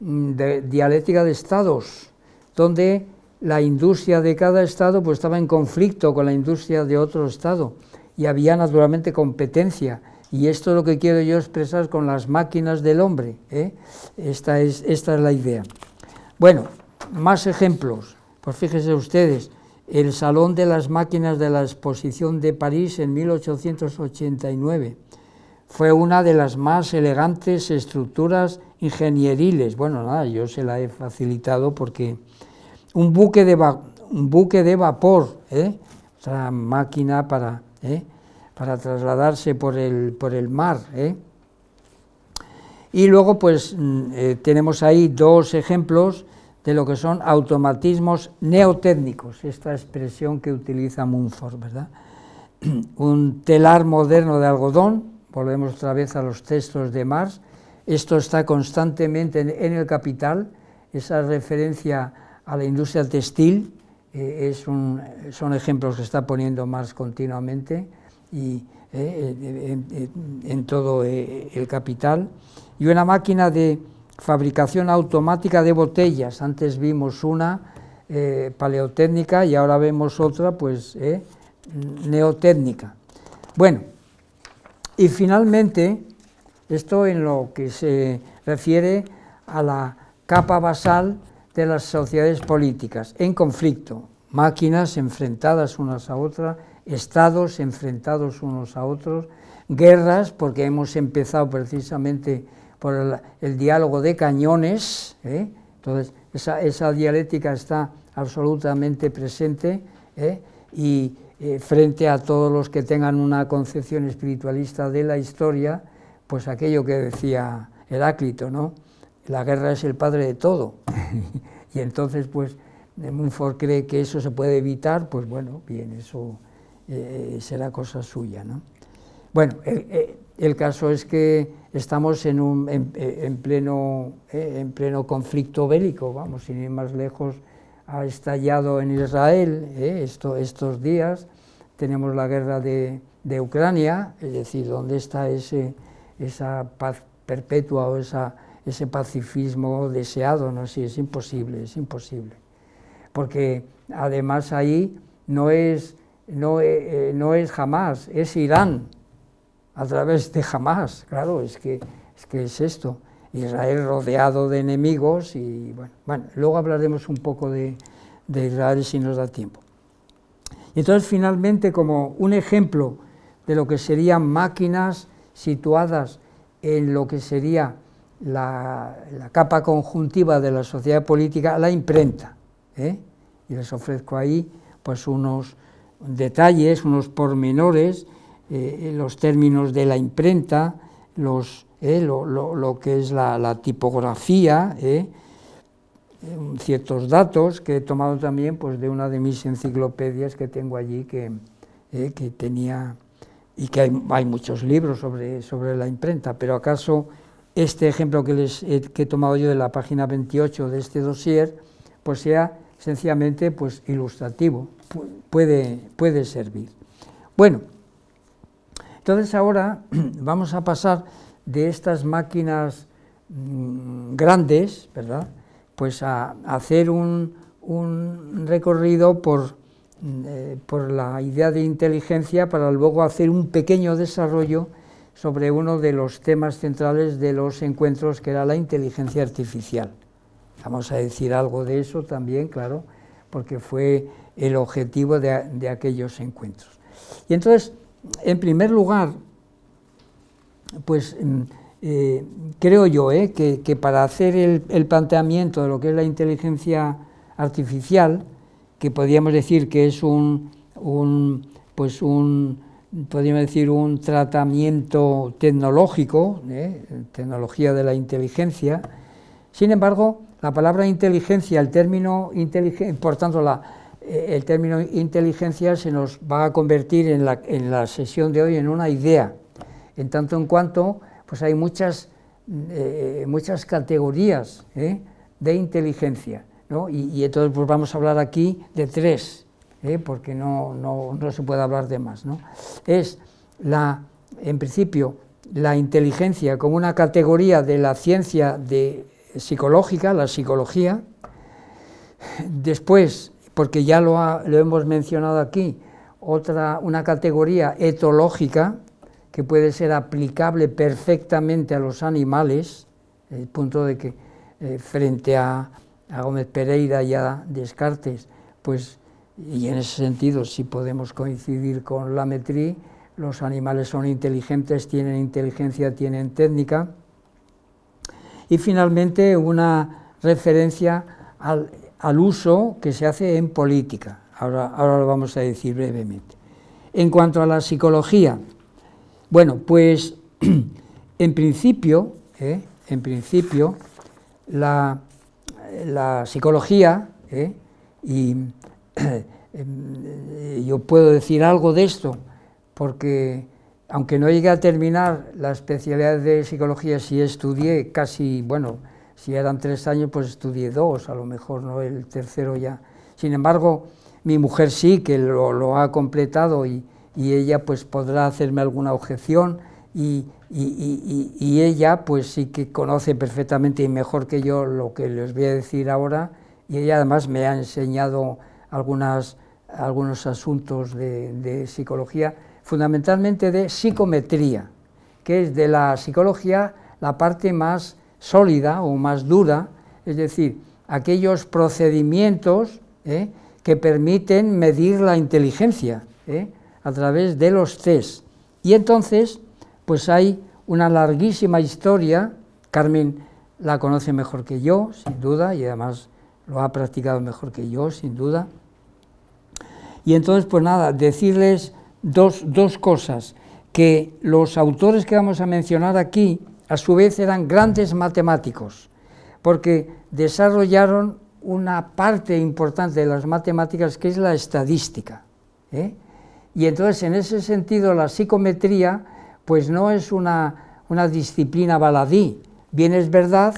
mm, dialéctica de estados, donde la industria de cada estado pues estaba en conflicto con la industria de otro estado y había naturalmente competencia. Y esto es lo que quiero yo expresar con las máquinas del hombre. ¿eh? Esta, es, esta es la idea. Bueno, más ejemplos. Pues fíjense ustedes, el Salón de las Máquinas de la Exposición de París en 1889. Fue una de las más elegantes estructuras ingenieriles. Bueno, nada, yo se la he facilitado porque un buque de, un buque de vapor, ¿eh? otra máquina para, ¿eh? para trasladarse por el, por el mar. ¿eh? Y luego pues mm, eh, tenemos ahí dos ejemplos de lo que son automatismos neotécnicos, esta expresión que utiliza Munford, ¿verdad? Un telar moderno de algodón, volvemos otra vez a los textos de Marx, esto está constantemente en, el capital, esa referencia a la industria textil eh, es un, son ejemplos que está poniendo Marx continuamente y eh, eh, en todo el capital, y una máquina de fabricación automática de botellas. Antes vimos una eh, paleotécnica y ahora vemos otra, pues, eh, neotécnica. Bueno, y finalmente, esto en lo que se refiere a la capa basal de las sociedades políticas, en conflicto, máquinas enfrentadas unas a otras, estados enfrentados unos a otros, guerras, porque hemos empezado precisamente por el, diálogo de cañones, ¿eh? entonces esa, esa, dialéctica está absolutamente presente ¿eh? y eh, frente a todos los que tengan una concepción espiritualista de la historia, pues aquello que decía Heráclito, ¿no? La guerra es el padre de todo. y entonces, pues, Munford cree que eso se puede evitar, pues bueno, bien, eso será cosa suya, ¿no? Bueno, el el caso es que estamos en, pleno, conflicto bélico, vamos, sin ir más lejos, ha estallado en Israel eh, estos días, tenemos la guerra de, Ucrania, es decir, ¿dónde está esa paz perpetua o ese pacifismo deseado? No es imposible, es imposible. Porque además ahí no es, no eh, eh, es jamás, es Irán a través de jamás, claro, es que es, que es esto. Israel rodeado de enemigos y bueno, bueno luego hablaremos un poco de, Israel si nos da tiempo. Y entonces finalmente como un ejemplo de lo que serían máquinas situadas en lo que sería la, la capa conjuntiva de la sociedad política, la imprenta. ¿eh? Y les ofrezco ahí pues unos detalles, unos pormenores eh, eh, los términos de la imprenta, los, eh, lo, que es la, tipografía, ciertos datos que he tomado también pues, de una de mis enciclopedias que tengo allí que, que tenía y que hay, muchos libros sobre, sobre la imprenta, pero acaso este ejemplo que, les, he, tomado yo de la página 28 de este dossier, pues sea sencillamente pues, ilustrativo, puede, puede servir. Bueno, entonces ahora vamos a pasar de estas máquinas mm, grandes, ¿verdad? Pues a, hacer un, recorrido mm, eh, por, la idea de inteligencia para luego hacer un pequeño desarrollo sobre uno de los temas centrales de los encuentros, que era la inteligencia artificial. Vamos a decir algo de eso también, claro, porque fue el objetivo de, de aquellos encuentros. Y entonces, en primer lugar, pues mm, eh, creo yo eh, que, para hacer el, planteamiento de lo que es la inteligencia artificial, que podríamos decir que es un, pues un, podríamos decir un tratamiento tecnológico, eh, tecnología de la inteligencia, sin embargo, la palabra inteligencia, el término inteligencia, por tanto, la, eh, el término inteligencia se nos va a convertir en la, en la sesión de hoy en una idea, en tanto en cuanto pues hay muchas, mm, eh, muchas categorías ¿eh? de inteligencia. ¿no? Y, y, entonces pues vamos a hablar aquí de tres, ¿eh? porque no, no, no, se puede hablar de más. ¿no? Es, la, en principio, la inteligencia como una categoría de la ciencia de, psicológica, la psicología, después porque ya lo, hemos mencionado aquí, otra, una categoría etológica que puede ser aplicable perfectamente a los animales, el punto de que eh, frente a, Gómez Pereira y a Descartes, pues, y en ese sentido, si podemos coincidir con la metría, los animales son inteligentes, tienen inteligencia, tienen técnica. Y finalmente una referencia al al uso que se hace en política. Ahora, ahora lo vamos a decir brevemente. En cuanto a la psicología, bueno, pues en principio, ¿eh? en principio, la, psicología, ¿eh? y yo puedo decir algo de esto, porque aunque no llegue a terminar la especialidad de psicología, si estudié casi, bueno, si eran tres años, pues estudié dos, a lo mejor no el tercero ya. Sin embargo, mi mujer sí que lo, ha completado y, ella pues podrá hacerme alguna objeción y, ella pues sí que conoce perfectamente y mejor que yo lo que les voy a decir ahora y ella además me ha enseñado algunos asuntos de, de psicología, fundamentalmente de psicometría, que es de la psicología la parte más sólida o más dura, es decir, aquellos procedimientos ¿eh? que permiten medir la inteligencia ¿eh? a través de los test. Y entonces, pues hay una larguísima historia, Carmen la conoce mejor que yo, sin duda, y además lo ha practicado mejor que yo, sin duda. Y entonces, pues nada, decirles dos cosas, que los autores que vamos a mencionar aquí, a su vez eran grandes matemáticos, porque desarrollaron una parte importante de las matemáticas que es la estadística. ¿eh? Y entonces, en ese sentido, la psicometría pues no es una, disciplina baladí. Bien es verdad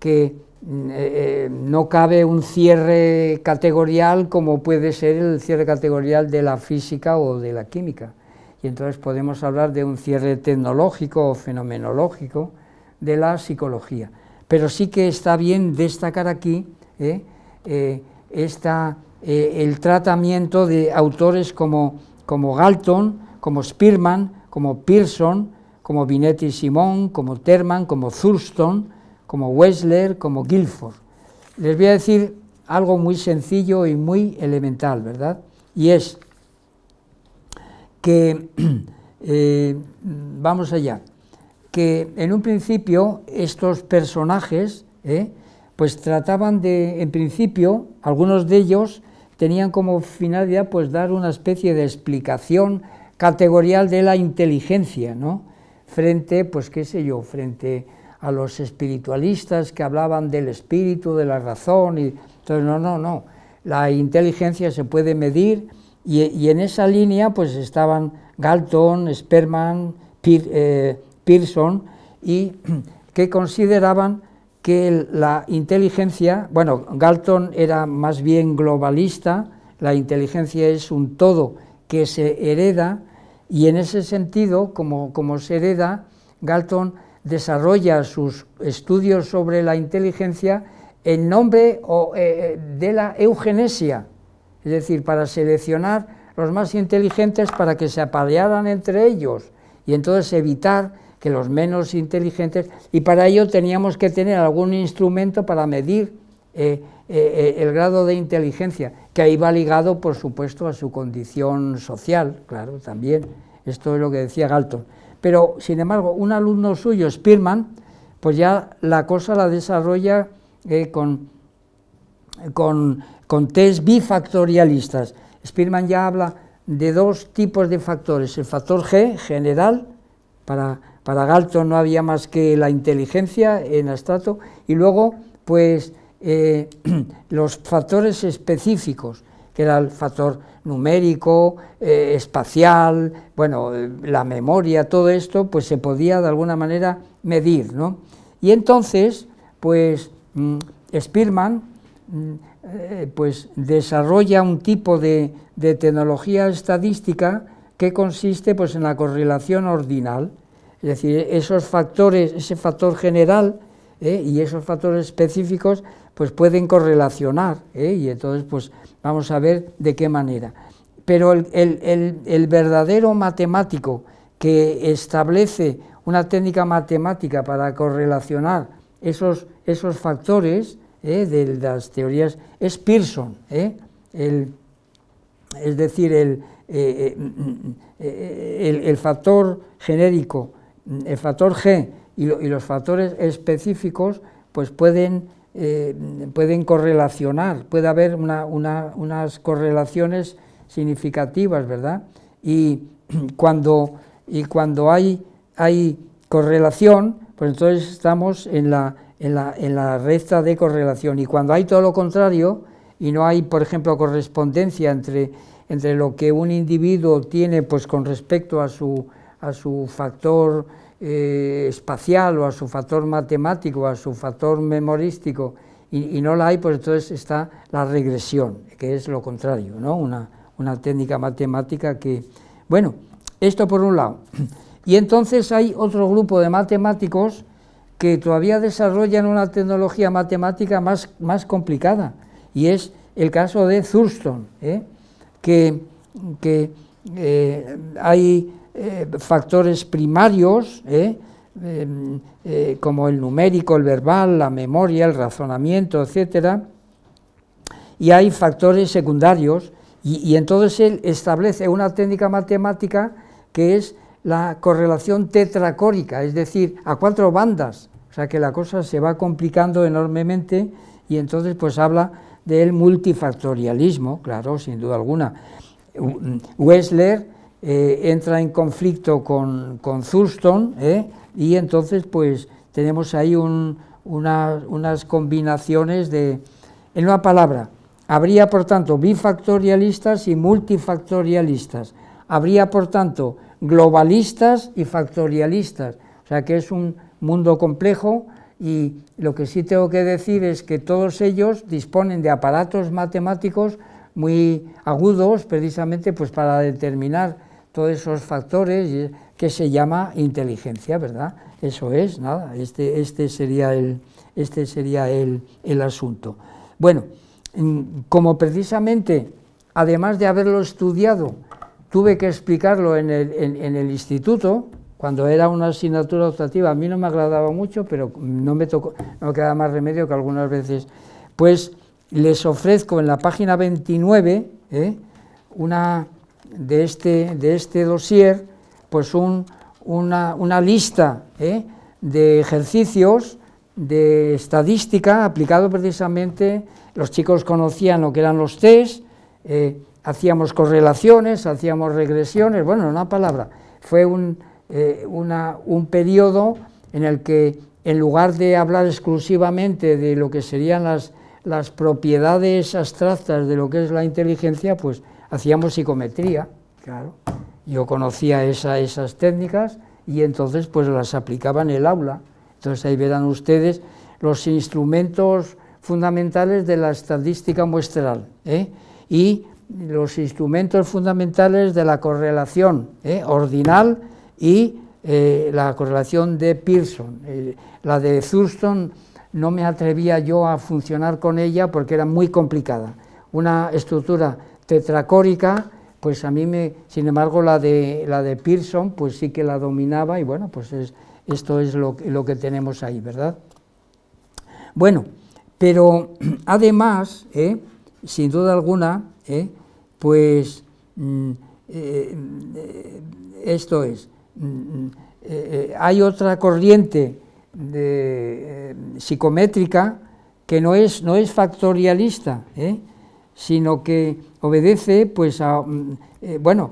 que mm, eh, eh, no cabe un cierre categorial como puede ser el cierre categorial de la física o de la química y entonces podemos hablar de un cierre tecnológico o fenomenológico de la psicología. Pero sí que está bien destacar aquí ¿eh? Eh, eh, el tratamiento de autores como, como Galton, como Spearman, como Pearson, como Binetti Simón, como Terman, como Thurston, como Wessler, como Guilford. Les voy a decir algo muy sencillo y muy elemental, ¿verdad? Y es que, eh, vamos allá, que en un principio estos personajes, eh, pues trataban de, en principio, algunos de ellos tenían como finalidad pues dar una especie de explicación categorial de la inteligencia, ¿no? Frente, pues qué sé yo, frente a los espiritualistas que hablaban del espíritu, de la razón, y entonces no, no, no. La inteligencia se puede medir y, en esa línea pues estaban Galton, Sperman, eh, Pearson, y que consideraban que la inteligencia, bueno, Galton era más bien globalista, la inteligencia es un todo que se hereda y en ese sentido, como se hereda, Galton desarrolla sus estudios sobre la inteligencia en nombre eh, eh, de la eugenesia, es decir, para seleccionar los más inteligentes para que se aparearan entre ellos y entonces evitar que los menos inteligentes, y para ello teníamos que tener algún instrumento para medir eh, eh, eh, el grado de inteligencia, que ahí va ligado, por supuesto, a su condición social, claro, también, esto es lo que decía Galton. Pero, sin embargo, un alumno suyo, Spearman, pues ya la cosa la desarrolla con, con con test bifactorialistas. Spearman ya habla de dos tipos de factores, el factor G, general, para, para Galton no había más que la inteligencia en astrato, y luego pues eh, los factores específicos, que era el factor numérico, eh, espacial, bueno, eh, la memoria, todo esto, pues se podía de alguna manera medir, ¿no? Y entonces, pues mm, Spearman mm, eh, pues desarrolla un tipo de, tecnología estadística que consiste pues, en la correlación ordinal, es decir, esos factores, ese factor general eh, y esos factores específicos pues pueden correlacionar eh, y entonces pues vamos a ver de qué manera. Pero el, el, verdadero matemático que establece una técnica matemática para correlacionar esos, esos factores, ¿eh? de las teorías es Pearson. ¿eh? es decir, eh, mm, mm, mm, el, el, factor genérico, el factor G y, los factores específicos pues pueden, pueden correlacionar, puede haber unas correlaciones significativas, ¿verdad? Y cuando, y cuando hay, hay correlación, pues entonces estamos en la, en la, en la recta de correlación. Y cuando hay todo lo contrario y no hay, por ejemplo, correspondencia entre, lo que un individuo tiene pues, con respecto a su, a su factor eh, espacial o a su factor matemático, a su factor memorístico, y, no la hay, pues entonces está la regresión, que es lo contrario, ¿no? una, una técnica matemática que... Bueno, esto por un lado. Y entonces hay otro grupo de matemáticos que todavía desarrollan una tecnología matemática más, más complicada, y es el caso de Thurston, ¿eh? que, eh, hay eh, factores primarios, como el numérico, el verbal, la memoria, el razonamiento, etc. y hay factores secundarios, y entonces él establece una técnica matemática que es la correlación tetracórica, es decir, a cuatro bandas. O sea que la cosa se va complicando enormemente y entonces pues habla del multifactorialismo, claro, sin duda alguna. Wessler eh, entra en conflicto con, con Thurston eh, y entonces pues tenemos ahí unas combinaciones de... En una palabra, habría por tanto bifactorialistas y multifactorialistas. Habría por tanto globalistas y factorialistas. O sea que es un mundo complejo y lo que sí tengo que decir es que todos ellos disponen de aparatos matemáticos muy agudos precisamente pues para determinar todos esos factores que se llama inteligencia, ¿verdad? Eso es, nada, este, este sería, el, este sería el, el asunto. Bueno, mm, como precisamente, además de haberlo estudiado, tuve que explicarlo en el, instituto, cuando era una asignatura optativa, a mí no me agradaba mucho, pero no me tocó, no queda más remedio que algunas veces. Pues les ofrezco en la página 29 ¿eh? una, de este, de este dossier pues una, lista ¿eh? de ejercicios de estadística aplicado precisamente, los chicos conocían lo que eran los test, eh, hacíamos correlaciones, hacíamos regresiones, bueno, una palabra, fue un, eh, un periodo en el que en lugar de hablar exclusivamente de lo que serían las, propiedades abstractas de lo que es la inteligencia, pues hacíamos psicometría, claro. Yo conocía esas técnicas y entonces pues las aplicaba en el aula. Entonces ahí verán ustedes los instrumentos fundamentales de la estadística muestral ¿eh? y los instrumentos fundamentales de la correlación ¿eh? ordinal y eh, la correlación de Pearson. Eh, la de Thurston no me atrevía yo a funcionar con ella porque era muy complicada. Una estructura tetracórica, pues a mí me, sin embargo, la de, la de Pearson, pues sí que la dominaba y bueno, pues esto es lo, lo que tenemos ahí, ¿verdad? Bueno, pero además, sin duda alguna, ¿eh? pues mm, eh, eh, esto es, mm, mm, hay otra corriente psicométrica que no es, no es factorialista, sino que obedece pues a, bueno,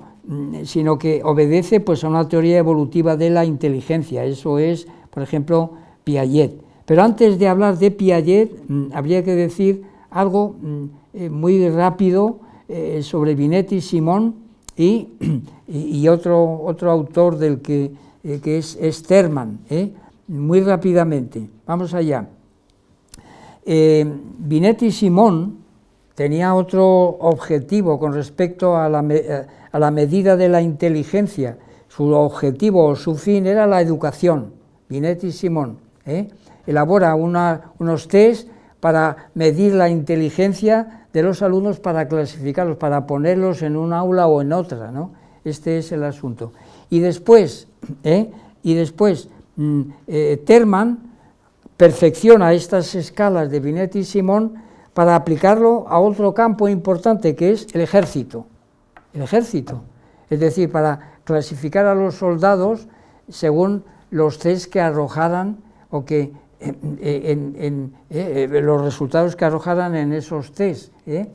sino que obedece pues a una teoría evolutiva de la inteligencia, eso es, por ejemplo, Piaget. Pero antes de hablar de Piaget, habría que decir algo mm, eh, muy rápido eh, sobre Vinetti Simón y, otro, otro autor del que, eh, es Sterman, muy rápidamente. Vamos allá. Vinetti Simón tenía otro objetivo con respecto a la, medida de la inteligencia. Su objetivo o su fin era la educación. Vinetti Simón elabora unos test para medir la inteligencia de los alumnos, para clasificarlos, para ponerlos en un aula o en otra. ¿no? Este es el asunto. Y después, ¿eh? y después mm, eh, Terman perfecciona estas escalas de Binet y Simón para aplicarlo a otro campo importante que es el ejército. El ejército. Es decir, para clasificar a los soldados según los test que arrojaran o que en, eh, los resultados que arrojaran en esos test. ¿eh?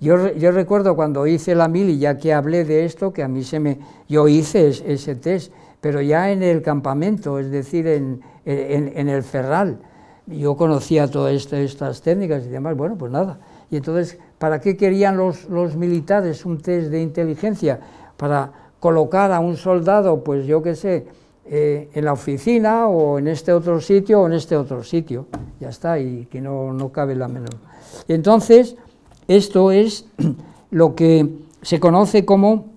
Yo, yo, recuerdo cuando hice la mili, ya que hablé de esto, que a mí se me... Yo hice ese test, pero ya en el campamento, es decir, en, en el Ferral, yo conocía todas estas técnicas y demás, bueno, pues nada. Y entonces, ¿para qué querían los, los militares un test de inteligencia? Para colocar a un soldado, pues yo qué sé, eh, en la oficina o en este otro sitio o en este otro sitio. Ya está, y que no, cabe la menor. Entonces, esto es lo que se conoce como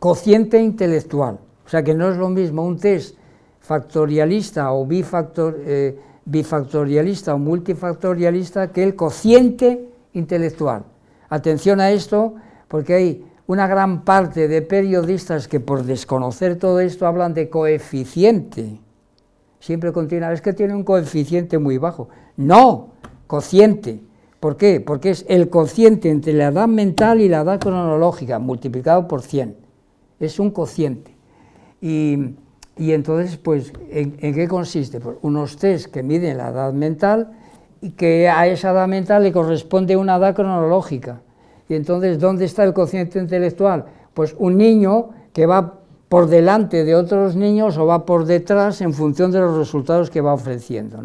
cociente intelectual. O sea que no es lo mismo un test factorialista o bifactor, eh, bifactorialista o multifactorialista que el cociente intelectual. Atención a esto, porque hay una gran parte de periodistas que por desconocer todo esto hablan de coeficiente. Siempre continúan, es que tiene un coeficiente muy bajo. No, cociente. ¿Por qué? Porque es el cociente entre la edad mental y la edad cronológica, multiplicado por 100. Es un cociente. Y, entonces, pues, ¿en, qué consiste? Pues, unos test que miden la edad mental y que a esa edad mental le corresponde una edad cronológica y entonces, ¿dónde está el cociente intelectual? Pues un niño que va por delante de otros niños o va por detrás en función de los resultados que va ofreciendo.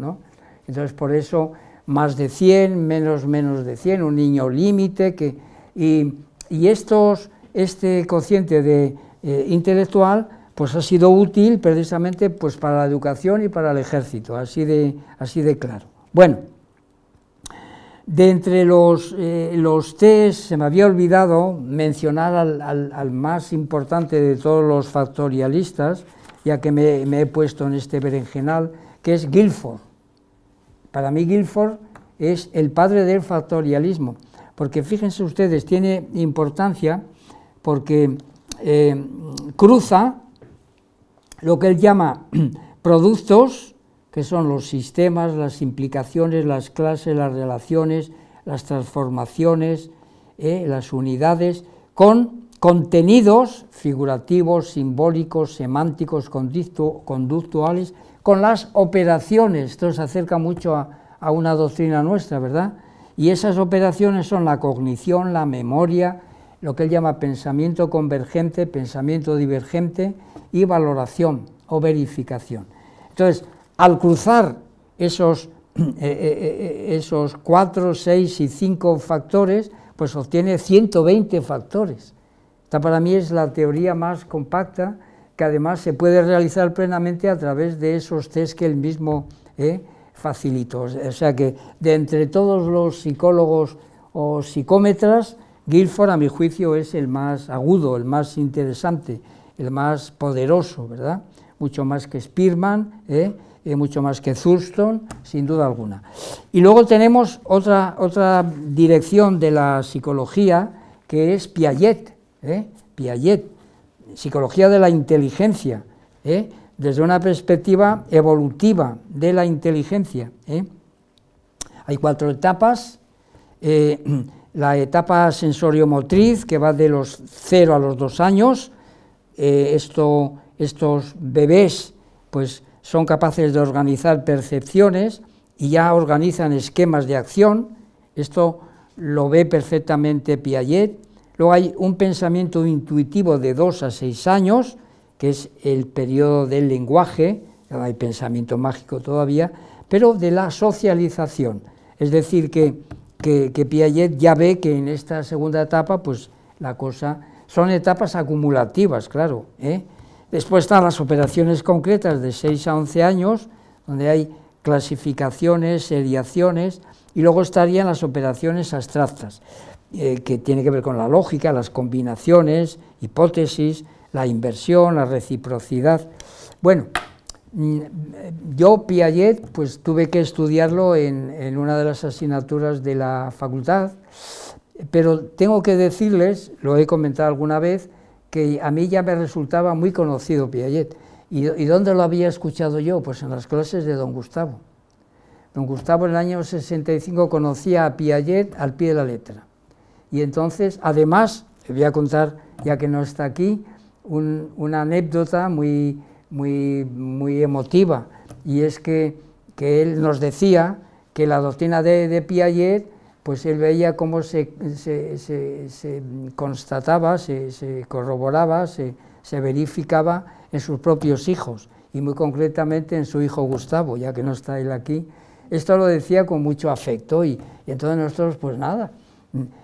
Entonces, por eso, más de 100, menos, menos de 100, un niño límite. Que, y, y este cociente de, eh, intelectual pues ha sido útil precisamente pues para la educación y para el ejército, así de, así de claro. Bueno. De entre los, eh, se me había olvidado mencionar al, al, más importante de todos los factorialistas, ya que me, he puesto en este berenjenal, que es Guilford. Para mí Guilford es el padre del factorialismo, porque fíjense ustedes, tiene importancia porque eh, cruza lo que él llama productos que son los sistemas, las implicaciones, las clases, las relaciones, las transformaciones, ¿eh? las unidades, con contenidos figurativos, simbólicos, semánticos, conductuales, con las operaciones. Esto se acerca mucho a, a una doctrina nuestra, ¿verdad? Y esas operaciones son la cognición, la memoria, lo que él llama pensamiento convergente, pensamiento divergente y valoración o verificación. Entonces, al cruzar esos, eh, eh, eh, esos 4, 6 y cinco factores, pues obtiene 120 factores. Esta para mí es la teoría más compacta que además se puede realizar plenamente a través de esos test que él mismo facilitó. O sea que de entre todos los psicólogos o psicómetras, Guilford a mi juicio es el más agudo, el más interesante, el más poderoso, ¿verdad? Mucho más que Spearman mucho más que Thurston, sin duda alguna. Y luego tenemos otra, otra dirección de la psicología, que es Piaget, ¿eh? Piaget, psicología de la inteligencia, ¿eh? desde una perspectiva evolutiva de la inteligencia. ¿eh? Hay cuatro etapas. la etapa sensoriomotriz, que va de los 0 a los 2 años, esto, estos bebés, pues son capaces de organizar percepciones y ya organizan esquemas de acción. Esto lo ve perfectamente Piaget. Luego hay un pensamiento intuitivo de dos a seis años, que es el periodo del lenguaje, no hay pensamiento mágico todavía, pero de la socialización. Es decir, que, que, Piaget ya ve que en esta segunda etapa, pues la cosa son etapas acumulativas, claro, ¿eh? Después están las operaciones concretas de 6 a 11 años, donde hay clasificaciones, seriaciones, y luego estarían las operaciones abstractas, eh, que tiene que ver con la lógica, las combinaciones, hipótesis, la inversión, la reciprocidad. Bueno, mm, eh, yo Piaget pues tuve que estudiarlo en una de las asignaturas de la facultad, pero tengo que decirles, lo he comentado alguna vez, que a mí ya me resultaba muy conocido Piaget. ¿Y, dónde lo había escuchado yo? Pues en las clases de don Gustavo. Don Gustavo en el año 65 conocía a Piaget al pie de la letra. Y entonces, además, le voy a contar, ya que no está aquí, una anécdota muy, muy, muy emotiva. Y es que, él nos decía que la doctrina de, de Piaget pues él veía cómo se, constataba, se, corroboraba, se, verificaba en sus propios hijos, y muy concretamente en su hijo Gustavo, ya que no está él aquí. Esto lo decía con mucho afecto, y, entonces nosotros, pues nada.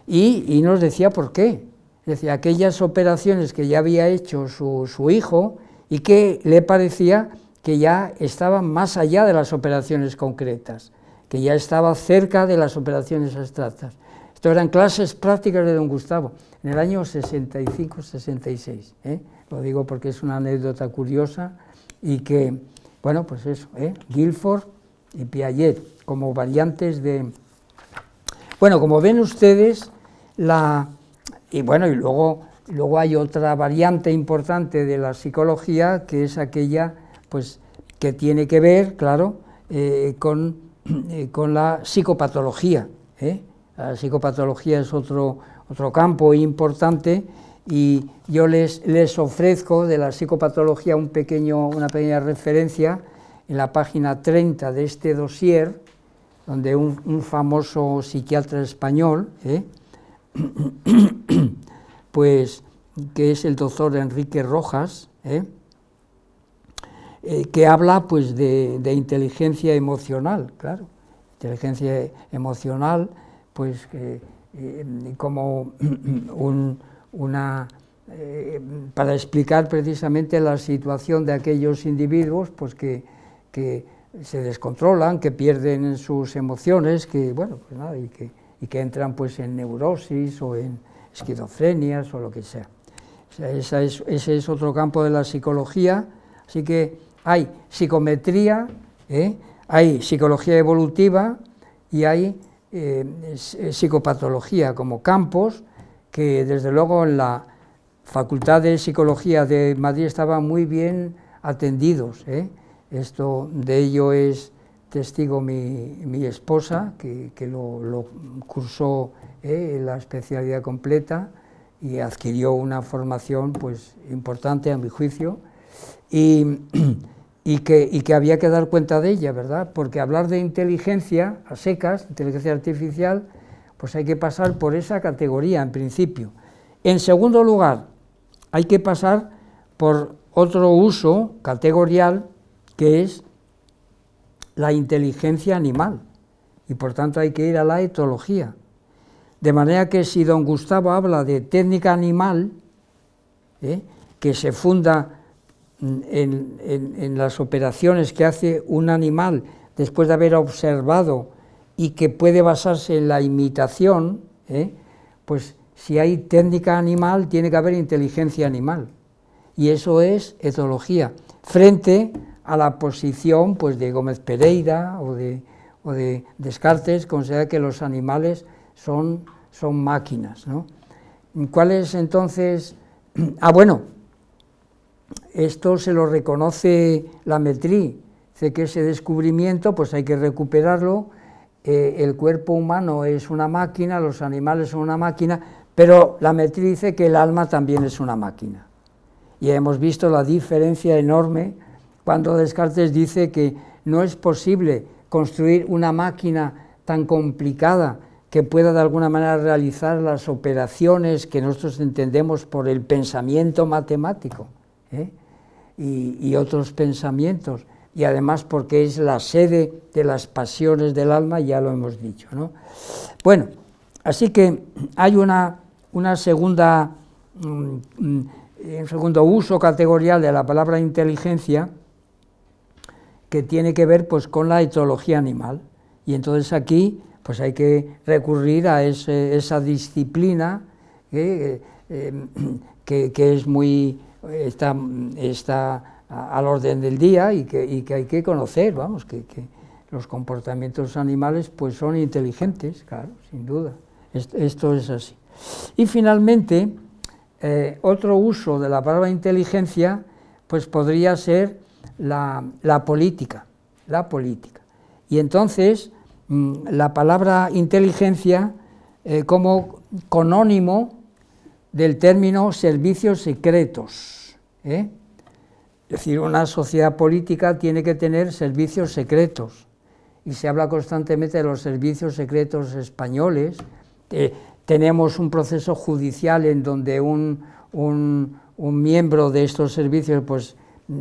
Y, nos decía por qué. Decía aquellas operaciones que ya había hecho su hijo y que le parecía que ya estaban más allá de las operaciones concretas que ya estaba cerca de las operaciones abstractas. Esto eran clases prácticas de don Gustavo, en el año 65-66. ¿eh? Lo digo porque es una anécdota curiosa y que, bueno, pues eso, ¿eh? Guilford y Piaget como variantes de... Bueno, como ven ustedes, la... Y bueno, y luego, luego hay otra variante importante de la psicología, que es aquella, pues, que tiene que ver, claro, eh, con eh, con la psicopatología. ¿eh? La psicopatología es otro, otro campo importante y yo les, les ofrezco de la psicopatología un pequeño, una pequeña referencia en la página 30 de este dossier, donde un, famoso psiquiatra español, ¿eh? pues que es el doctor Enrique Rojas, eh, que habla pues de, inteligencia emocional, claro, inteligencia emocional, pues eh, como una eh, para explicar precisamente la situación de aquellos individuos pues que, se descontrolan, que pierden sus emociones, que bueno, pues nada, y que, entran pues en neurosis o en esquizofrenias o lo que sea. ese es otro campo de la psicología, así que hay psicometría, ¿eh? hay psicología evolutiva y hay eh, eh, psicopatología como campos que desde luego en la Facultad de Psicología de Madrid estaban muy bien atendidos. Esto de ello es testigo mi, esposa, que, lo, cursó en la especialidad completa y adquirió una formación pues, importante a mi juicio y, que, había que dar cuenta de ella, ¿verdad? Porque hablar de inteligencia a secas, inteligencia artificial, pues hay que pasar por esa categoría en principio. En segundo lugar, hay que pasar por otro uso categorial que es la inteligencia animal y por tanto hay que ir a la etología. De manera que si don Gustavo habla de técnica animal, ¿eh? que se funda en, las operaciones que hace un animal después de haber observado y que puede basarse en la imitación, ¿eh? pues si hay técnica animal tiene que haber inteligencia animal. Y eso es etología, frente a la posición pues, de Gómez Pereira o de, o de Descartes, considera que los animales son, son máquinas. ¿no? ¿Cuál es entonces? ah, bueno, esto se lo reconoce la Metri, dice que ese descubrimiento pues hay que recuperarlo, eh, el cuerpo humano es una máquina, los animales son una máquina, pero la Metri dice que el alma también es una máquina. Y hemos visto la diferencia enorme cuando Descartes dice que no es posible construir una máquina tan complicada que pueda de alguna manera realizar las operaciones que nosotros entendemos por el pensamiento matemático. ¿eh? y, otros pensamientos, y además porque es la sede de las pasiones del alma, ya lo hemos dicho. Bueno, así que hay una, una segunda, mm, mm, un segundo uso categorial de la palabra inteligencia que tiene que ver pues, con la etología animal. Y entonces aquí pues hay que recurrir a esa disciplina ¿eh? Eh, que, que, es muy está, está al orden del día y que, hay que conocer, vamos, que, los comportamientos animales pues son inteligentes, claro, sin duda. Esto es así. Y finalmente, eh, otro uso de la palabra inteligencia pues podría ser la, política, la política. Y entonces mm, la palabra inteligencia eh, como conónimo del término servicios secretos. ¿eh? Es decir, una sociedad política tiene que tener servicios secretos. Y se habla constantemente de los servicios secretos españoles. Eh, tenemos un proceso judicial en donde un, miembro de estos servicios pues,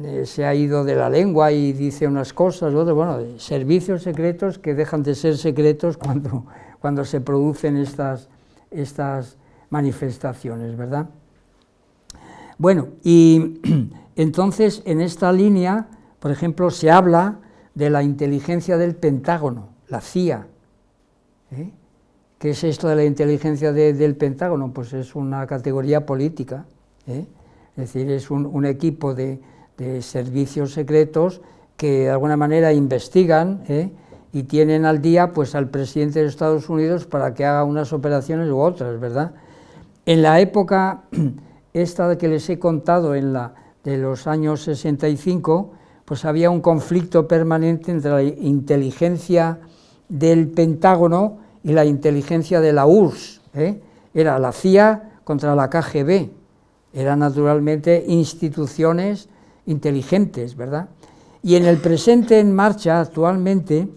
eh, se ha ido de la lengua y dice unas cosas, Bueno, servicios secretos que dejan de ser secretos cuando, cuando se producen estas, estas manifestaciones, ¿verdad? Bueno, y entonces en esta línea, por ejemplo, se habla de la inteligencia del Pentágono, la CIA. ¿eh? ¿Qué es esto de la inteligencia del Pentágono? Pues es una categoría política, ¿eh? es decir, es un, equipo de, servicios secretos que de alguna manera investigan ¿eh? y tienen al día pues, al presidente de Estados Unidos para que haga unas operaciones u otras, ¿verdad? En la época esta que les he contado, en la de los años 65, pues había un conflicto permanente entre la inteligencia del Pentágono y la inteligencia de la URSS. ¿eh? Era la CIA contra la KGB. Eran naturalmente instituciones inteligentes, ¿verdad? Y en el presente en marcha, actualmente,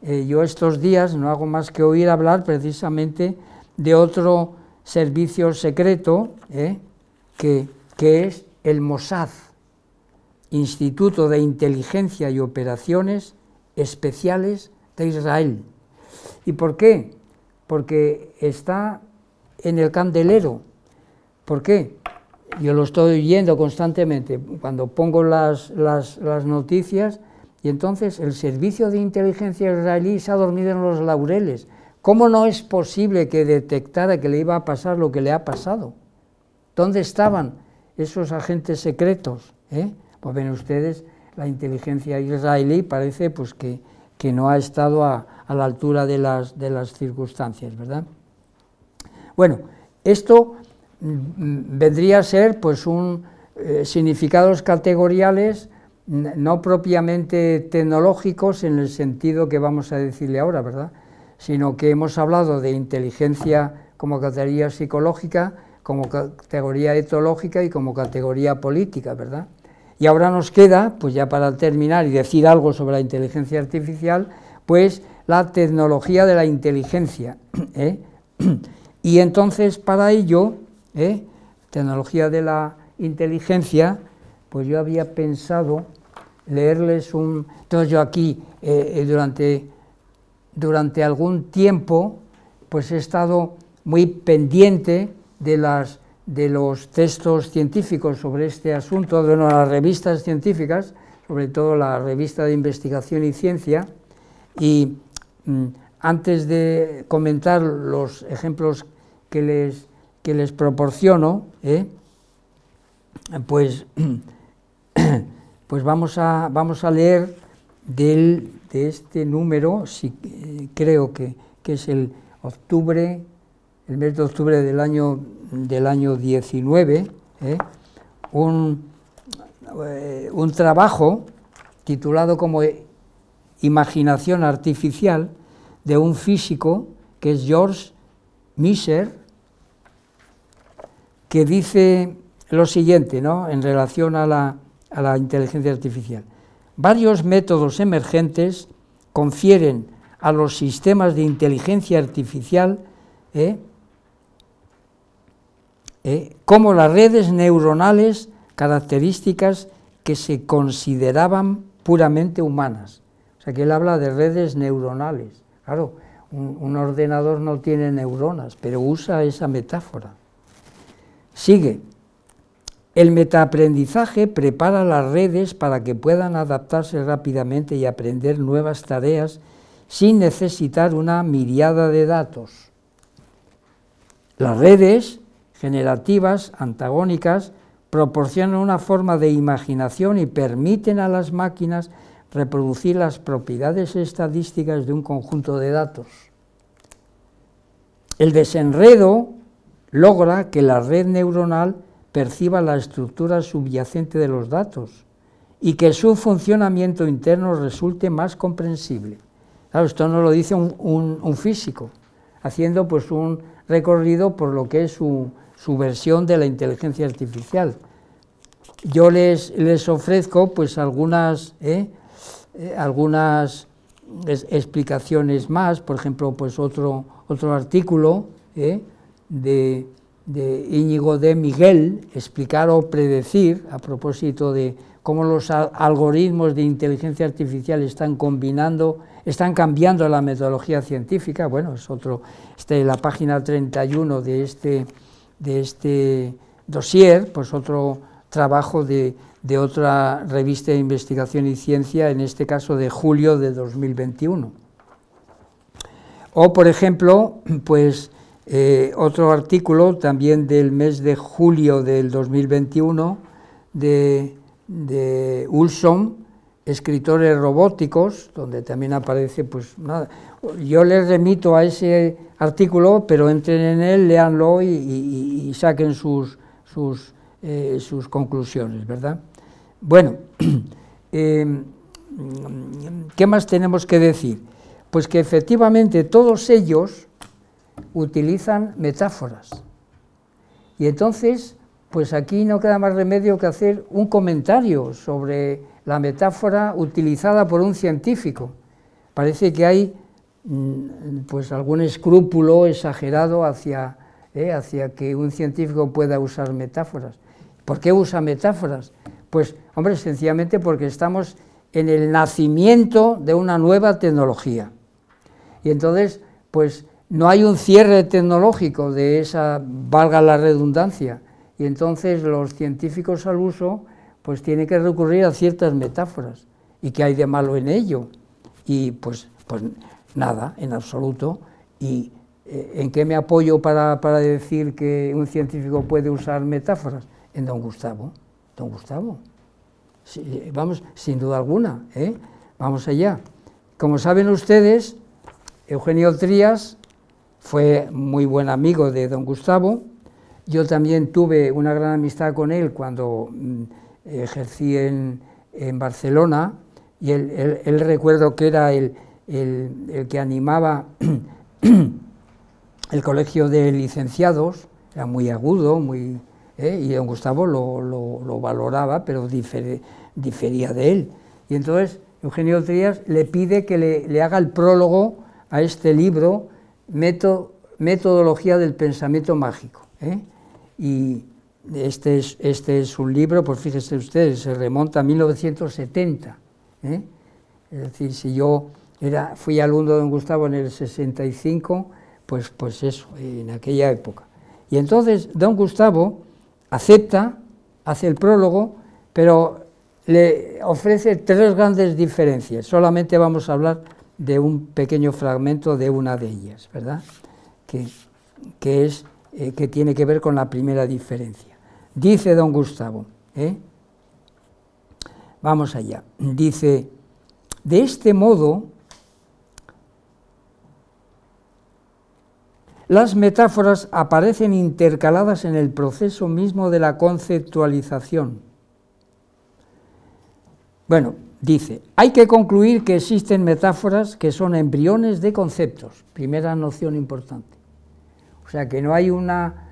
eh, yo estos días no hago más que oír hablar precisamente de otro servicio secreto, ¿eh? que, es el Mossad, Instituto de Inteligencia y Operaciones Especiales de Israel. ¿Y por qué? Porque está en el candelero. ¿Por qué? Yo lo estoy oyendo constantemente cuando pongo las noticias y entonces el servicio de inteligencia israelí se ha dormido en los laureles ¿Cómo no es posible que detectara que le iba a pasar lo que le ha pasado? ¿Dónde estaban esos agentes secretos? Eh? Pues ven ustedes, la inteligencia israelí parece pues, que, no ha estado a, la altura de las, circunstancias, ¿verdad? Bueno, esto mm, vendría a ser pues, un, eh, significados categoriales no propiamente tecnológicos en el sentido que vamos a decirle ahora, ¿verdad? sino que hemos hablado de inteligencia como categoría psicológica, como categoría etológica y como categoría política, ¿verdad? Y ahora nos queda, pues ya para terminar y decir algo sobre la inteligencia artificial, pues la tecnología de la inteligencia. ¿eh? Y entonces para ello, ¿eh? tecnología de la inteligencia, pues yo había pensado leerles un... Entonces yo aquí, eh, durante durante algún tiempo pues he estado muy pendiente de, las, de los textos científicos sobre este asunto, de las revistas científicas, sobre todo la revista de investigación y ciencia, y mm, antes de comentar los ejemplos que les, les proporciono, ¿eh? pues, pues vamos, a, vamos a leer del de este número, eh, creo que, es el octubre, el mes de octubre del año, del año 19, ¿eh? un, eh, un trabajo titulado como Imaginación Artificial de un físico que es George Miser, que dice lo siguiente ¿no? en relación a la inteligencia artificial varios métodos emergentes confieren a los sistemas de inteligencia artificial ¿eh? ¿Eh? como las redes neuronales características que se consideraban puramente humanas. O sea, que él habla de redes neuronales. Claro, un ordenador no tiene neuronas, pero usa esa metáfora. Sigue. El metaaprendizaje prepara las redes para que puedan adaptarse rápidamente y aprender nuevas tareas sin necesitar una miriada de datos. Las redes generativas, antagónicas, proporcionan una forma de imaginación y permiten a las máquinas reproducir las propiedades estadísticas de un conjunto de datos. El desenredo logra que la red neuronal perciba la estructura subyacente de los datos y que su funcionamiento interno resulte más comprensible. esto no lo dice un, físico, haciendo pues un recorrido por lo que es su, versión de la inteligencia artificial. Yo les, les ofrezco pues algunas, ¿eh? Eh, algunas explicaciones más, por ejemplo, pues otro, otro artículo ¿eh? de, de Íñigo de Miguel, explicar o predecir, a propósito de cómo los algoritmos de inteligencia artificial están combinando, están cambiando la metodología científica, bueno, es otro, en este, la página 31 de este, de este dossier, pues otro trabajo de, de otra revista de investigación y ciencia, en este caso de julio de 2021. O, por ejemplo, pues eh, otro artículo también del mes de julio del 2021 de, de Ulson, escritores robóticos, donde también aparece, pues nada, yo les remito a ese artículo, pero entren en él, leanlo y, saquen sus, sus, eh, sus, conclusiones, ¿verdad? Bueno, em, ¿qué más tenemos que decir? Pues que efectivamente todos ellos utilizan metáforas. Y entonces, pues aquí no queda más remedio que hacer un comentario sobre la metáfora utilizada por un científico. Parece que hay mm, pues algún escrúpulo exagerado hacia, eh, hacia que un científico pueda usar metáforas. ¿Por qué usa metáforas? Pues, hombre, sencillamente porque estamos en el nacimiento de una nueva tecnología. Y entonces, pues no hay un cierre tecnológico de esa, valga la redundancia, y entonces los científicos al uso pues tienen que recurrir a ciertas metáforas, y qué hay de malo en ello, y pues, pues nada, en absoluto, y eh, ¿en qué me apoyo para, decir que un científico puede usar metáforas? En don Gustavo, don Gustavo, eh, vamos, sin duda alguna, ¿eh? vamos allá. Como saben ustedes, Eugenio Trías fue muy buen amigo de don Gustavo. Yo también tuve una gran amistad con él cuando mm, ejercí en, Barcelona y él, recuerdo que era el, que animaba el colegio de licenciados, era muy agudo, muy, ¿eh? y don Gustavo lo, valoraba, pero difería de él. Y entonces Eugenio Trías le pide que le haga el prólogo a este libro metodología del pensamiento mágico. ¿eh? Y este es, este es un libro, pues fíjense ustedes, se remonta a 1970. ¿eh? Es decir, si yo era, fui alumno de don Gustavo en el 65, pues, pues eso, en aquella época. Y entonces don Gustavo acepta, hace el prólogo, pero le ofrece tres grandes diferencias. Solamente vamos a hablar de un pequeño fragmento de una de ellas, ¿verdad? Que, que es, eh, que tiene que ver con la primera diferencia. Dice don Gustavo, ¿eh? vamos allá, dice, de este modo, las metáforas aparecen intercaladas en el proceso mismo de la conceptualización. Bueno, Dice, hay que concluir que existen metáforas que son embriones de conceptos, primera noción importante. O sea, que no hay una,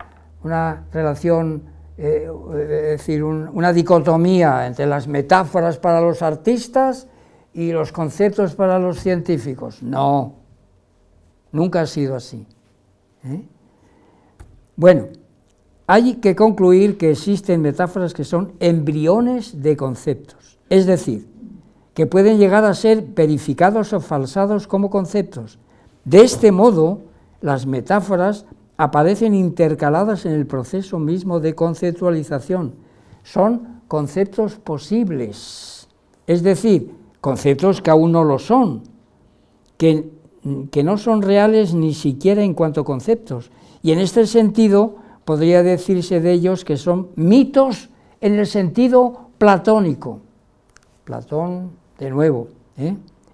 relación, eh, eh, es decir, una dicotomía entre las metáforas para los artistas y los conceptos para los científicos. No, nunca ha sido así. ¿eh? Bueno, hay que concluir que existen metáforas que son embriones de conceptos. Es decir, que pueden llegar a ser verificados o falsados como conceptos. De este modo, las metáforas aparecen intercaladas en el proceso mismo de conceptualización. Son conceptos posibles, es decir, conceptos que aún no lo son, que, que no son reales ni siquiera en cuanto a conceptos. Y en este sentido, podría decirse de ellos que son mitos en el sentido platónico. Platón de nuevo, ¿eh?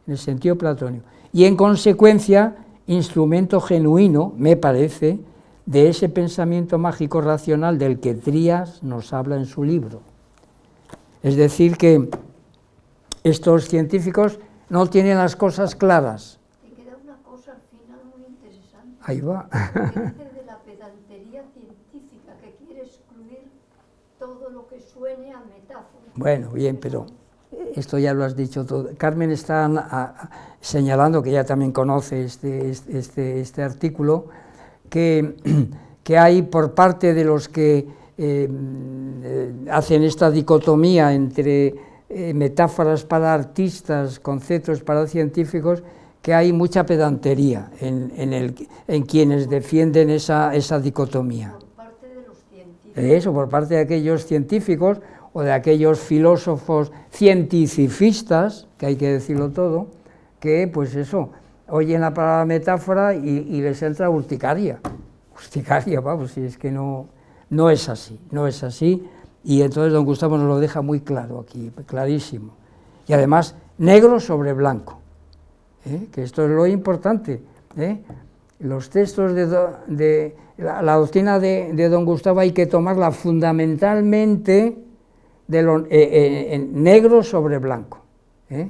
en el sentido platónico. Y en consecuencia, instrumento genuino, me parece, de ese pensamiento mágico racional del que Trías nos habla en su libro. Es decir, que estos científicos no tienen las cosas claras. una cosa muy interesante. Ahí va. de la científica que quiere excluir todo lo que suene a Bueno, bien, pero esto ya lo has dicho todo. Carmen está ah, señalando, que ya también conoce este, este, este, este artículo, que, hay por parte de los que eh, mm, hacen esta dicotomía entre eh, metáforas para artistas, conceptos para científicos, que hay mucha pedantería en, quienes defienden esa, esa dicotomía. Por parte de los científicos. Eso, por parte de aquellos científicos o de aquellos filósofos cientificistas, que hay que decirlo todo, que pues eso, oyen la palabra metáfora y, les entra urticaria. Urticaria, vamos, si es que no, no es así, no es así. Y entonces don Gustavo nos lo deja muy claro aquí, clarísimo. Y además, negro sobre blanco, ¿eh? que esto es lo importante. ¿eh? Los textos de, la, doctrina de don Gustavo hay que tomarla fundamentalmente de eh, eh, en negro sobre blanco. ¿eh?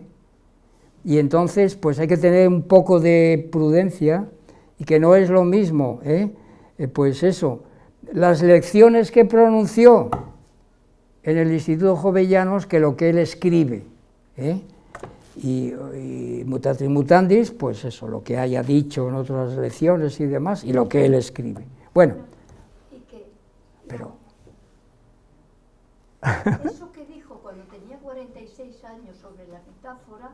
Y entonces, pues hay que tener un poco de prudencia y que no es lo mismo, pues eso, las lecciones que pronunció en el Instituto Jovellanos que lo que él escribe. Y, y mutatis mutandis, pues eso, lo que haya dicho en otras lecciones y demás, y lo que él escribe. Bueno, pero Eso que dijo cuando tenía 46 años sobre la metáfora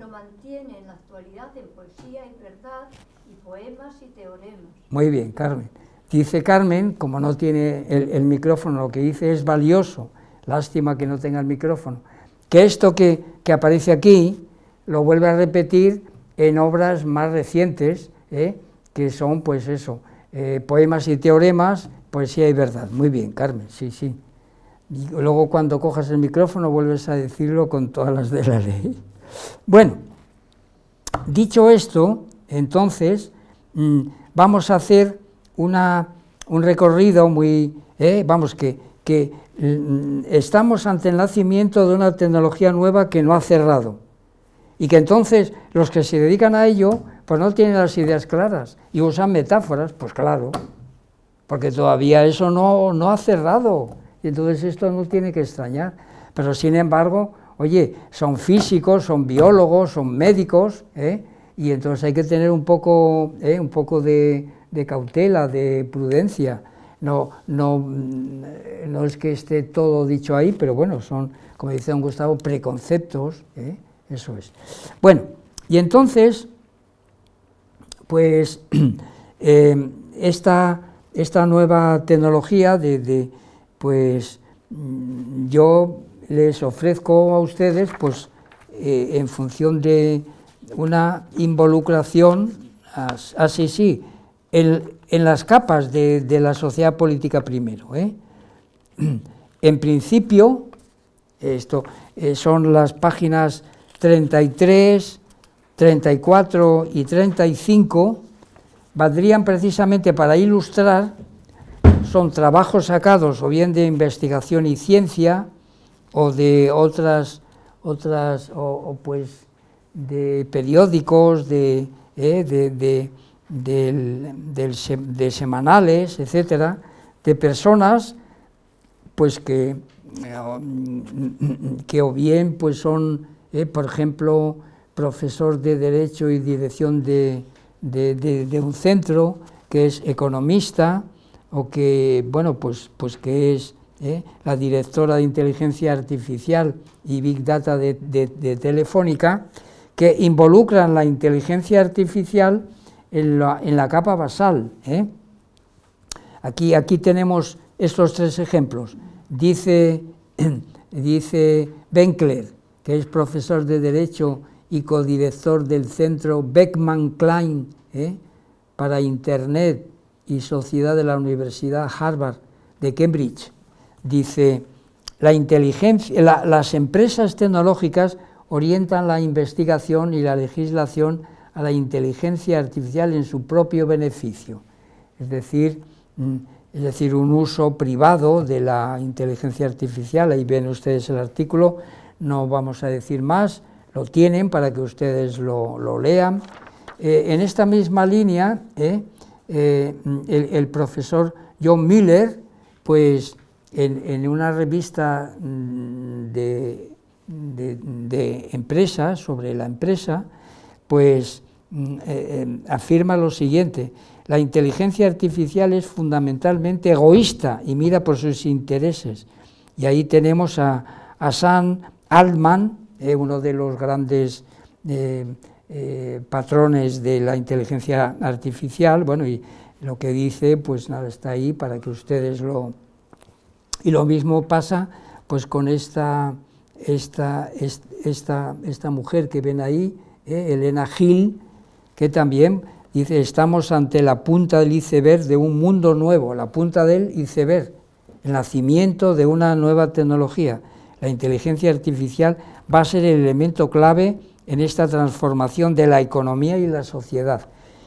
lo mantiene en la actualidad en poesía y verdad y poemas y teoremas. Muy bien, Carmen. Dice Carmen, como no tiene el, micrófono, lo que dice es valioso. Lástima que no tenga el micrófono. Que esto que, aparece aquí lo vuelve a repetir en obras más recientes, ¿eh? que son, pues eso, eh, poemas y teoremas, poesía y verdad. Muy bien, Carmen, sí, sí luego cuando cojas el micrófono vuelves a decirlo con todas las de la ley. Bueno, dicho esto, entonces mm, vamos a hacer una, un recorrido muy, eh, vamos, que, mm, estamos ante el nacimiento de una tecnología nueva que no ha cerrado y que entonces los que se dedican a ello pues no tienen las ideas claras y usan metáforas, pues claro, porque todavía eso no, no ha cerrado y entonces esto no tiene que extrañar. Pero sin embargo, oye, son físicos, son biólogos, son médicos, ¿eh? y entonces hay que tener un poco, ¿eh? un poco de, cautela, de prudencia. No, no, mm, no es que esté todo dicho ahí, pero bueno, son, como dice don Gustavo, preconceptos, ¿eh? eso es. Bueno, y entonces, pues esta, esta nueva tecnología de pues mm, yo les ofrezco a ustedes, pues eh, en función de una involucración, así ah, sí, en, las capas de, la sociedad política primero. ¿eh? En principio, esto eh, son las páginas 33, 34 y 35, valdrían precisamente para ilustrar son trabajos sacados o bien de investigación y ciencia o de otras, otras o, pues de periódicos, eh, de, semanales, etcétera, de personas pues que, que o bien pues son, eh, por ejemplo, profesor de Derecho y dirección de un centro, que es economista, o que, bueno, pues, pues que es ¿eh? la directora de inteligencia artificial y Big Data de, Telefónica, que involucran la inteligencia artificial en la, capa basal. ¿eh? Aquí, aquí tenemos estos tres ejemplos. Dice, dice Benkler, que es profesor de Derecho y codirector del centro Beckman Klein ¿eh? para Internet y Sociedad de la Universidad Harvard de Cambridge. Dice, la inteligencia, las empresas tecnológicas orientan la investigación y la legislación a la inteligencia artificial en su propio beneficio, es decir, mm, es decir, un uso privado de la inteligencia artificial, ahí ven ustedes el artículo, no vamos a decir más, lo tienen para que ustedes lo, lean. Eh, en esta misma línea, eh, eh, el, profesor John Miller, pues en, una revista mm, de, de, sobre la empresa, pues mm, eh, eh, afirma lo siguiente, la inteligencia artificial es fundamentalmente egoísta y mira por sus intereses. Y ahí tenemos a, a Sam Altman, uno de los grandes eh, patrones de la inteligencia artificial, bueno, y lo que dice, pues nada, está ahí para que ustedes lo... Y lo mismo pasa pues con esta, esta, esta, esta mujer que ven ahí, eh, Elena Gil, que también dice, estamos ante la punta del iceberg de un mundo nuevo, la punta del iceberg, el nacimiento de una nueva tecnología. La inteligencia artificial va a ser el elemento clave en esta transformación de la economía y la sociedad.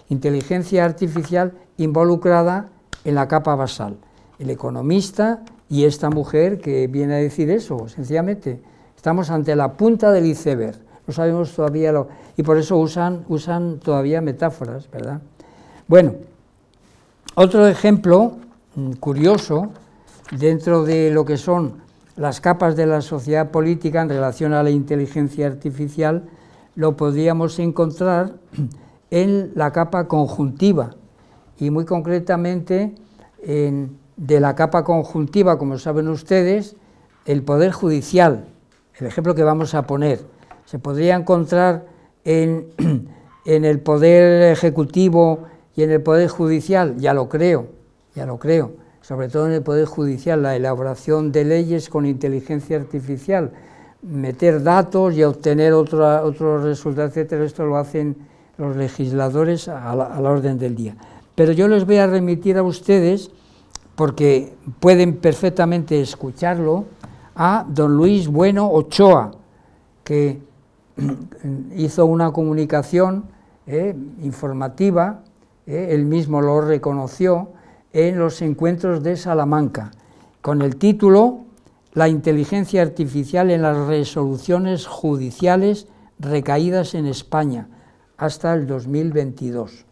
Inteligencia artificial involucrada en la capa basal. El economista y esta mujer que viene a decir eso, sencillamente. Estamos ante la punta del iceberg. No sabemos todavía lo... Y por eso usan, usan todavía metáforas, ¿verdad? Bueno, otro ejemplo mm, curioso dentro de lo que son las capas de la sociedad política en relación a la inteligencia artificial lo podríamos encontrar en la capa conjuntiva y muy concretamente en, de la capa conjuntiva, como saben ustedes, el Poder Judicial, el ejemplo que vamos a poner, se podría encontrar en, en el Poder Ejecutivo y en el Poder Judicial, ya lo creo, ya lo creo, sobre todo en el Poder Judicial, la elaboración de leyes con inteligencia artificial, meter datos y obtener otros resultados, etcétera. Esto lo hacen los legisladores a la, orden del día. Pero yo les voy a remitir a ustedes, porque pueden perfectamente escucharlo, a don Luis Bueno Ochoa, que hizo una comunicación eh, informativa, eh, él mismo lo reconoció, en los encuentros de Salamanca, con el título la inteligencia artificial en las resoluciones judiciales recaídas en España hasta el 2022.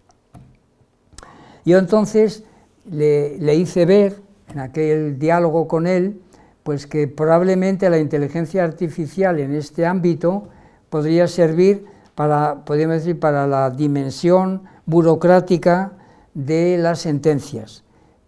Yo entonces le, hice ver, en aquel diálogo con él, pues que probablemente la inteligencia artificial en este ámbito podría servir para, decir, para la dimensión burocrática de las sentencias,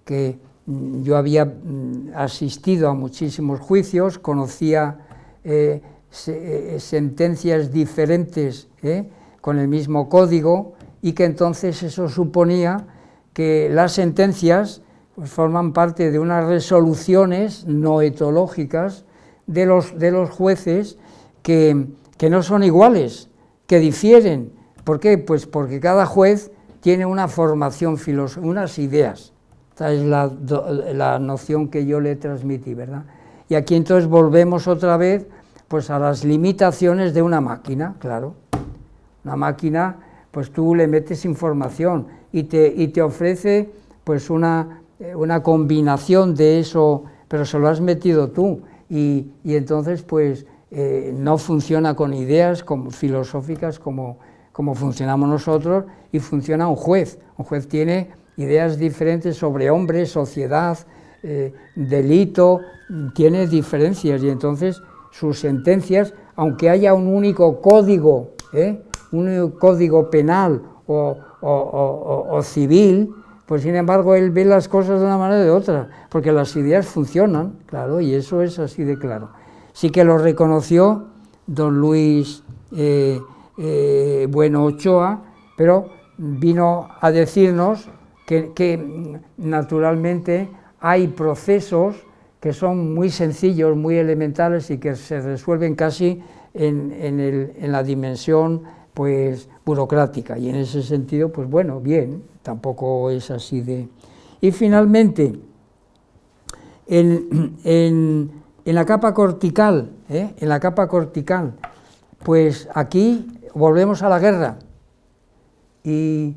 que Mm, yo había mm, asistido a muchísimos juicios, conocía eh, eh, sentencias diferentes eh, con el mismo código y que entonces eso suponía que las sentencias pues, forman parte de unas resoluciones no etológicas de los, jueces que, que no son iguales, que difieren. ¿Por qué? Pues porque cada juez tiene una formación, unas ideas es la, noción que yo le transmití, ¿verdad? Y aquí entonces volvemos otra vez pues a las limitaciones de una máquina, claro. Una máquina, pues tú le metes información y te, y te ofrece pues una, eh, combinación de eso, pero se lo has metido tú. Y, entonces pues eh, no funciona con ideas como, filosóficas como, como funcionamos nosotros y funciona un juez. Un juez tiene ideas diferentes sobre hombre, sociedad, eh, delito, tiene diferencias y entonces sus sentencias, aunque haya un único código, ¿eh? un código penal o, civil, pues sin embargo él ve las cosas de una manera de otra, porque las ideas funcionan, claro, y eso es así de claro. Sí que lo reconoció don Luis eh, Bueno Ochoa, pero vino a decirnos que, naturalmente hay procesos que son muy sencillos, muy elementales y que se resuelven casi en, la dimensión pues burocrática y en ese sentido pues bueno bien tampoco es así de y finalmente en, la capa cortical ¿eh? en la capa cortical pues aquí volvemos a la guerra y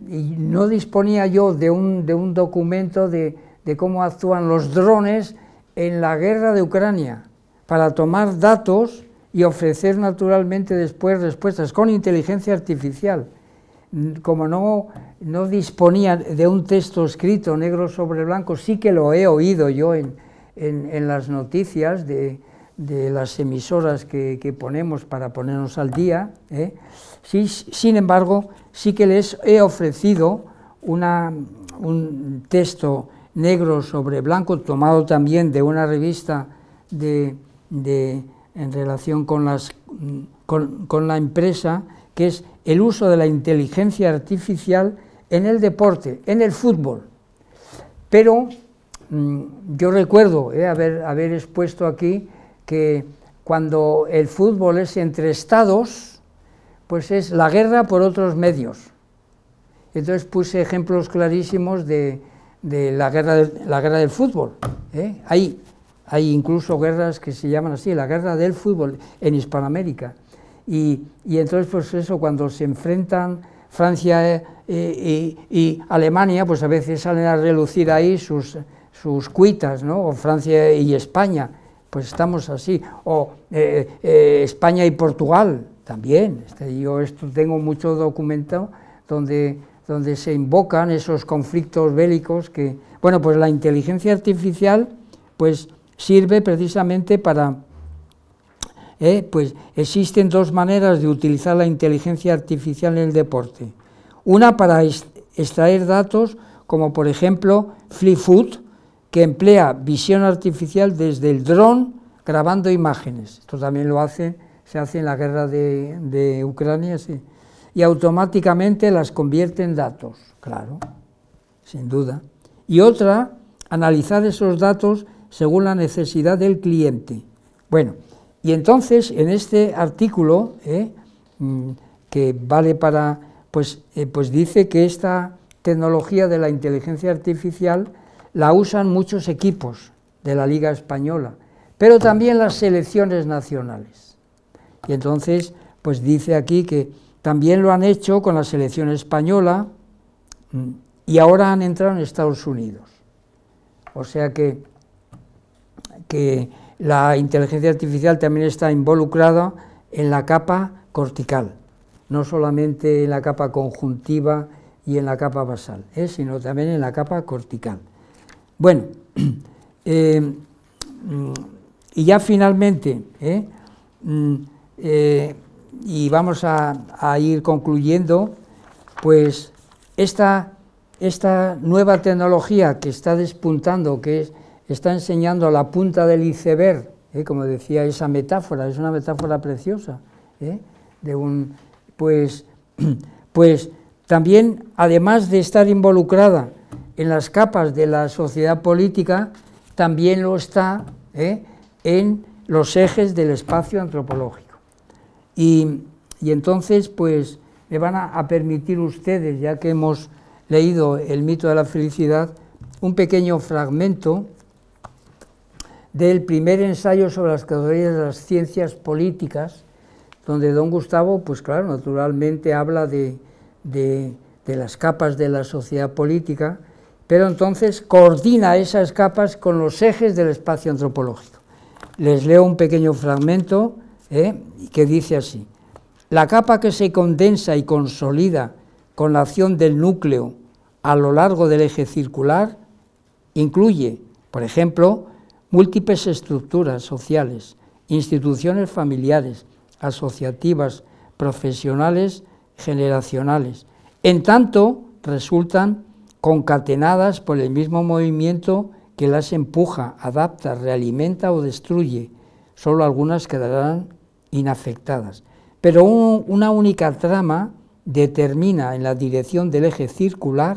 no disponía yo de un, documento de, cómo actúan los drones en la guerra de Ucrania, para tomar datos y ofrecer naturalmente después respuestas con inteligencia artificial. Mm, como no, no disponía de un texto escrito negro sobre blanco, sí que lo he oído yo en, en las noticias de, de las emisoras que, ponemos para ponernos al día, ¿eh? sin embargo, sí que les he ofrecido un texto negro sobre blanco, tomado también de una revista en relación con, la empresa, que es el uso de la inteligencia artificial en el deporte, en el fútbol. Pero mm, yo recuerdo ¿eh? haber expuesto aquí que cuando el fútbol es entre estados, pues es la guerra por otros medios. Entonces puse ejemplos clarísimos de, la, guerra del, la guerra del fútbol. Hay, ¿eh? hay incluso guerras que se llaman así, la guerra del fútbol en Hispanoamérica. Y, entonces, pues eso, cuando se enfrentan Francia eh, eh, y, y Alemania, pues a veces salen a relucir ahí sus, sus cuitas, ¿no? o Francia y España pues estamos así. O eh, eh, España y Portugal, también. Este, yo esto tengo mucho documento donde, donde se invocan esos conflictos bélicos que... Bueno, pues la inteligencia artificial pues sirve precisamente para... Eh, pues existen dos maneras de utilizar la inteligencia artificial en el deporte. Una para extraer datos, como por ejemplo Food que emplea visión artificial desde el dron grabando imágenes. Esto también lo hace, se hace en la guerra de, Ucrania, sí. Y automáticamente las convierte en datos, claro, sin duda. Y otra, analizar esos datos según la necesidad del cliente. Bueno, y entonces en este artículo, eh, mm, que vale para, pues, eh, pues dice que esta tecnología de la inteligencia artificial la usan muchos equipos de la Liga Española, pero también las selecciones nacionales. Y entonces, pues dice aquí que también lo han hecho con la selección española mm, y ahora han entrado en Estados Unidos. O sea que, que la inteligencia artificial también está involucrada en la capa cortical, no solamente en la capa conjuntiva y en la capa basal, ¿eh? sino también en la capa cortical. Bueno, eh, y ya finalmente, ¿eh? Mm, eh, y vamos a, ir concluyendo, pues esta, esta nueva tecnología que está despuntando, que está enseñando la punta del iceberg, como decía esa metáfora, es una metáfora preciosa, de pues, pues también, además de estar involucrada en las capas de la sociedad política, también lo está ¿eh? en los ejes del espacio antropológico. Y, entonces, pues, me van a, permitir ustedes, ya que hemos leído el mito de la felicidad, un pequeño fragmento del primer ensayo sobre las categorías de las ciencias políticas, donde don Gustavo, pues claro, naturalmente habla de las capas de la sociedad política, pero entonces coordina esas capas con los ejes del espacio antropológico. Les leo un pequeño fragmento ¿eh? que dice así. La capa que se condensa y consolida con la acción del núcleo a lo largo del eje circular incluye, por ejemplo, múltiples estructuras sociales, instituciones familiares, asociativas, profesionales, generacionales. En tanto, resultan concatenadas por el mismo movimiento que las empuja, adapta, realimenta o destruye. Solo algunas quedarán inafectadas. Pero una única trama determina en la dirección del eje circular,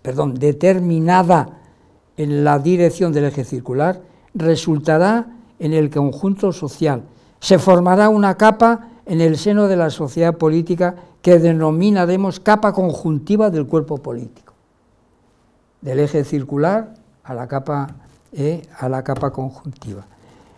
perdón, determinada en la dirección del eje circular, resultará en el conjunto social. Se formará una capa en el seno de la sociedad política que denominaremos capa conjuntiva del cuerpo político, del eje circular a la capa, e, a la capa conjuntiva.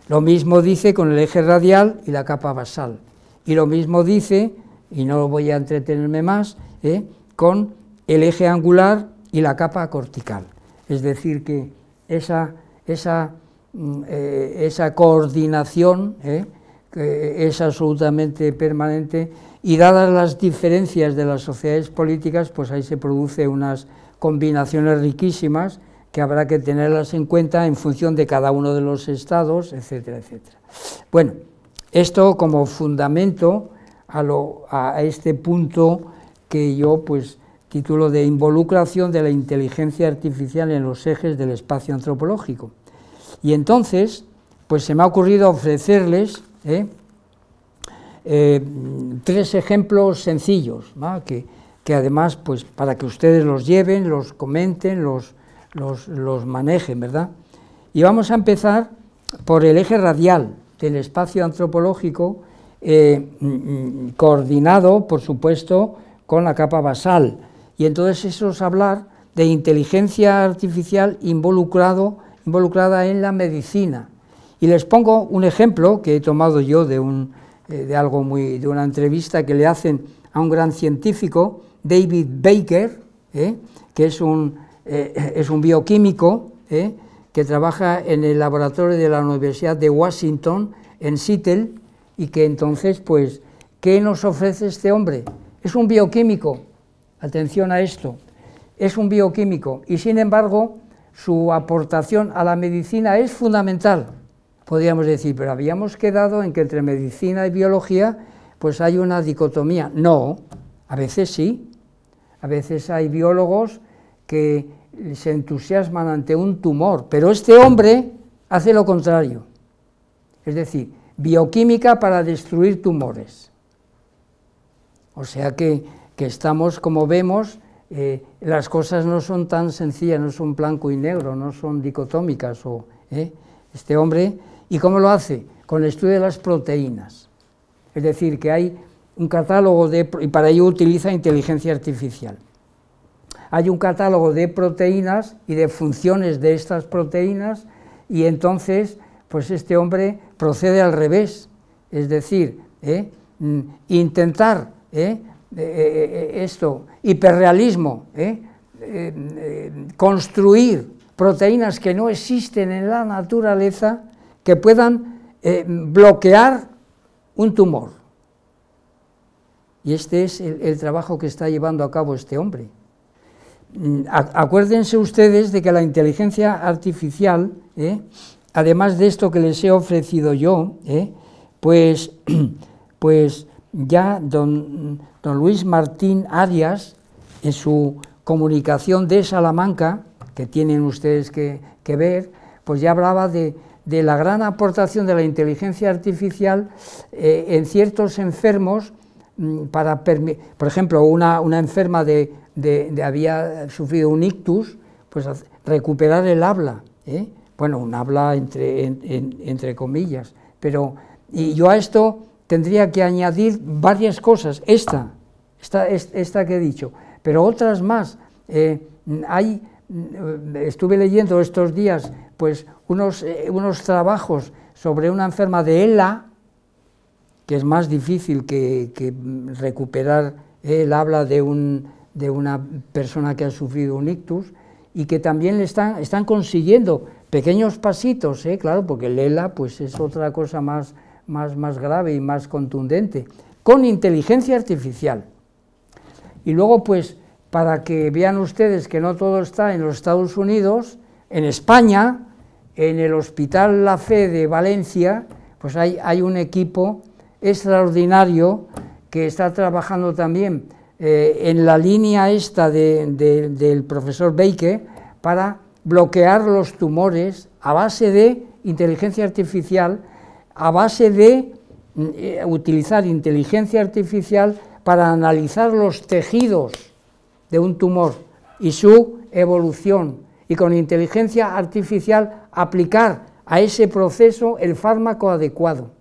Lo mismo dice con el eje radial y la capa basal. Y lo mismo dice, y no voy a entretenerme más, ¿eh? con el eje angular y la capa cortical. Es decir, que esa, esa, mm, eh, esa coordinación ¿eh? es absolutamente permanente y dadas las diferencias de las sociedades políticas, pues ahí se producen unas combinaciones riquísimas que habrá que tenerlas en cuenta en función de cada uno de los estados, etcétera, etcétera. Bueno, esto como fundamento a, a este punto que yo pues título de involucración de la inteligencia artificial en los ejes del espacio antropológico. Y entonces, pues se me ha ocurrido ofrecerles ¿eh? Eh, tres ejemplos sencillos, Que, además, pues para que ustedes los lleven, los comenten, los, manejen, ¿verdad? Y vamos a empezar por el eje radial del espacio antropológico, eh, mm, mm, coordinado, por supuesto, con la capa basal. Y entonces eso es hablar de inteligencia artificial involucrado, involucrada en la medicina. Y les pongo un ejemplo que he tomado yo de, un, eh, de, algo muy, de una entrevista que le hacen a un gran científico, David Baker, ¿eh? que es un, eh, es un bioquímico que trabaja en el laboratorio de la Universidad de Washington, en Seattle, y que entonces, pues, ¿qué nos ofrece este hombre? Es un bioquímico, atención a esto, es un bioquímico, y sin embargo, su aportación a la medicina es fundamental podríamos decir, pero habíamos quedado en que entre medicina y biología pues hay una dicotomía. No, a veces sí, a veces hay biólogos que se entusiasman ante un tumor, pero este hombre hace lo contrario, es decir, bioquímica para destruir tumores. O sea que, estamos, como vemos, eh, las cosas no son tan sencillas, no son blanco y negro, no son dicotómicas. O, eh, este hombre ¿Y cómo lo hace? Con el estudio de las proteínas. Es decir, que hay un catálogo de... y para ello utiliza inteligencia artificial. Hay un catálogo de proteínas y de funciones de estas proteínas y entonces pues este hombre procede al revés. Es decir, ¿eh? mm, intentar ¿eh? Eh, esto, hiperrealismo, construir proteínas que no existen en la naturaleza que puedan eh, bloquear un tumor. Y este es el, trabajo que está llevando a cabo este hombre. Mm, acuérdense ustedes de que la inteligencia artificial, eh, además de esto que les he ofrecido yo, eh, pues, pues ya don, don Luis Martín Arias, en su comunicación de Salamanca, que tienen ustedes que ver, pues ya hablaba de, de la gran aportación de la inteligencia artificial eh, en ciertos enfermos mm, para por ejemplo una, enferma de, había sufrido un ictus pues recuperar el habla ¿eh? bueno un habla entre entre comillas pero y yo a esto tendría que añadir varias cosas esta esta, esta que he dicho pero otras más eh, hay mm, estuve leyendo estos días pues unos, eh, unos trabajos sobre una enferma de ELA, que es más difícil que, recuperar, eh, el habla de, un, de una persona que ha sufrido un ictus, y que también le están, están consiguiendo pequeños pasitos, eh, claro, porque el ELA pues, es otra cosa más, más grave y más contundente, con inteligencia artificial. Y luego, pues, para que vean ustedes que no todo está en los Estados Unidos, en España, en el Hospital La Fe de Valencia, pues hay, un equipo extraordinario que está trabajando también eh, en la línea esta del profesor Baker para bloquear los tumores a base de inteligencia artificial, a base de mm, utilizar inteligencia artificial para analizar los tejidos de un tumor y su evolución y con inteligencia artificial aplicar a ese proceso el fármaco adecuado.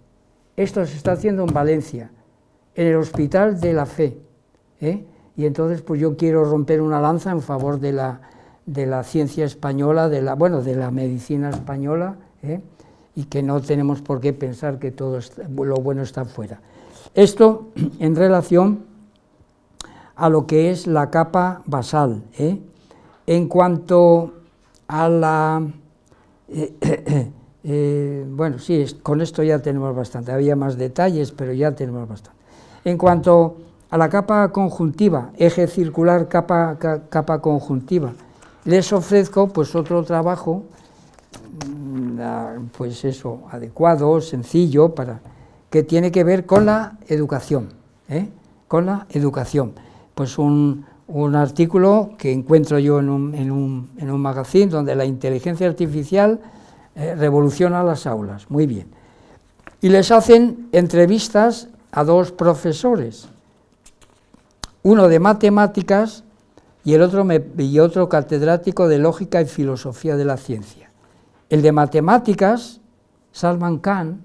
Esto se está haciendo en Valencia, en el Hospital de la Fe. ¿eh? Y entonces pues yo quiero romper una lanza en favor de la, de la ciencia española, de la, bueno, de la medicina española, ¿eh? y que no tenemos por qué pensar que todo lo bueno está fuera. Esto en relación a lo que es la capa basal. ¿eh? En cuanto a la... Eh, eh, eh, bueno, sí, con esto ya tenemos bastante. Había más detalles, pero ya tenemos bastante. En cuanto a la capa conjuntiva, eje circular, capa, capa conjuntiva, les ofrezco pues otro trabajo, mm, ah, pues eso, adecuado, sencillo, para, que tiene que ver con la educación, con la educación. Pues un, un artículo que encuentro yo en un, en un, magazine donde la inteligencia artificial eh, revoluciona las aulas. Muy bien. Y les hacen entrevistas a dos profesores, uno de matemáticas y, el otro otro catedrático de lógica y filosofía de la ciencia. El de matemáticas, Salman Khan,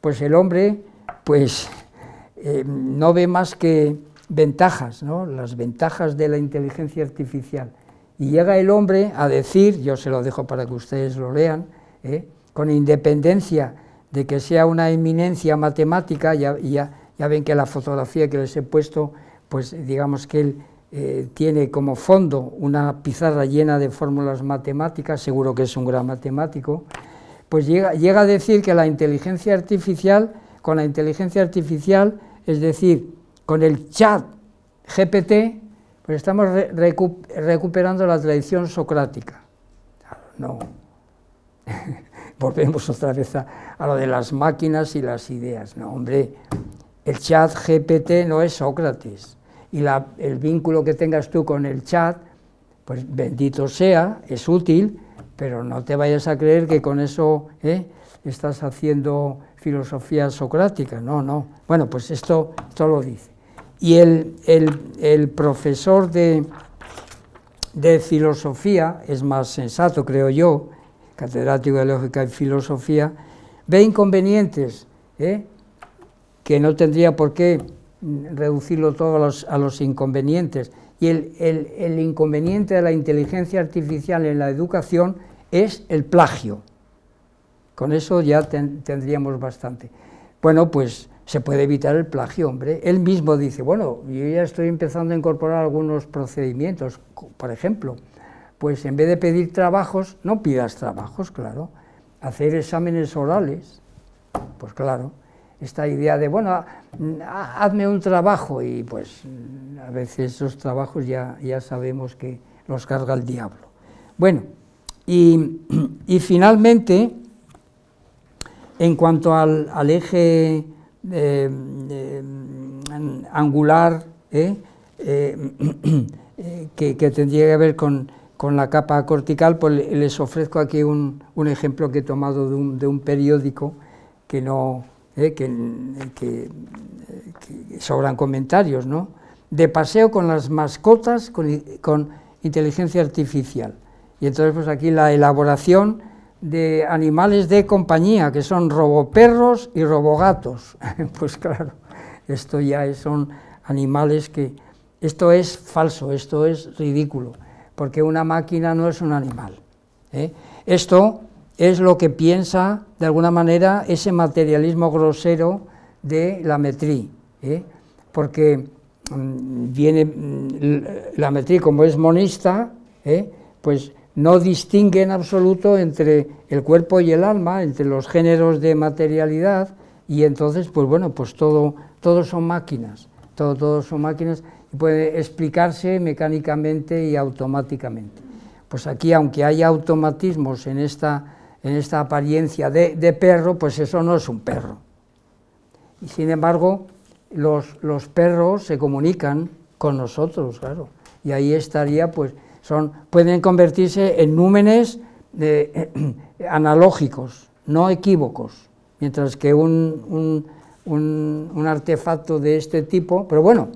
pues el hombre pues eh, no ve más que ventajas, ¿no? las ventajas de la inteligencia artificial. Y llega el hombre a decir, yo se lo dejo para que ustedes lo lean, ¿eh? con independencia de que sea una eminencia matemática, ya, ya, ven que la fotografía que les he puesto, pues digamos que él eh, tiene como fondo una pizarra llena de fórmulas matemáticas, seguro que es un gran matemático, pues llega, llega a decir que la inteligencia artificial, con la inteligencia artificial, es decir, con el chat GPT, pues estamos recuperando la tradición socrática. No. Volvemos otra vez a, lo de las máquinas y las ideas. No, hombre, el chat GPT no es Sócrates. Y el vínculo que tengas tú con el chat, pues bendito sea, es útil, pero no te vayas a creer que con eso ¿eh? estás haciendo filosofía socrática. No, no. Bueno, pues esto, esto lo dice. Y el, el, profesor de, de filosofía, es más sensato, creo yo, catedrático de lógica y filosofía, ve inconvenientes, ¿eh? que no tendría por qué reducirlo todo a los, inconvenientes. Y el, el, inconveniente de la inteligencia artificial en la educación es el plagio. Con eso ya tendríamos bastante. Bueno, pues se puede evitar el plagio, hombre. Él mismo dice, bueno, yo ya estoy empezando a incorporar algunos procedimientos, por ejemplo, pues en vez de pedir trabajos, no pidas trabajos, claro, hacer exámenes orales, pues claro, esta idea de, bueno, hazme un trabajo y pues a veces esos trabajos ya, ya sabemos que los carga el diablo. Bueno, y, finalmente, en cuanto al eje eh, eh, angular ¿eh? que, tendría que ver con, la capa cortical, pues les ofrezco aquí un, ejemplo que he tomado de un, periódico que no sobran comentarios, De paseo con las mascotas con, con inteligencia artificial. Y entonces, pues aquí la elaboración de animales de compañía, que son roboperros y robogatos. pues claro, esto ya son animales que... Esto es falso, esto es ridículo, porque una máquina no es un animal. ¿eh? Esto es lo que piensa, de alguna manera, ese materialismo grosero de la metrí, ¿eh? porque mm, viene mm, la metrí como es monista, ¿eh? pues no distingue en absoluto entre el cuerpo y el alma, entre los géneros de materialidad, y entonces, pues bueno, pues todo, todos son máquinas, todos son máquinas, y puede explicarse mecánicamente y automáticamente. Pues aquí, aunque hay automatismos en esta, en esta apariencia de, de perro, pues eso no es un perro. Y sin embargo, los, los perros se comunican con nosotros, claro, y ahí estaría, pues, pueden convertirse en númenes eh, analógicos, no equívocos, mientras que un, artefacto de este tipo, pero bueno,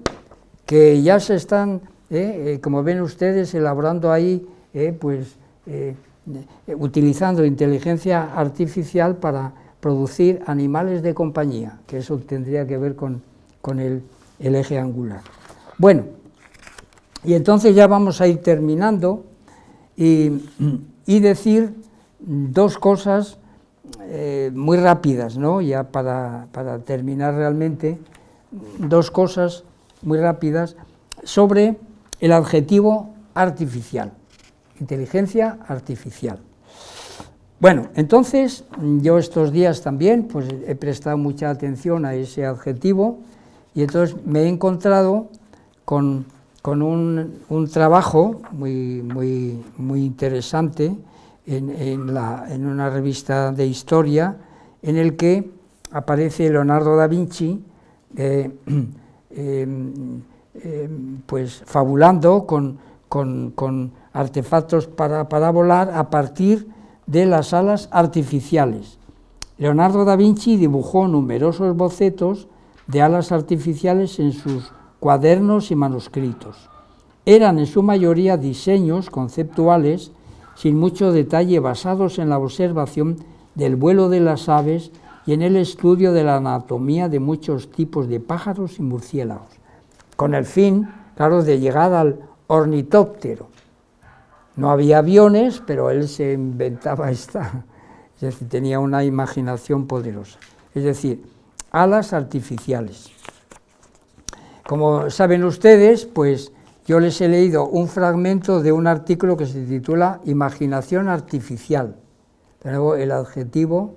que ya se están, eh, eh, como ven ustedes, elaborando ahí, pues utilizando inteligencia artificial para producir animales de compañía, que eso tendría que ver con, el, el eje angular. Bueno. Y entonces ya vamos a ir terminando y, decir dos cosas eh, muy rápidas, ¿no? ya para, terminar realmente, dos cosas muy rápidas sobre el adjetivo artificial, inteligencia artificial. Bueno, entonces yo estos días también pues, he prestado mucha atención a ese adjetivo y entonces me he encontrado con con un, trabajo muy, muy, muy interesante en, una revista de historia en el que aparece Leonardo da Vinci eh, eh, eh, pues fabulando con, con artefactos para, para volar a partir de las alas artificiales. Leonardo da Vinci dibujó numerosos bocetos de alas artificiales en sus cuadernos y manuscritos. Eran en su mayoría diseños conceptuales sin mucho detalle basados en la observación del vuelo de las aves y en el estudio de la anatomía de muchos tipos de pájaros y murciélagos, con el fin, claro, de llegar al ornitóptero. No había aviones, pero él se inventaba esta, es decir, tenía una imaginación poderosa, es decir, alas artificiales. Como saben ustedes, pues yo les he leído un fragmento de un artículo que se titula Imaginación Artificial. Tenemos el adjetivo,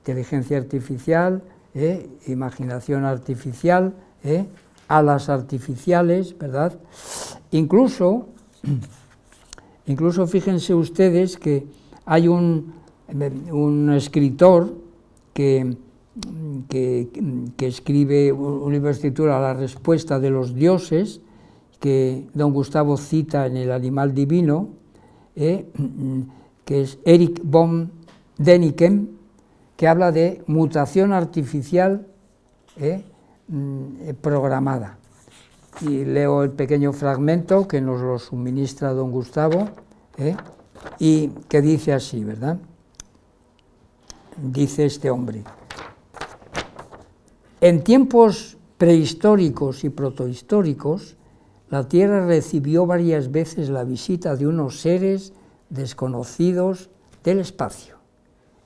inteligencia artificial, ¿eh? imaginación artificial, ¿eh? alas artificiales, ¿verdad? Incluso, incluso fíjense ustedes que hay un escritor que que, escribe un La respuesta de los dioses, que don Gustavo cita en El animal divino, eh, que es Eric von Deniken, que habla de mutación artificial eh, mm, programada. Y leo el pequeño fragmento que nos lo suministra don Gustavo eh, y que dice así, ¿verdad? Dice este hombre. En tiempos prehistóricos y protohistóricos, la Tierra recibió varias veces la visita de unos seres desconocidos del espacio.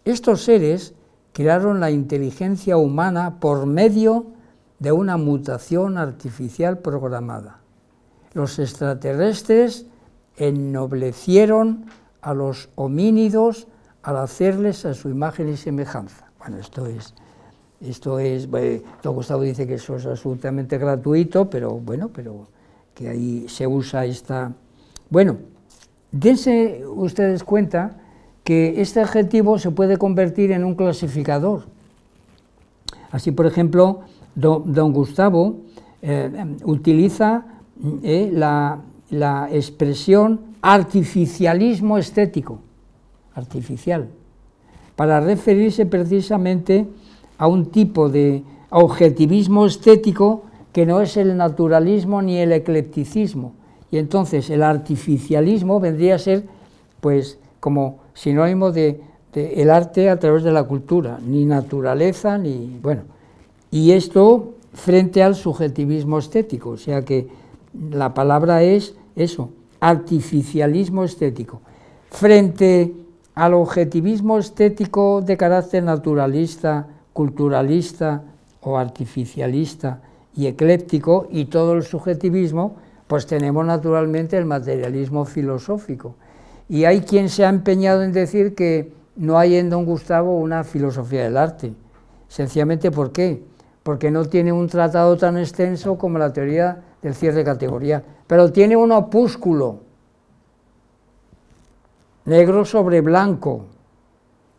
Estos seres crearon la inteligencia humana por medio de una mutación artificial programada. Los extraterrestres ennoblecieron a los homínidos al hacerles a su imagen y semejanza. Bueno, esto es esto es, pues, don Gustavo dice que eso es absolutamente gratuito, pero bueno, pero que ahí se usa esta... Bueno, dense ustedes cuenta que este adjetivo se puede convertir en un clasificador. Así, por ejemplo, don, Gustavo eh, utiliza eh, la, la expresión artificialismo estético, artificial, para referirse precisamente a un tipo de objetivismo estético que no es el naturalismo ni el eclecticismo. Y entonces el artificialismo vendría a ser, pues, como sinónimo de, el arte a través de la cultura, ni naturaleza, ni. bueno. Y esto frente al subjetivismo estético, o sea que la palabra es eso, artificialismo estético. Frente al objetivismo estético de carácter naturalista culturalista o artificialista y ecléptico y todo el subjetivismo, pues tenemos naturalmente el materialismo filosófico. Y hay quien se ha empeñado en decir que no hay en don Gustavo una filosofía del arte. Sencillamente, ¿por qué? Porque no tiene un tratado tan extenso como la teoría del cierre categoría, pero tiene un opúsculo, negro sobre blanco,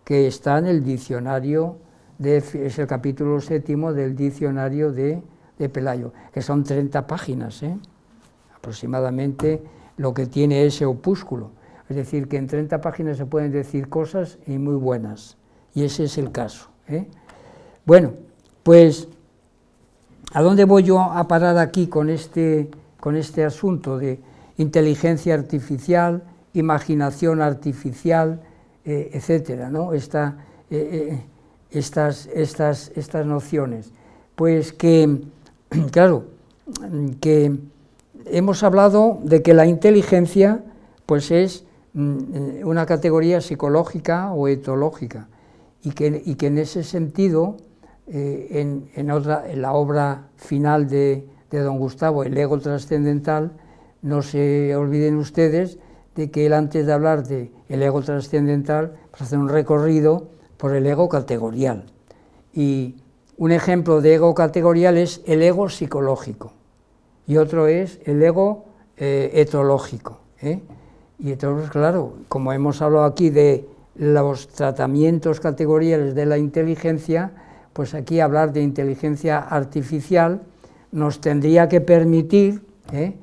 que está en el diccionario es el capítulo séptimo del diccionario de, Pelayo, que son 30 páginas, ¿eh? aproximadamente lo que tiene ese opúsculo. Es decir, que en 30 páginas se pueden decir cosas muy buenas, y ese es el caso. ¿eh? Bueno, pues, ¿a dónde voy yo a parar aquí con este, con este asunto de inteligencia artificial, imaginación artificial, eh, etcétera? ¿no? estas, estas, estas nociones? Pues que, claro, que hemos hablado de que la inteligencia pues es mm, una categoría psicológica o etológica y que, en ese sentido, eh, en, otra, en, la obra final de, don Gustavo, El ego trascendental, no se olviden ustedes de que él antes de hablar de el ego trascendental, para pues hace un recorrido por el ego categorial. Y un ejemplo de ego categorial es el ego psicológico y otro es el ego eh, etológico. ¿eh? Y entonces, claro, como hemos hablado aquí de los tratamientos categoriales de la inteligencia, pues aquí hablar de inteligencia artificial nos tendría que permitir ¿eh?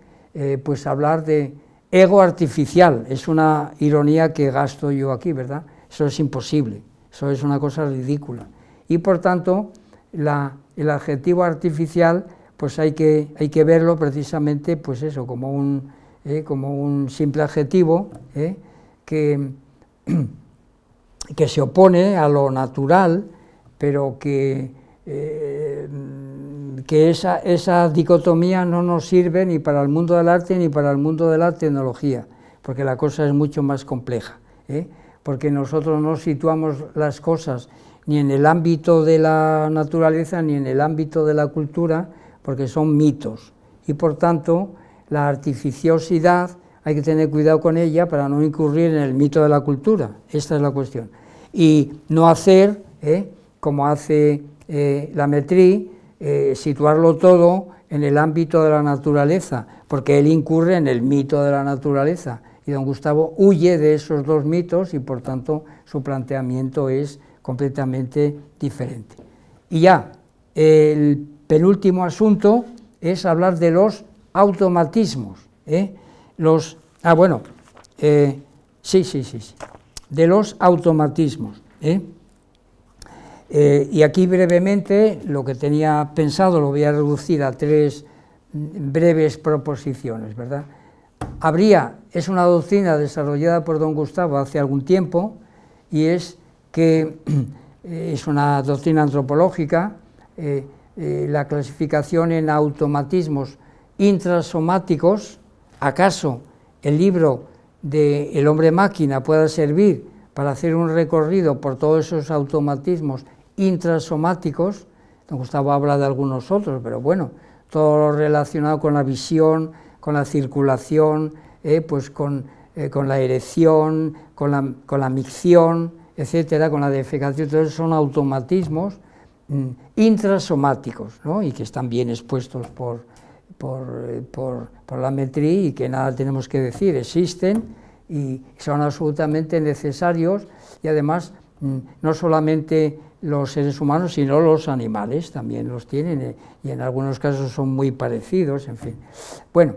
pues hablar de ego artificial. Es una ironía que gasto yo aquí, ¿verdad? Eso es imposible. Eso es una cosa ridícula. Y por tanto, el adjetivo artificial, pues hay que, hay que verlo precisamente, pues eso, como un, eh, como un simple adjetivo eh, que, que se opone a lo natural, pero que, eh, que esa, dicotomía no nos sirve ni para el mundo del arte ni para el mundo de la tecnología, porque la cosa es mucho más compleja porque nosotros no situamos las cosas ni en el ámbito de la naturaleza ni en el ámbito de la cultura, porque son mitos. Y por tanto, la artificiosidad hay que tener cuidado con ella para no incurrir en el mito de la cultura. Esta es la cuestión. Y no hacer, ¿eh? como hace eh, la eh, situarlo todo en el ámbito de la naturaleza, porque él incurre en el mito de la naturaleza y don Gustavo huye de esos dos mitos y por tanto su planteamiento es completamente diferente. Y ya, el penúltimo asunto es hablar de los automatismos. ¿eh? Los, ah, bueno, eh, sí, sí, sí, sí, de los automatismos. ¿eh? ¿eh? y aquí brevemente lo que tenía pensado lo voy a reducir a tres mm, breves proposiciones, ¿verdad? Habría es una doctrina desarrollada por don Gustavo hace algún tiempo y es que eh, es una doctrina antropológica, eh, eh, la clasificación en automatismos intrasomáticos, acaso el libro de El hombre máquina pueda servir para hacer un recorrido por todos esos automatismos intrasomáticos, don Gustavo habla de algunos otros, pero bueno, todo lo relacionado con la visión, con la circulación, eh, pues eh, con, la erección, con la, con la micción, etcétera, con la defecación, entonces son automatismos mm, intrasomáticos ¿no? y que están bien expuestos eh, por, por, la metría y que nada tenemos que decir, existen y son absolutamente necesarios y además mm, no solamente los seres humanos, sino los animales también los tienen y en algunos casos son muy parecidos, en fin. Bueno,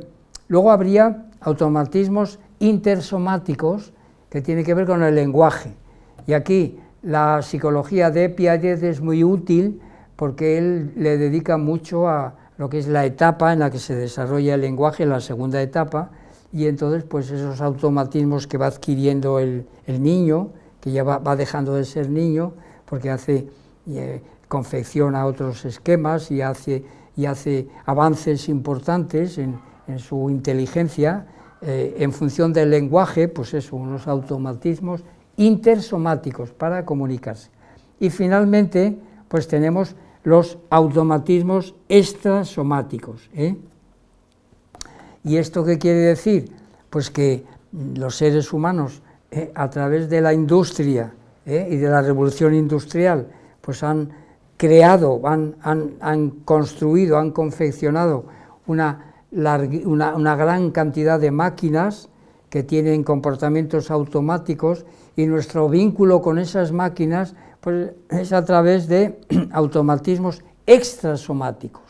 luego habría automatismos intersomáticos que tienen que ver con el lenguaje. Y aquí la psicología de Piaget es muy útil porque él le dedica mucho a lo que es la etapa en la que se desarrolla el lenguaje, la segunda etapa, y entonces pues esos automatismos que va adquiriendo el, niño, que ya va, dejando de ser niño, porque hace, eh, confecciona otros esquemas y hace, y hace avances importantes en su inteligencia, eh, en función del lenguaje, pues eso, unos automatismos intersomáticos para comunicarse. Y finalmente, pues tenemos los automatismos extrasomáticos. ¿eh? ¿Y esto qué quiere decir? Pues que los seres humanos, eh, a través de la industria y de la revolución industrial, pues han creado, han construido, han confeccionado una una, gran cantidad de máquinas que tienen comportamientos automáticos y nuestro vínculo con esas máquinas pues, es a través de automatismos extrasomáticos.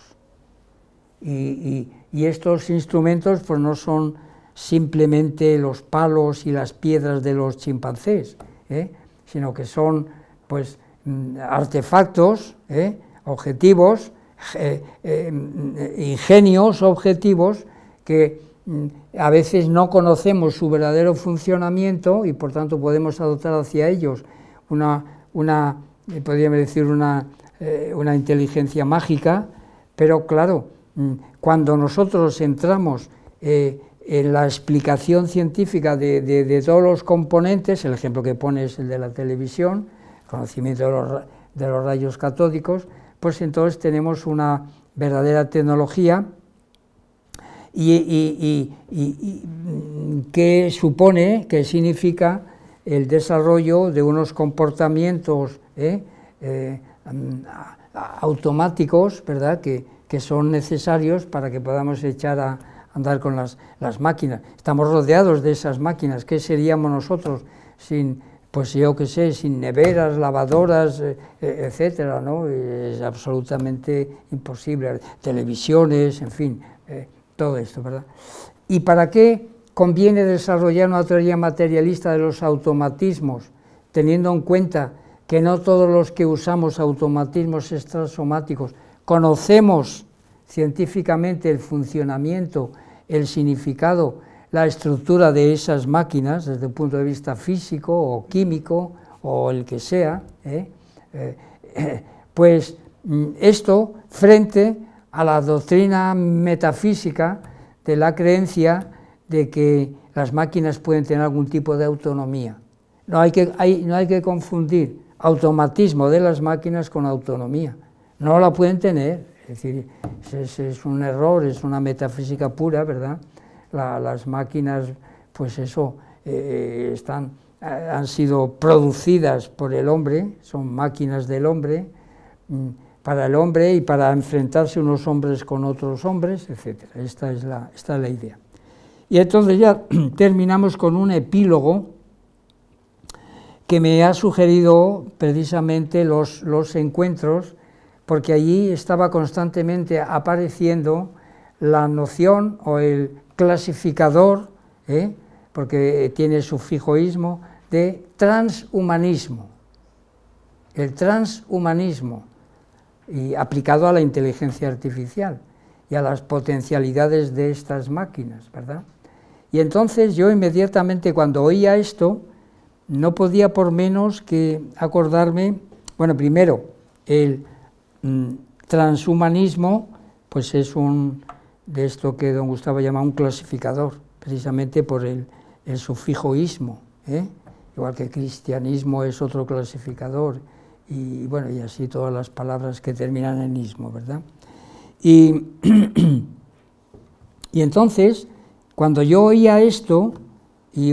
Y, estos instrumentos pues, no son simplemente los palos y las piedras de los chimpancés, ¿eh? sino que son pues, mm, artefactos, ¿eh? objetivos, eh, eh, ingenios objetivos que mm, a veces no conocemos su verdadero funcionamiento y por tanto podemos adoptar hacia ellos una, una eh, decir, una, inteligencia mágica, pero claro, mm, cuando nosotros entramos en la explicación científica de, todos los componentes, el ejemplo que pone es el de la televisión, conocimiento de los, de los rayos catódicos, pues entonces tenemos una verdadera tecnología y, mm, supone, que significa el desarrollo de unos comportamientos eh, eh, mm, automáticos, ¿verdad?, que, son necesarios para que podamos echar a andar con las, las máquinas. Estamos rodeados de esas máquinas. ¿Qué seríamos nosotros sin pues yo qué sé, sin neveras, lavadoras, eh, eh, etcétera, ¿no? Es absolutamente imposible. Televisiones, en fin, eh, todo esto, ¿verdad? ¿Y para qué conviene desarrollar una teoría materialista de los automatismos, teniendo en cuenta que no todos los que usamos automatismos extrasomáticos conocemos científicamente el funcionamiento, el significado, la estructura de esas máquinas desde el punto de vista físico o químico o el que sea, ¿eh? Eh, pues mm, esto frente a la doctrina metafísica de la creencia de que las máquinas pueden tener algún tipo de autonomía. No hay que, no hay que confundir automatismo de las máquinas con autonomía. No la pueden tener, es decir, es, es un error, es una metafísica pura, ¿verdad? las máquinas, pues eso, eh, eh, están, eh, han sido producidas por el hombre, son máquinas del hombre, mm, para el hombre y para enfrentarse unos hombres con otros hombres, etc. Esta es la, la idea. Y entonces ya terminamos con un epílogo que me ha sugerido precisamente los, los encuentros, porque allí estaba constantemente apareciendo la noción o el, clasificador, ¿eh? porque tiene el sufijoísmo, de transhumanismo. El transhumanismo, aplicado a la inteligencia artificial y a las potencialidades de estas máquinas, ¿verdad? Y entonces yo inmediatamente cuando oía esto, no podía por menos que acordarme, bueno, primero, el mm, transhumanismo, pues es un, de esto que don Gustavo llama un clasificador, precisamente por el, el sufijo ismo, ¿eh? igual que cristianismo es otro clasificador, y bueno, y así todas las palabras que terminan en ismo, ¿verdad? Y, entonces, cuando yo oía esto, y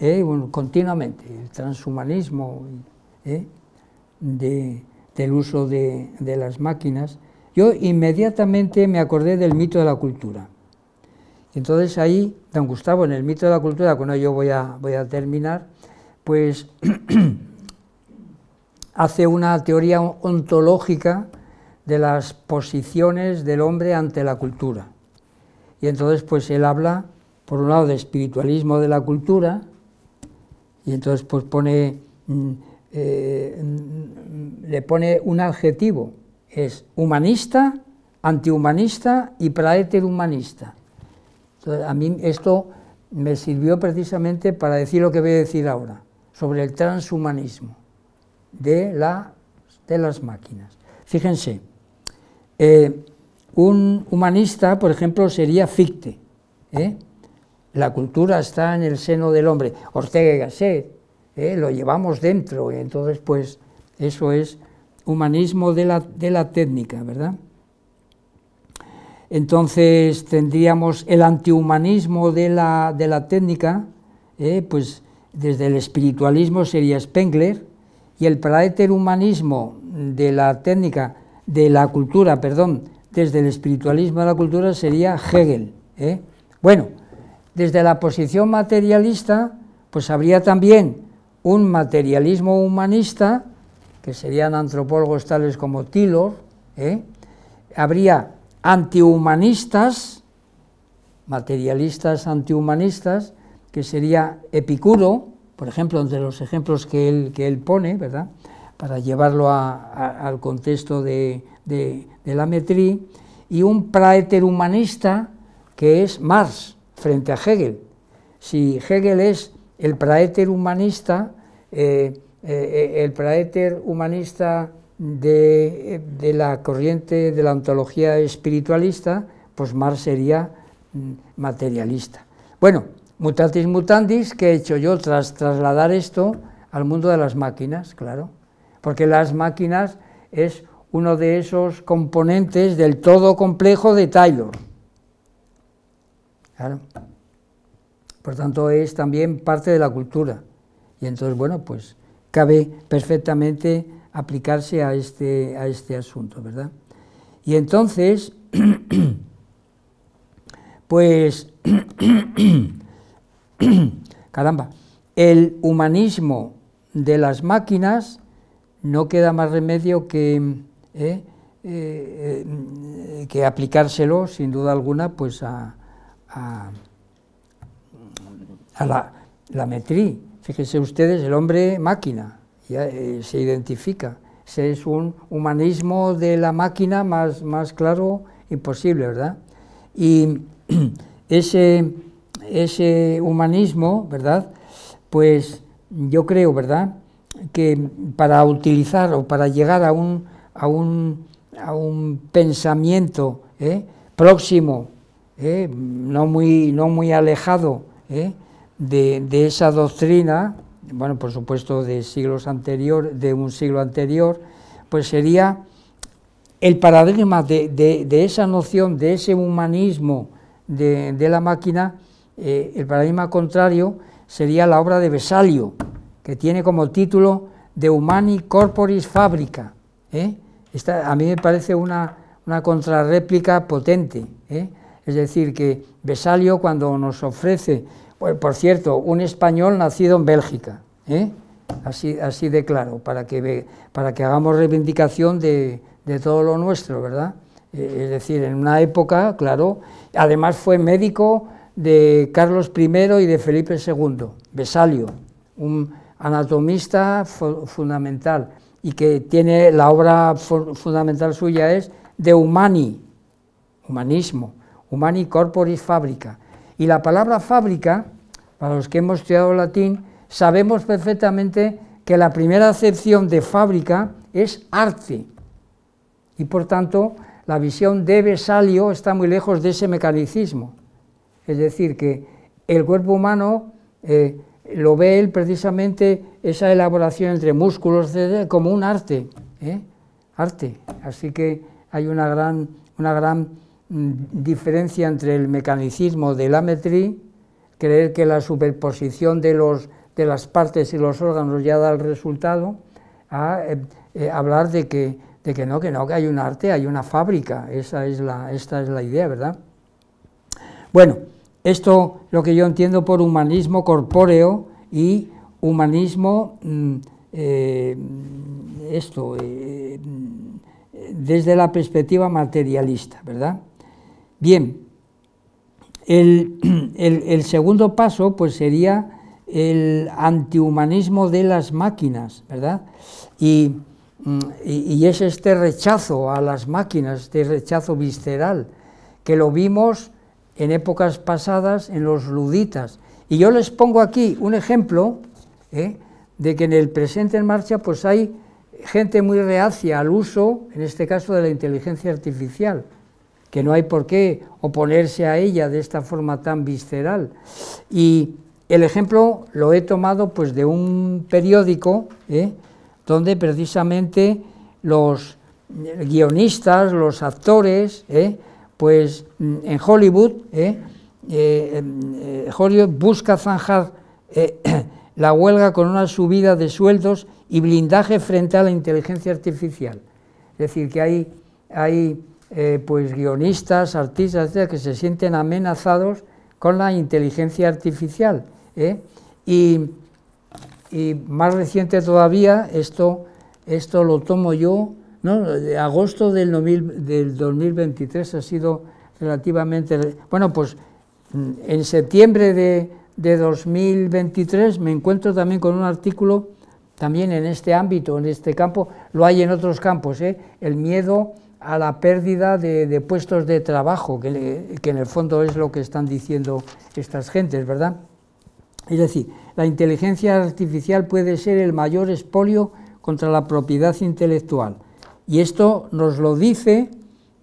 ¿eh? continuamente, el transhumanismo ¿eh? del uso de las máquinas, yo inmediatamente me acordé del mito de la cultura. Entonces ahí, don Gustavo, en el mito de la cultura, con ello voy a, voy a terminar, pues hace una teoría ontológica de las posiciones del hombre ante la cultura. Y entonces pues él habla, por un lado, de espiritualismo de la cultura, y entonces pues pone, mm, eh, mm, le pone un adjetivo es humanista, antihumanista y praeterhumanista. Entonces, a mí esto me sirvió precisamente para decir lo que voy a decir ahora, sobre el transhumanismo de, la, de las máquinas. Fíjense, eh, un humanista, por ejemplo, sería Fichte. ¿eh? La cultura está en el seno del hombre. Ortega y Gasset, ¿eh? lo llevamos dentro, entonces pues eso es humanismo de la, técnica, ¿verdad? Entonces tendríamos el antihumanismo de la, de la técnica, ¿eh? pues desde el espiritualismo sería Spengler, y el praeterhumanismo de la técnica, de la cultura, perdón, desde el espiritualismo de la cultura sería Hegel. ¿eh? Bueno, desde la posición materialista, pues habría también un materialismo humanista que serían antropólogos tales como Tylor, ¿eh? habría antihumanistas, materialistas antihumanistas, que sería Epicuro, por ejemplo, entre los ejemplos que él, que él pone, ¿verdad? para llevarlo al contexto de, la metrí, y un humanista, que es Marx frente a Hegel. Si Hegel es el praeter eh, eh, eh, el praeter humanista de, de, la corriente de la ontología espiritualista, pues Marx sería mm, materialista. Bueno, mutatis mutandis, ¿qué he hecho yo tras trasladar esto al mundo de las máquinas? Claro, porque las máquinas es uno de esos componentes del todo complejo de Taylor. Claro. Por tanto, es también parte de la cultura. Y entonces, bueno, pues cabe perfectamente aplicarse a este, a este asunto, ¿verdad? Y entonces, pues, caramba, el humanismo de las máquinas no queda más remedio que, ¿eh? Eh, eh, que aplicárselo, sin duda alguna, pues a, la, la metrí, Fíjense ustedes, el hombre máquina, eh, se identifica. se es un humanismo de la máquina más, más claro imposible, ¿verdad? Y ese, ese humanismo, ¿verdad? Pues yo creo, ¿verdad? Que para utilizar o para llegar a un, a un, a un pensamiento ¿eh? próximo, ¿eh? No, muy, no muy alejado, ¿eh? de, esa doctrina, bueno, por supuesto de siglos anterior, de un siglo anterior, pues sería el paradigma de, esa noción, de ese humanismo de, la máquina, eh, el paradigma contrario sería la obra de Vesalio, que tiene como título De Humani Corporis Fabrica. ¿eh? a mí me parece una, una contrarréplica potente. ¿eh? Es decir, que Vesalio cuando nos ofrece por, cierto, un español nacido en Bélgica, ¿eh? así, de claro, para que, para que hagamos reivindicación de, todo lo nuestro, ¿verdad? Eh, es decir, en una época, claro, además fue médico de Carlos I y de Felipe II, Besalio, un anatomista fundamental y que tiene la obra fundamental suya es De Humani, humanismo, Humani Corporis Fabrica, y la palabra fábrica, para los que hemos estudiado latín, sabemos perfectamente que la primera acepción de fábrica es arte. Y por tanto, la visión de Besalio está muy lejos de ese mecanicismo. Es decir, que el cuerpo humano eh, lo ve él precisamente esa elaboración entre músculos como un arte. ¿eh? Arte. Así que hay una gran, una gran Mm, diferencia entre el mecanicismo de la metri, creer que la superposición de, las partes y los órganos ya da el resultado, a eh, eh, hablar de que, no, que no, que hay un arte, hay una fábrica, esa es la, esta es la idea, ¿verdad? Bueno, esto lo que yo entiendo por humanismo corpóreo y humanismo, mm, eh, esto, mm, desde la perspectiva materialista, ¿verdad? Bien, el, segundo paso pues sería el antihumanismo de las máquinas, ¿verdad? Mm, y, es este rechazo a las máquinas, este rechazo visceral, que lo vimos en épocas pasadas en los luditas. Y yo les pongo aquí un ejemplo ¿eh? de que en el presente en marcha pues hay gente muy reacia al uso, en este caso, de la inteligencia artificial que no hay por qué oponerse a ella de esta forma tan visceral. Y el ejemplo lo he tomado pues de un periódico ¿eh? donde precisamente los guionistas, los actores, ¿eh? pues mm, en Hollywood, ¿eh? Hollywood busca zanjar la huelga con una subida de sueldos y blindaje frente a la inteligencia artificial. Es decir, que hay, hay eh, pues guionistas, artistas, etcétera, que se sienten amenazados con la inteligencia artificial. ¿eh? Y, más reciente todavía, esto, esto lo tomo yo, ¿no? agosto del, del 2023 ha sido relativamente... Bueno, pues mm, en septiembre de, de 2023 me encuentro también con un artículo también en este ámbito, en este campo, lo hay en otros campos, ¿eh? el miedo a la pérdida de, puestos de trabajo, que, en el fondo es lo que están diciendo estas gentes, ¿verdad? Es decir, la inteligencia artificial puede ser el mayor espolio contra la propiedad intelectual. Y esto nos lo dice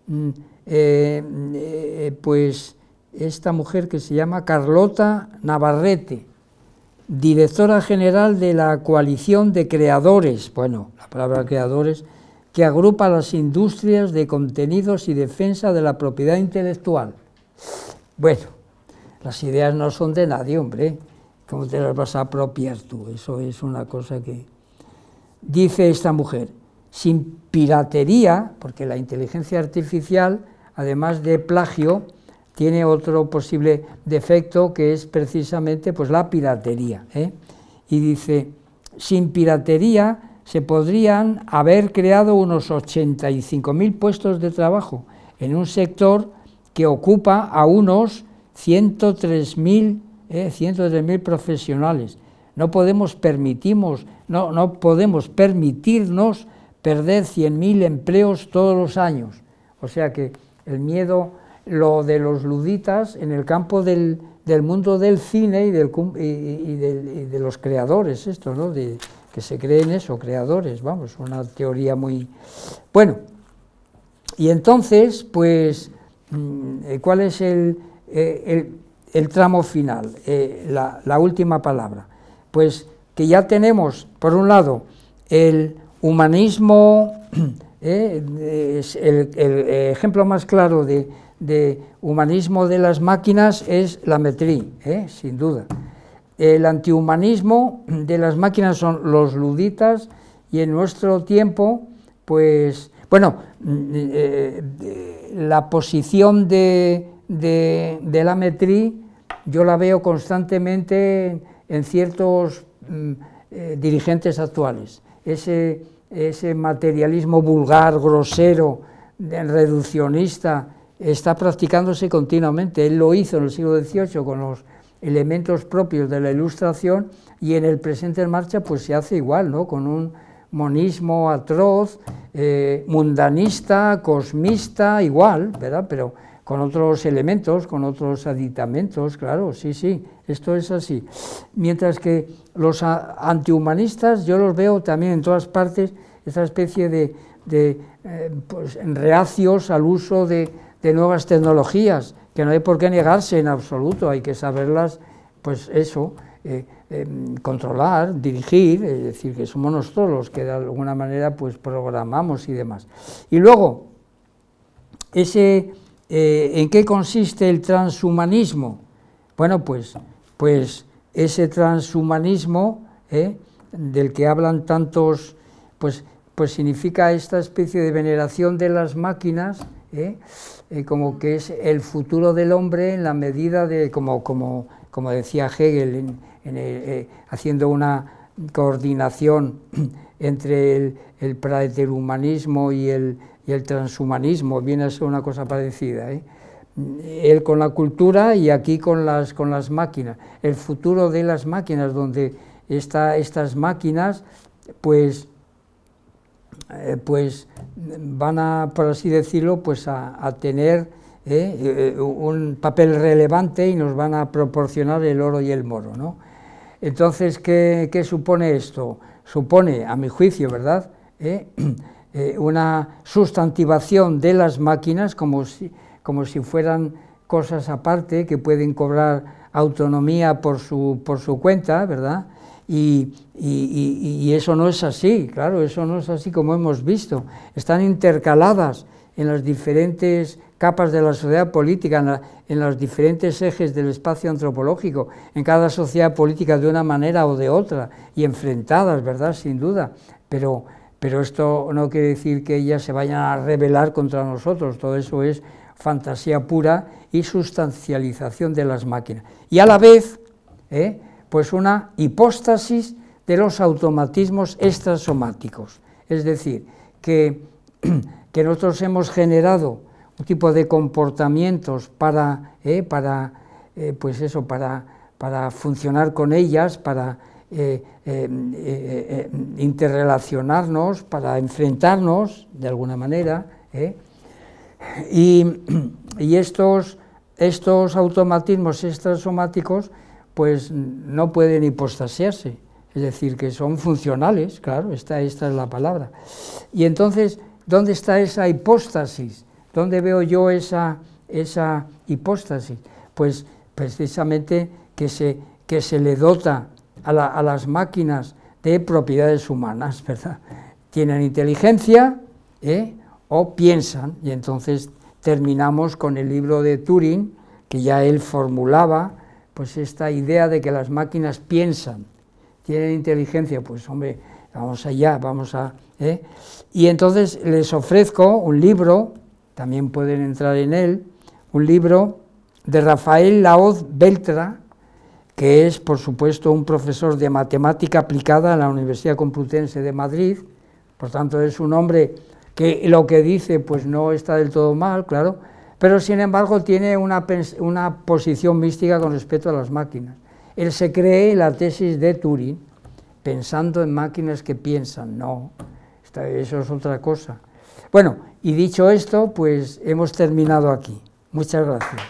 mm, eh, eh, pues esta mujer que se llama Carlota Navarrete, directora general de la coalición de creadores, bueno, la palabra creadores que agrupa las industrias de contenidos y defensa de la propiedad intelectual. Bueno, las ideas no son de nadie, hombre. ¿Cómo te las vas a apropiar tú? Eso es una cosa que... Dice esta mujer, sin piratería, porque la inteligencia artificial, además de plagio, tiene otro posible defecto que es precisamente pues, la piratería. ¿eh? Y dice, sin piratería se podrían haber creado unos 85.000 puestos de trabajo en un sector que ocupa a unos 103.000 eh, profesionales. No podemos, no, no podemos permitirnos perder 100.000 empleos todos los años. O sea que el miedo, lo de los luditas en el campo del, mundo del cine y, del, y, de, los creadores, esto, ¿no? que se creen eso, creadores, vamos, una teoría muy... Bueno, y entonces, pues, mm, eh, ¿cuál es eh, el, el, tramo final, eh, la, última palabra? Pues que ya tenemos, por un lado, el humanismo, el, ejemplo más claro de, humanismo de las máquinas es la metrí, sin duda el antihumanismo de las máquinas son los luditas y en nuestro tiempo, pues, bueno, mm, eh, la posición de, la metri, yo la veo constantemente en, ciertos mm, eh, dirigentes actuales. Ese, ese materialismo vulgar, grosero, reduccionista, está practicándose continuamente. Él lo hizo en el siglo XVIII con los elementos propios de la Ilustración y en el presente en marcha pues se hace igual, ¿no? Con un monismo atroz, eh, mundanista, cosmista, igual, ¿verdad? Pero con otros elementos, con otros aditamentos, claro, sí, sí, esto es así. Mientras que los antihumanistas yo los veo también en todas partes, esa especie de, eh, pues, reacios al uso de nuevas tecnologías, que no hay por qué negarse en absoluto, hay que saberlas, pues eso, eh, em, controlar, dirigir, es decir, que somos nosotros los que de alguna manera pues programamos y demás. Y luego, ese, eh, ¿en qué consiste el transhumanismo? Bueno, pues, pues ese transhumanismo eh, del que hablan tantos, pues, pues significa esta especie de veneración de las máquinas, ¿eh? Eh, como que es el futuro del hombre en la medida de, como, como, como decía Hegel, eh, haciendo una coordinación entre el, el praeterhumanismo y el, y el transhumanismo, viene a ser una cosa parecida. Mm, él con la cultura y aquí con las, con las máquinas. El futuro de las máquinas, donde está estas máquinas, pues eh, pues van a, por así decirlo, pues a, tener eh, eh, un papel relevante y nos van a proporcionar el oro y el moro. ¿no? Entonces, ¿qué, supone esto? Supone, a mi juicio, ¿verdad?, una sustantivación de las máquinas como si, fueran cosas aparte que pueden cobrar autonomía por su, por su cuenta, ¿verdad?, y, eso no es así, claro, eso no es así como hemos visto. Están intercaladas en las diferentes capas de la sociedad política, en, los diferentes ejes del espacio antropológico, en cada sociedad política de una manera o de otra, y enfrentadas, ¿verdad? Sin duda. Pero, pero esto no quiere decir que ellas se vayan a rebelar contra nosotros, todo eso es fantasía pura y sustancialización de las máquinas. Y a la vez, ¿eh? pues una hipóstasis de los automatismos extrasomáticos. Es decir, que, nosotros hemos generado un tipo de comportamientos para, eh, eh, pues eso, para, funcionar con ellas, para eh, interrelacionarnos, para enfrentarnos de alguna manera. Y, estos, estos automatismos extrasomáticos pues no pueden hipostasiarse, es decir, que son funcionales, claro, esta, es la palabra. Y entonces, ¿dónde está esa hipóstasis? ¿Dónde veo yo esa, hipóstasis? Pues precisamente que se, que se le dota a, las máquinas de propiedades humanas, ¿verdad? Tienen inteligencia ¿eh? o piensan, y entonces terminamos con el libro de Turing, que ya él formulaba pues esta idea de que las máquinas piensan, tienen inteligencia, pues hombre, vamos allá, vamos a... ¿eh? Y entonces les ofrezco un libro, también pueden entrar en él, un libro de Rafael Laoz Beltra, que es, por supuesto, un profesor de matemática aplicada en la Universidad Complutense de Madrid, por tanto es un hombre que lo que dice pues no está del todo mal, claro, pero sin embargo tiene una, una, posición mística con respecto a las máquinas. Él se cree la tesis de Turing, pensando en máquinas que piensan, no, eso es otra cosa. Bueno, y dicho esto, pues hemos terminado aquí. Muchas gracias.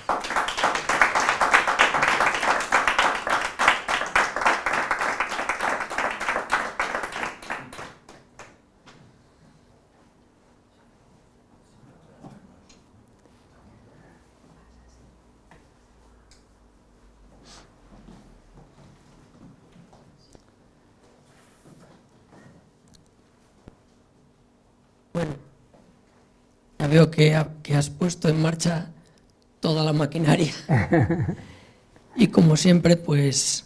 que, has puesto en marcha toda la maquinaria. y como siempre, pues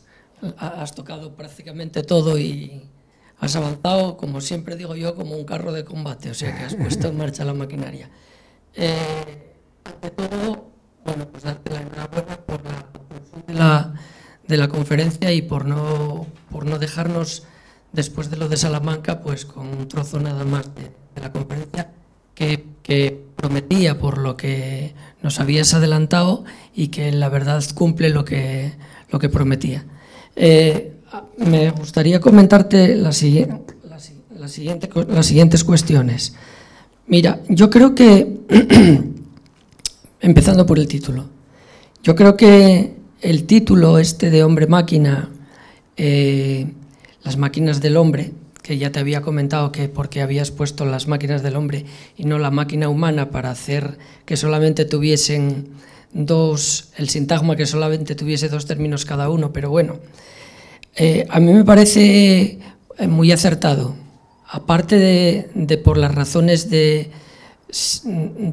has tocado prácticamente todo y has avanzado, como siempre digo yo, como un carro de combate, o sea que has puesto en marcha la maquinaria. Eh, ante todo, bueno, pues darte la enhorabuena por la de la, de la conferencia y por no, por no dejarnos, después de lo de Salamanca, pues con un trozo nada más de la conferencia, que que prometía por lo que nos habías adelantado y que la verdad cumple lo que, lo que prometía. Eh, me gustaría comentarte la, las siguientes cuestiones. Mira, yo creo que, empezando por el título, yo creo que el título este de hombre máquina, eh, las máquinas del hombre, que ya te había comentado que porque habías puesto las máquinas del hombre y no la máquina humana para hacer que solamente tuviesen dos, el sintagma que solamente tuviese dos términos cada uno, pero bueno, eh, a mí me parece eh, muy acertado, aparte de, por las razones de,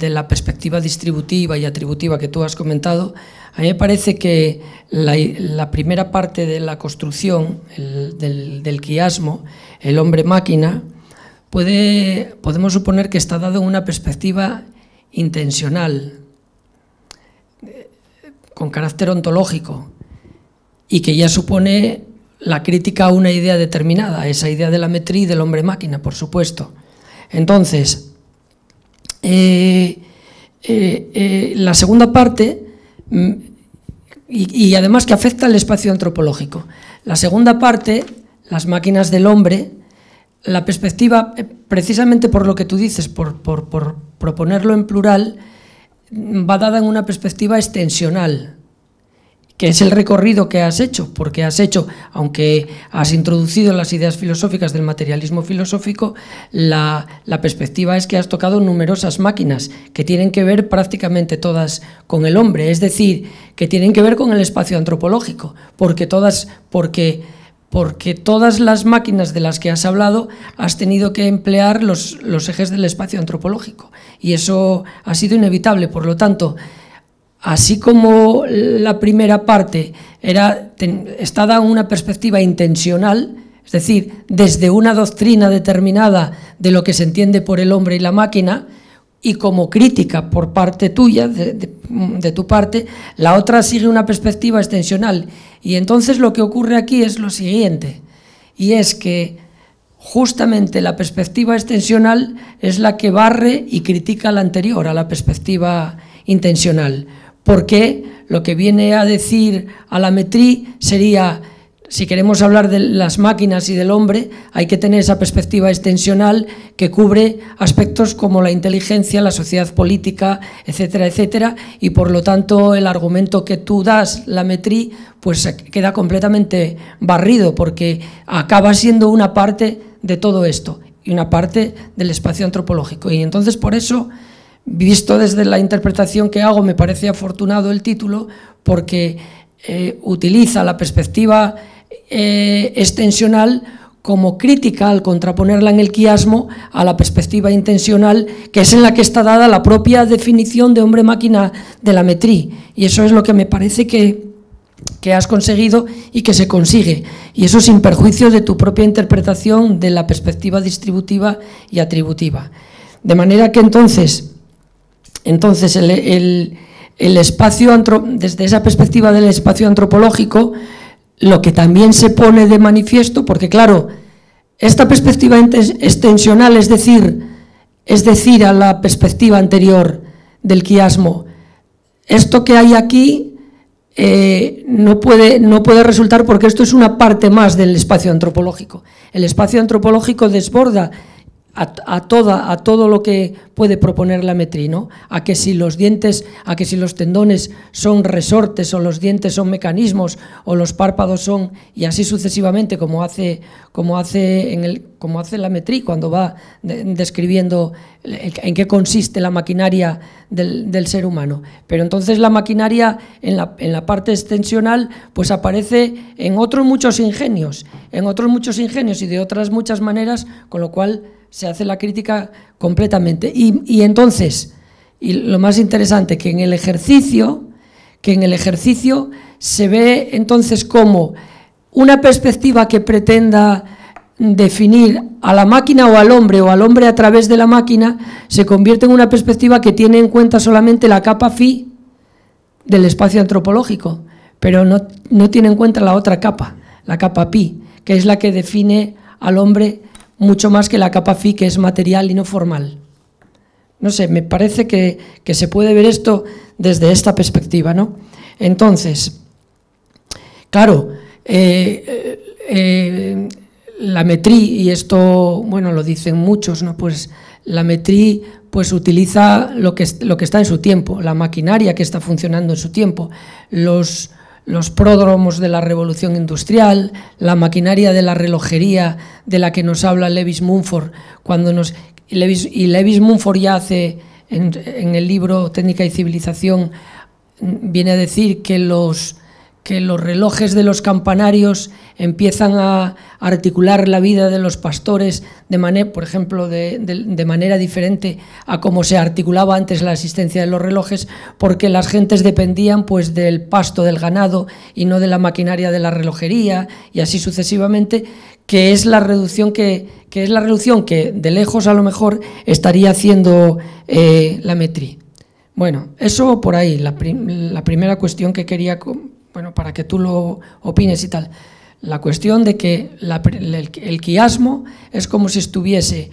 la perspectiva distributiva y atributiva que tú has comentado, a mí me parece que la, primera parte de la construcción del, del quiasmo el hombre máquina, puede, podemos suponer que está dado en una perspectiva intencional, eh, con carácter ontológico, y que ya supone la crítica a una idea determinada, esa idea de la metría del hombre máquina, por supuesto. Entonces, eh, eh, la segunda parte, mm, y, y, además que afecta al espacio antropológico, la segunda parte las máquinas del hombre, la perspectiva, eh, precisamente por lo que tú dices, por, proponerlo en plural, va dada en una perspectiva extensional, que es el recorrido que has hecho, porque has hecho, aunque has introducido las ideas filosóficas del materialismo filosófico, la, la, perspectiva es que has tocado numerosas máquinas que tienen que ver prácticamente todas con el hombre, es decir, que tienen que ver con el espacio antropológico, porque todas, porque porque todas las máquinas de las que has hablado has tenido que emplear los, ejes del espacio antropológico y eso ha sido inevitable. Por lo tanto, así como la primera parte está dada una perspectiva intencional, es decir, desde una doctrina determinada de lo que se entiende por el hombre y la máquina, y como crítica por parte tuya, de, tu parte, la otra sigue una perspectiva extensional. Y entonces lo que ocurre aquí es lo siguiente, y es que justamente la perspectiva extensional es la que barre y critica la anterior, a la perspectiva intencional, porque lo que viene a decir a la Metri sería si queremos hablar de las máquinas y del hombre, hay que tener esa perspectiva extensional que cubre aspectos como la inteligencia, la sociedad política, etcétera, etcétera, y por lo tanto el argumento que tú das, la metrí, pues queda completamente barrido porque acaba siendo una parte de todo esto y una parte del espacio antropológico. Y entonces por eso, visto desde la interpretación que hago, me parece afortunado el título porque eh, utiliza la perspectiva eh, extensional como crítica al contraponerla en el quiasmo a la perspectiva intencional, que es en la que está dada la propia definición de hombre-máquina de la metrí. Y eso es lo que me parece que, has conseguido y que se consigue. Y eso sin perjuicio de tu propia interpretación de la perspectiva distributiva y atributiva. De manera que entonces, entonces el, el espacio, desde esa perspectiva del espacio antropológico, lo que también se pone de manifiesto, porque claro, esta perspectiva extensional, es decir, es decir, a la perspectiva anterior del quiasmo, esto que hay aquí eh, no, puede, no puede resultar porque esto es una parte más del espacio antropológico. El espacio antropológico desborda a, toda, a todo lo que puede proponer la no a que si los dientes, a que si los tendones son resortes o los dientes son mecanismos o los párpados son y así sucesivamente como hace como hace en el como hace la metría cuando va describiendo en qué consiste la maquinaria del, ser humano. Pero entonces la maquinaria en la, en la parte extensional pues aparece en otros muchos ingenios, en otros muchos ingenios y de otras muchas maneras, con lo cual se hace la crítica completamente. Y, entonces, y lo más interesante, que en el ejercicio, que en el ejercicio se ve entonces como una perspectiva que pretenda definir a la máquina o al hombre o al hombre a través de la máquina se convierte en una perspectiva que tiene en cuenta solamente la capa phi del espacio antropológico, pero no, no tiene en cuenta la otra capa, la capa pi, que es la que define al hombre mucho más que la capa fi, que es material y no formal. No sé, me parece que, se puede ver esto desde esta perspectiva, ¿no? Entonces, claro, eh, eh, la metrí, y esto, bueno, lo dicen muchos, ¿no? Pues la metrí pues utiliza lo que, lo que está en su tiempo, la maquinaria que está funcionando en su tiempo, los, los pródromos de la revolución industrial, la maquinaria de la relojería de la que nos habla Lewis Munford, cuando nos y Lewis, y ya hace en, el libro Técnica y Civilización mm, viene a decir que los que los relojes de los campanarios empiezan a articular la vida de los pastores de manera, por ejemplo, de, manera diferente a como se articulaba antes la existencia de los relojes, porque las gentes dependían pues del pasto del ganado y no de la maquinaria de la relojería y así sucesivamente, que es la reducción que, es la reducción que de lejos a lo mejor estaría haciendo eh, la metri. Bueno, eso por ahí, la, la primera cuestión que quería bueno, para que tú lo opines y tal. La cuestión de que el, quiasmo es como si estuviese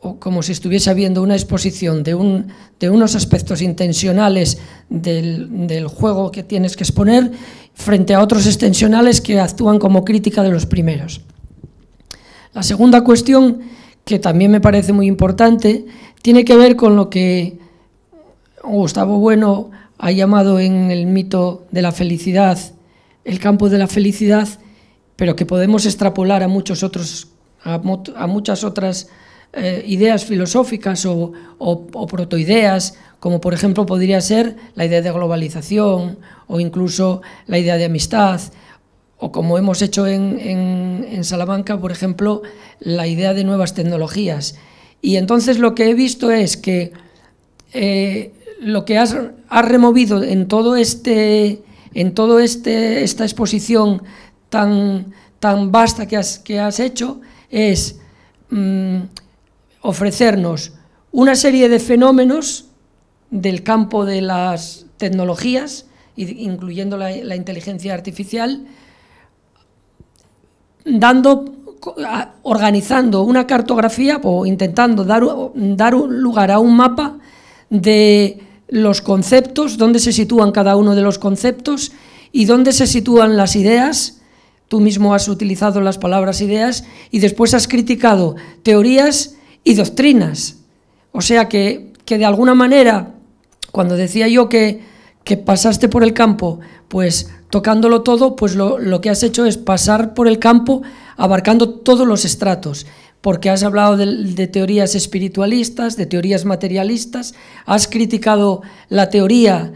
o como si estuviese habiendo una exposición de, un, de unos aspectos intencionales del, del, juego que tienes que exponer frente a otros extensionales que actúan como crítica de los primeros. La segunda cuestión, que también me parece muy importante, tiene que ver con lo que Gustavo Bueno ha llamado en el mito de la felicidad el campo de la felicidad, pero que podemos extrapolar a, muchos otros, a, muchas otras eh, ideas filosóficas o, protoideas, como por ejemplo podría ser la idea de globalización o incluso la idea de amistad, o como hemos hecho en, Salamanca, por ejemplo, la idea de nuevas tecnologías. Y entonces lo que he visto es que eh, lo que has, removido en todo este en todo este, esta exposición tan tan vasta que has, que has hecho es mm, ofrecernos una serie de fenómenos del campo de las tecnologías, incluyendo la, inteligencia artificial, dando organizando una cartografía o intentando dar, dar lugar a un mapa de los conceptos, dónde se sitúan cada uno de los conceptos y dónde se sitúan las ideas. Tú mismo has utilizado las palabras ideas y después has criticado teorías y doctrinas. O sea que, de alguna manera, cuando decía yo que, pasaste por el campo, pues tocándolo todo, pues lo, que has hecho es pasar por el campo abarcando todos los estratos porque has hablado de, teorías espiritualistas, de teorías materialistas, has criticado la teoría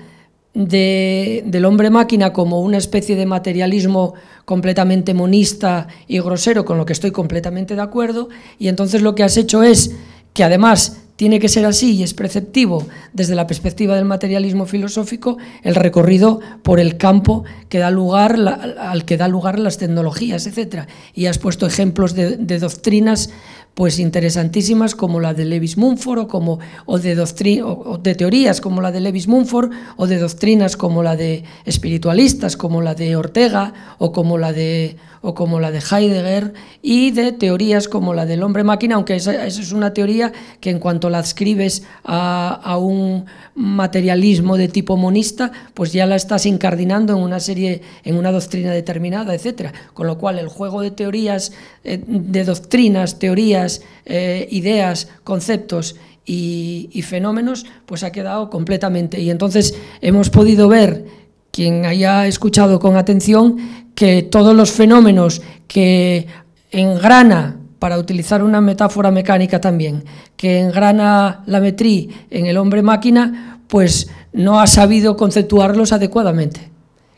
del hombre máquina como una especie de materialismo completamente monista y grosero, con lo que estoy completamente de acuerdo, y entonces lo que has hecho es que además tiene que ser así y es preceptivo desde la perspectiva del materialismo filosófico el recorrido por el campo que da lugar al que da lugar las tecnologías, etc. Y has puesto ejemplos de, doctrinas pues interesantísimas como la de levis Mumford o, como, o de, o, de teorías como la de levis Mumford o de doctrinas como la de espiritualistas, como la de Ortega o como la de o como la de Heidegger y de teorías como la del hombre máquina, aunque esa, es una teoría que en cuanto la adscribes a, un materialismo de tipo monista, pues ya la estás incardinando en una serie, en una doctrina determinada, etcétera. Con lo cual el juego de teorías, eh, de doctrinas, teorías, eh, ideas, conceptos y, y, fenómenos, pues ha quedado completamente. Y entonces hemos podido ver, quien haya escuchado con atención, que todos los fenómenos que engrana, para utilizar una metáfora mecánica también, que engrana la metrí en el hombre máquina, pues no ha sabido conceptuarlos adecuadamente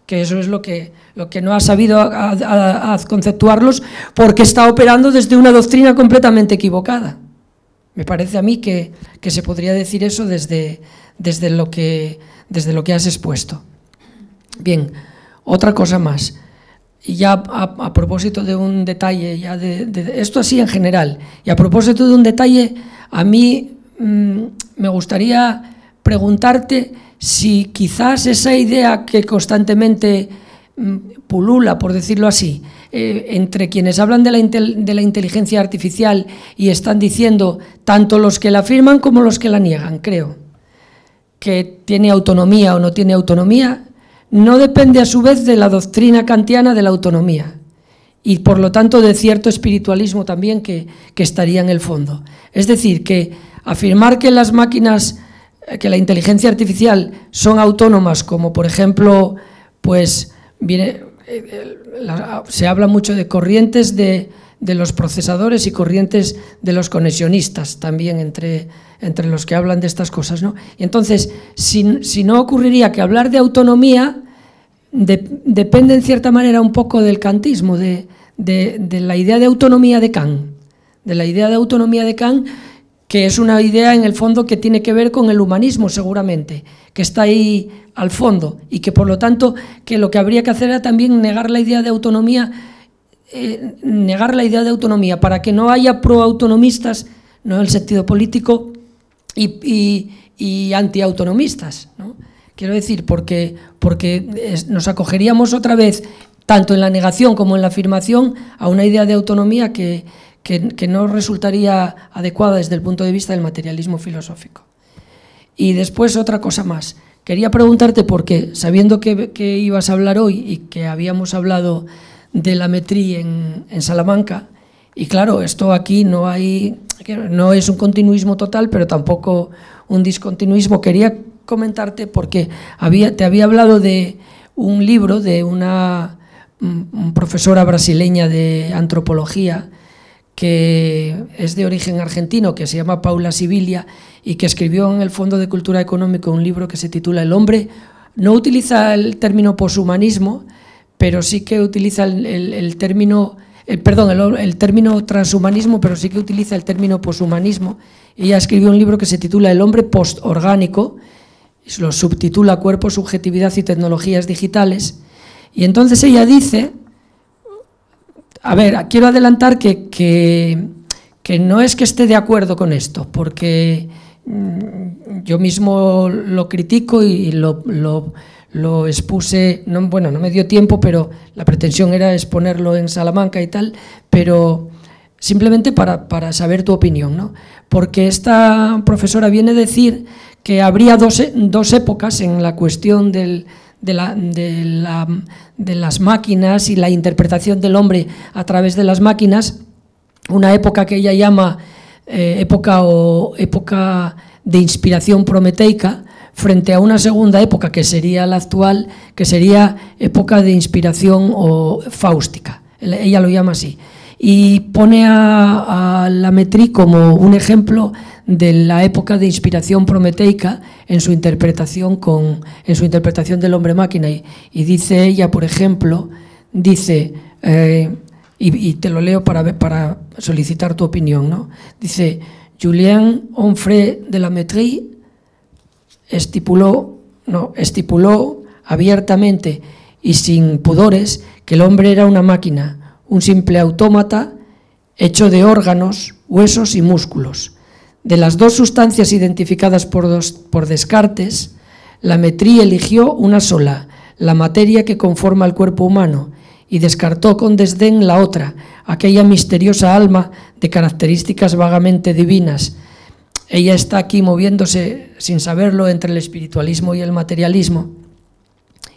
que eso es lo que, lo que no ha sabido conceptuarlos, porque está operando desde una doctrina completamente equivocada. Me parece a mí que, que se podría decir eso desde, desde, lo que, desde lo que has expuesto. Bien, otra cosa más. Y ya a, propósito de un detalle, ya de, esto así en general, y a propósito de un detalle, a mí mm, me gustaría preguntarte si quizás esa idea que constantemente mm, pulula, por decirlo así, eh, entre quienes hablan de la inteligencia artificial y están diciendo, tanto los que la afirman como los que la niegan, creo, que tiene autonomía o no tiene autonomía, no depende a su vez de la doctrina kantiana de la autonomía y por lo tanto de cierto espiritualismo también que, estaría en el fondo. Es decir, que afirmar que las máquinas, eh, que la inteligencia artificial son autónomas, como por ejemplo, pues viene, eh, se habla mucho de corrientes de, de los procesadores y corrientes de los conexionistas también entre entre los que hablan de estas cosas. ¿no? Y entonces, si, no ocurriría que hablar de autonomía depende en cierta manera un poco del kantismo, de, la idea de autonomía de Kant, de la idea de autonomía de Kant, que es una idea en el fondo que tiene que ver con el humanismo seguramente, que está ahí al fondo y que por lo tanto que lo que habría que hacer era también negar la idea de autonomía, eh, negar la idea de autonomía para que no haya proautonomistas, no en el sentido político, y, y, y antiautonomistas. Quiero decir, porque, porque nos acogeríamos otra vez, tanto en la negación como en la afirmación, a una idea de autonomía que, que, no resultaría adecuada desde el punto de vista del materialismo filosófico. Y después otra cosa más. Quería preguntarte por qué, sabiendo que, ibas a hablar hoy y que habíamos hablado de la metría en, en Salamanca, y claro, esto aquí no hay, no es un continuismo total, pero tampoco un discontinuismo. Quería comentarte porque te había hablado de un libro de una mm, mm, profesora brasileña de antropología que es de origen argentino, que se llama Paula Sibilia y que escribió en el Fondo de Cultura Económica un libro que se titula El hombre. No utiliza el término poshumanismo, pero sí que utiliza el término perdón, el, término transhumanismo, pero sí que utiliza el término poshumanismo. Ella escribió un libro que se titula El hombre postorgánico, lo subtitula Cuerpo, Subjetividad y Tecnologías Digitales. Y entonces ella dice, a ver, quiero adelantar que, no es que esté de acuerdo con esto, porque mm, yo mismo lo critico y lo lo expuse, no, bueno, no me dio tiempo, pero la pretensión era exponerlo en Salamanca y tal, pero simplemente para, saber tu opinión, ¿no? Porque esta profesora viene a decir que habría dos, e, dos épocas en la cuestión de, la, de, las máquinas y la interpretación del hombre a través de las máquinas, una época que ella llama eh, época o época de inspiración prometeica, frente a una segunda época que sería la actual, que sería época de inspiración o fáustica. Ella lo llama así. Y pone a, a Lametri como un ejemplo de la época de inspiración prometeica en su interpretación, con, su interpretación del hombre máquina. Y, dice ella, por ejemplo, dice, eh, y, te lo leo para, para solicitar tu opinión, ¿no? dice, Julien Onfray de Lametri estipuló, estipuló abiertamente y sin pudores que el hombre era una máquina, un simple autómata hecho de órganos, huesos y músculos. De las dos sustancias identificadas por, por Descartes, la metría eligió una sola, la materia que conforma el cuerpo humano, y descartó con desdén la otra, aquella misteriosa alma de características vagamente divinas, ella está aquí moviéndose sin saberlo entre el espiritualismo y el materialismo.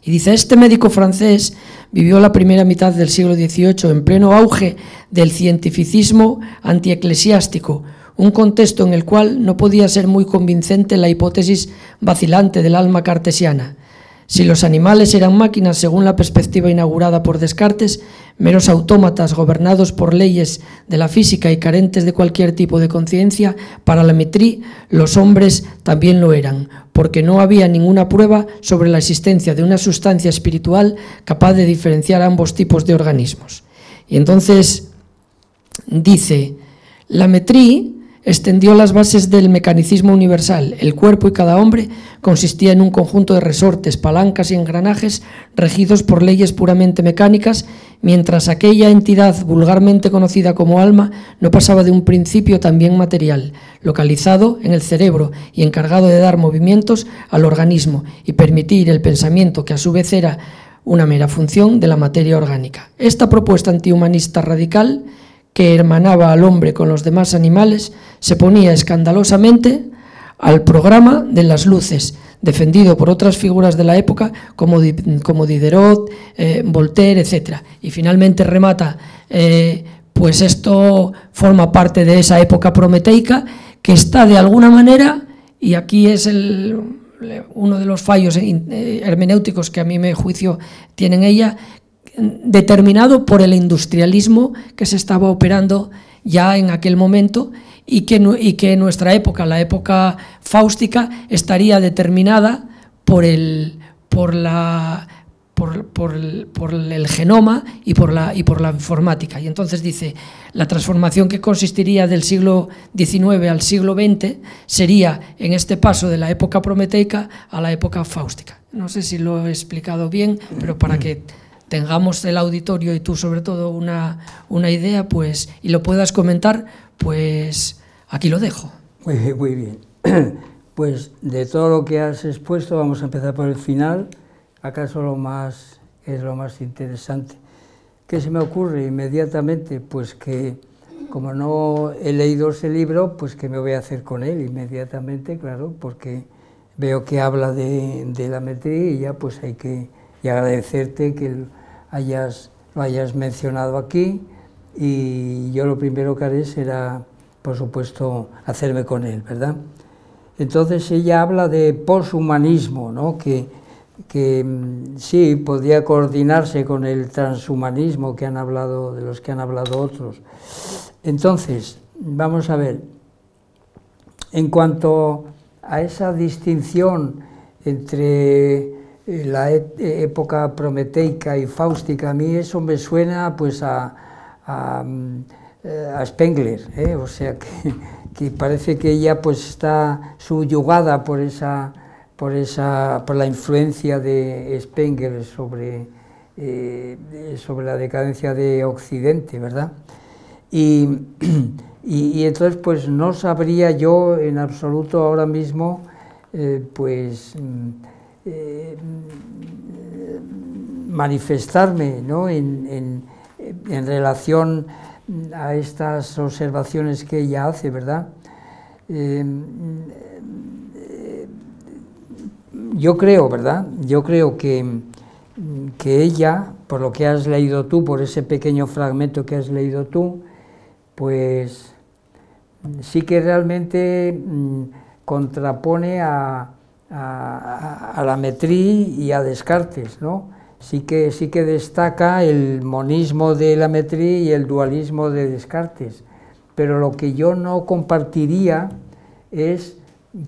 Y dice, este médico francés vivió la primera mitad del siglo XVIII en pleno auge del cientificismo antieclesiástico, un contexto en el cual no podía ser muy convincente la hipótesis vacilante del alma cartesiana. Si los animales eran máquinas, según la perspectiva inaugurada por Descartes, meros autómatas gobernados por leyes de la física y carentes de cualquier tipo de conciencia, para la metrí los hombres también lo eran, porque no había ninguna prueba sobre la existencia de una sustancia espiritual capaz de diferenciar ambos tipos de organismos. Y entonces dice, la metrí extendió las bases del mecanicismo universal. El cuerpo y cada hombre consistía en un conjunto de resortes, palancas y engranajes regidos por leyes puramente mecánicas, mientras aquella entidad vulgarmente conocida como alma no pasaba de un principio también material, localizado en el cerebro y encargado de dar movimientos al organismo y permitir el pensamiento que a su vez era una mera función de la materia orgánica. Esta propuesta antihumanista radical que hermanaba al hombre con los demás animales se ponía escandalosamente al programa de las luces, defendido por otras figuras de la época como, como Diderot, eh, Voltaire, etc. Y finalmente remata, eh, pues esto forma parte de esa época prometeica que está de alguna manera, y aquí es el, uno de los fallos eh, hermenéuticos que a mí me juicio tienen ella, determinado por el industrialismo que se estaba operando ya en aquel momento y que, nuestra época, la época fáustica, estaría determinada por el, genoma y por, la, y por la informática. Y entonces dice, la transformación que consistiría del siglo XIX al siglo XX sería en este paso de la época prometeica a la época fáustica. No sé si lo he explicado bien, pero para que tengamos el auditorio y tú sobre todo una, idea pues, y lo puedas comentar, pues aquí lo dejo. Muy bien, Pues de todo lo que has expuesto, vamos a empezar por el final. ¿Acaso lo más es lo más interesante? ¿Qué se me ocurre inmediatamente? Pues que como no he leído ese libro, pues que me voy a hacer con él inmediatamente, claro, porque veo que habla de, la metría y ya pues hay que agradecerte que el, hayas, lo hayas mencionado aquí y yo lo primero que haré será, por supuesto, hacerme con él, ¿verdad? Entonces ella habla de poshumanismo, ¿no? que, que mm, sí podría coordinarse con el transhumanismo que han hablado, de los que han hablado otros. Entonces, vamos a ver, en cuanto a esa distinción entre eh, la e, época prometeica y fáustica, a mí eso me suena pues a, a, mm, eh, Spengler, ¿eh? o sea que, parece que ella pues está subyugada por esa, por esa, por la influencia de Spengler sobre, sobre la decadencia de Occidente, ¿verdad? Y, entonces pues no sabría yo en absoluto ahora mismo pues mm, eh, manifestarme ¿no? en, relación a estas observaciones que ella hace, ¿verdad? Eh, yo creo, ¿verdad? Yo creo que, ella, por lo que has leído tú, por ese pequeño fragmento que has leído tú, pues sí que realmente mm, contrapone a, a, a la y a Descartes, ¿no? Sí que, sí que destaca el monismo de la y el dualismo de Descartes, pero lo que yo no compartiría es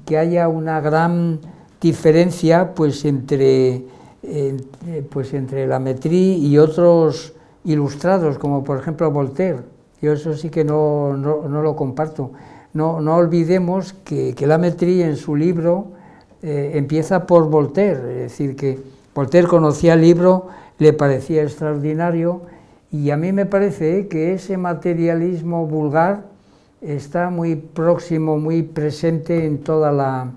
que haya una gran diferencia pues entre, pues, entre la y otros ilustrados, como por ejemplo Voltaire. Yo eso sí que no, lo comparto. No, olvidemos que, que Lametri en su libro eh, empieza por Voltaire, es decir, que Voltaire conocía el libro, le parecía extraordinario y a mí me parece eh, que ese materialismo vulgar está muy próximo, muy presente en toda la,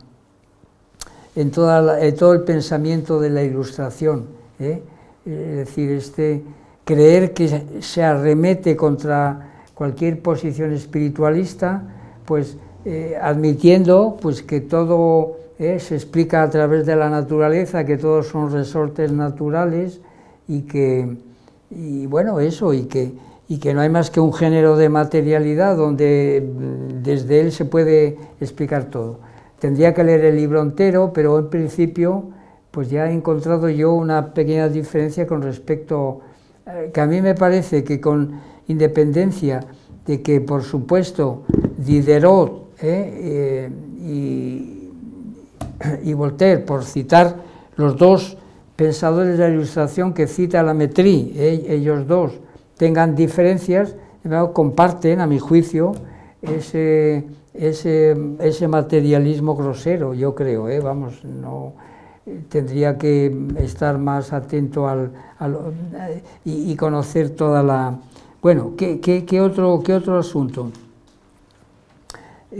en, toda todo el pensamiento de la ilustración. Eh. Es decir, este creer que se arremete contra cualquier posición espiritualista, pues admitiendo pues, que todo eh, se explica a través de la naturaleza que todos son resortes naturales y que, y bueno, eso, y que, y que no hay más que un género de materialidad donde mm, desde él se puede explicar todo. Tendría que leer el libro entero, pero en principio pues ya he encontrado yo una pequeña diferencia con respecto, eh, que a mí me parece que con independencia de que, por supuesto, Diderot eh, y, y Voltaire, por citar los dos pensadores de la ilustración que cita la Metri eh, ellos dos tengan diferencias, comparten, a mi juicio, ese, ese, materialismo grosero, yo creo, eh, vamos, no tendría que estar más atento al, eh, y, conocer toda la... Bueno, ¿qué, otro, qué otro asunto?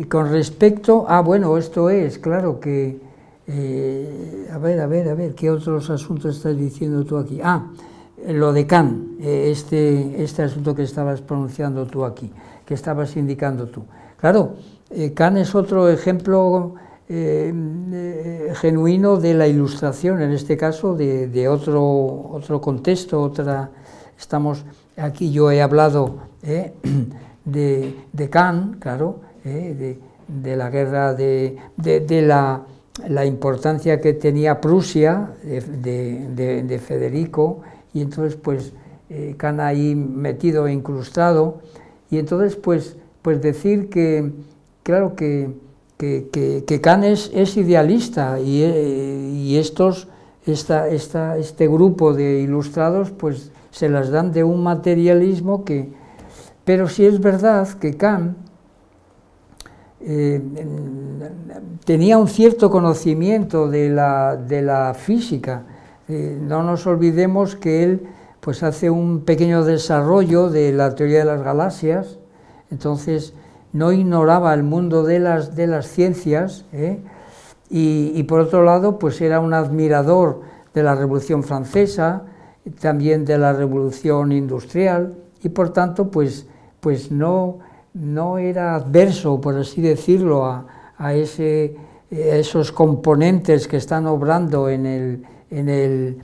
con respecto... Ah, bueno, esto es, claro, que eh, a ver, a ver, a ver, ¿qué otros asuntos estás diciendo tú aquí? Ah, lo de Can, eh, este, este asunto que estabas pronunciando tú aquí, que estabas indicando tú. Claro, eh, es otro ejemplo eh, genuino de la ilustración, en este caso, de, otro, otro contexto, otra... Estamos, aquí yo he hablado de, de Can, claro, de, la guerra, de la la importancia que tenía Prusia de, de, Federico y entonces pues eh, ahí metido e incrustado y entonces pues, pues decir que claro que, que, que, es, idealista y, eh, y estos, esta, esta, este grupo de ilustrados pues se las dan de un materialismo que... Pero si es verdad que Kant eh, tenía un cierto conocimiento de la, de la física. Eh, no nos olvidemos que él pues, hace un pequeño desarrollo de la teoría de las galaxias, entonces no ignoraba el mundo de las, de las ciencias ¿eh? y, y, por otro lado pues era un admirador de la Revolución Francesa, también de la Revolución Industrial y por tanto pues, pues no no era adverso, por así decirlo, a, eh, esos componentes que están obrando en el,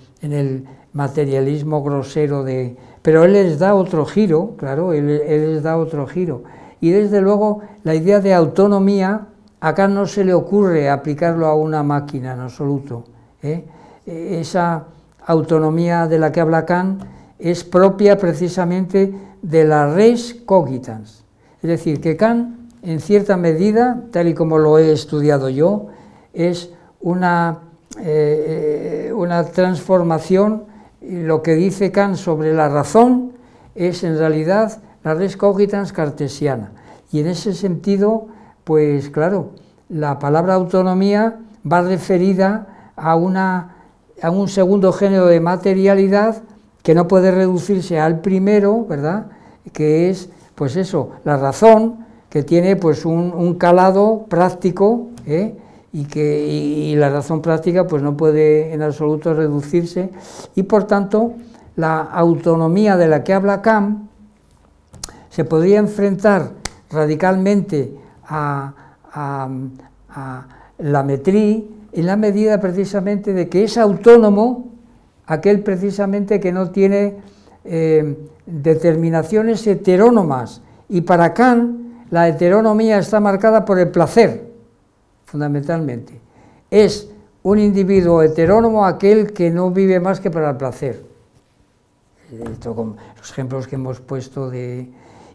materialismo grosero de... Pero él les da otro giro, claro, él, les da otro giro. Y desde luego la idea de autonomía, acá no se le ocurre aplicarlo a una máquina en absoluto. ¿eh? Esa autonomía de la que habla Kant es propia precisamente de la res cogitans, es decir, que Kant, en cierta medida, tal y como lo he estudiado yo, es una, eh, una transformación, lo que dice Kant sobre la razón es en realidad la res cogitans cartesiana. Y en ese sentido, pues claro, la palabra autonomía va referida a, a un segundo género de materialidad que no puede reducirse al primero, ¿verdad? Que es pues eso, la razón que tiene pues un, calado práctico ¿eh? y que la razón práctica pues no puede en absoluto reducirse y por tanto la autonomía de la que habla Kant se podría enfrentar radicalmente a, la metrí en la medida precisamente de que es autónomo aquel precisamente que no tiene eh, determinaciones heterónomas y para Kant la heteronomía está marcada por el placer, fundamentalmente. Es un individuo heterónomo aquel que no vive más que para el placer. con los ejemplos que hemos puesto de...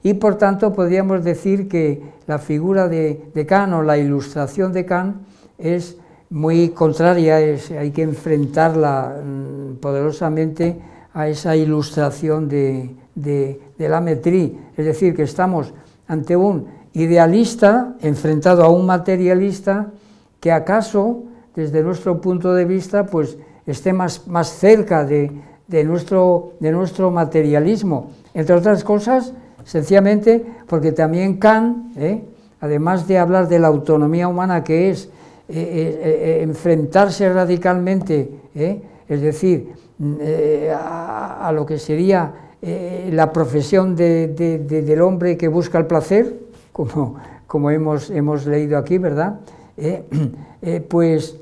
Y por tanto podríamos decir que la figura de, de Kant o la ilustración de Kant es muy contraria, hay que enfrentarla mm, poderosamente a esa ilustración de, de, la metrí, es decir, que estamos ante un idealista enfrentado a un materialista que acaso, desde nuestro punto de vista, pues esté más, más cerca de, nuestro, de nuestro materialismo. Entre otras cosas, sencillamente porque también Kant, ¿eh? además de hablar de la autonomía humana que es eh, eh, enfrentarse radicalmente, es decir, mm, a lo que sería eh, la profesión del hombre que busca el placer, como, hemos, leído aquí, ¿verdad? Eh, eh, pues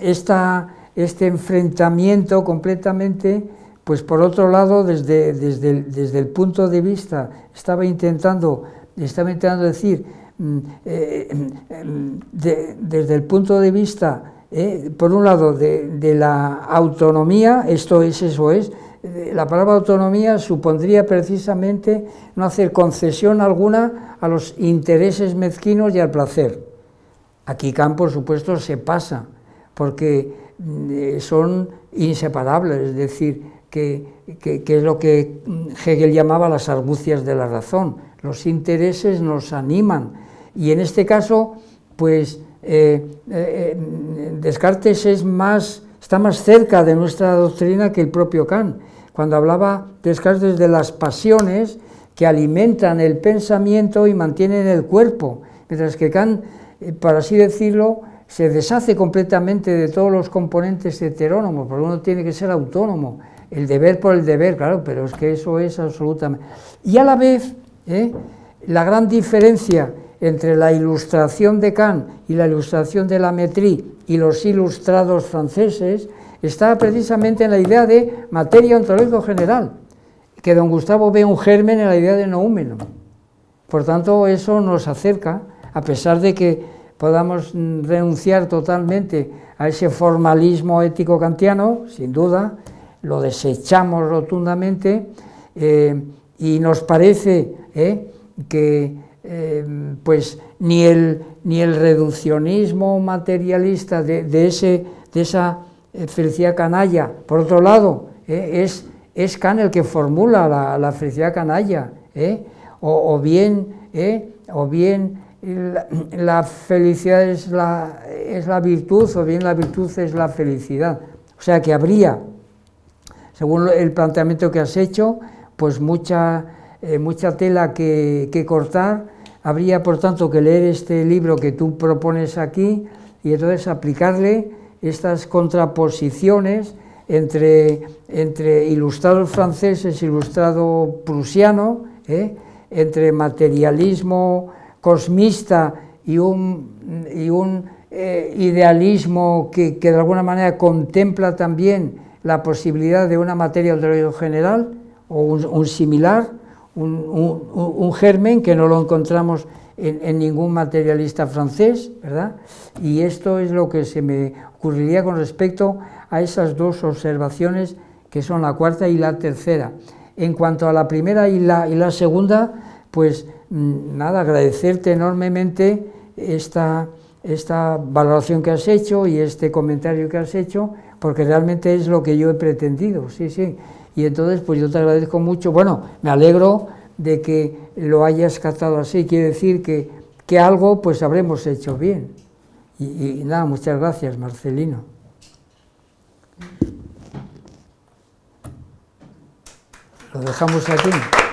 este enfrentamiento completamente, pues por otro lado, desde, el, punto de vista, estaba intentando, estaba intentando decir, mm, mm, desde el punto de vista, por un lado, de, la autonomía, esto es, eso es, eh, la palabra autonomía supondría precisamente no hacer concesión alguna a los intereses mezquinos y al placer. Aquí Kant, por supuesto, se pasa, porque mm, eh, son inseparables, es decir, que, es lo que mm, Hegel llamaba las argucias de la razón. Los intereses nos animan y en este caso, pues eh, mm, Descartes es más está más cerca de nuestra doctrina que el propio Kant, cuando hablaba Descartes de las pasiones que alimentan el pensamiento y mantienen el cuerpo, mientras que Kant, eh, por así decirlo, se deshace completamente de todos los componentes heterónomos, porque uno tiene que ser autónomo, el deber por el deber, claro, pero es que eso es absolutamente... Y a la vez, ¿eh? la gran diferencia entre la ilustración de Kant y la ilustración de la Métrie y los ilustrados franceses está precisamente en la idea de materia ontológico general, que don Gustavo ve un germen en la idea de noúmeno. Por tanto, eso nos acerca, a pesar de que podamos renunciar totalmente a ese formalismo ético kantiano, sin duda, lo desechamos rotundamente eh, y nos parece eh, que Em, pues ni el, ni el reduccionismo materialista de, esa eh, felicidad canalla. Por otro lado, eh, es, es el que formula la, felicidad canalla, eh. o, bien, o bien la, felicidad es la, virtud, o bien la virtud es la felicidad. O sea que habría, según el planteamiento que has hecho, pues mucha, tela que cortar Habría, por tanto, que leer este libro que tú propones aquí y entonces aplicarle estas contraposiciones entre, ilustrados franceses, ilustrado prusiano, ¿eh? entre materialismo cosmista y un, eh, idealismo que, de alguna manera contempla también la posibilidad de una materia de general o un similar, un, germen que no lo encontramos en, ningún materialista francés, ¿verdad? Y esto es lo que se me ocurriría con respecto a esas dos observaciones que son la cuarta y la tercera. En cuanto a la primera y la, segunda, pues mm, nada, agradecerte enormemente esta, esta valoración que has hecho y este comentario que has hecho, porque realmente es lo que yo he pretendido, sí, sí. Y entonces, pues yo te agradezco mucho, bueno, me alegro de que lo hayas captado así, quiere decir que, que algo pues habremos hecho bien. Y, y nada, muchas gracias, Marcelino. Lo dejamos aquí.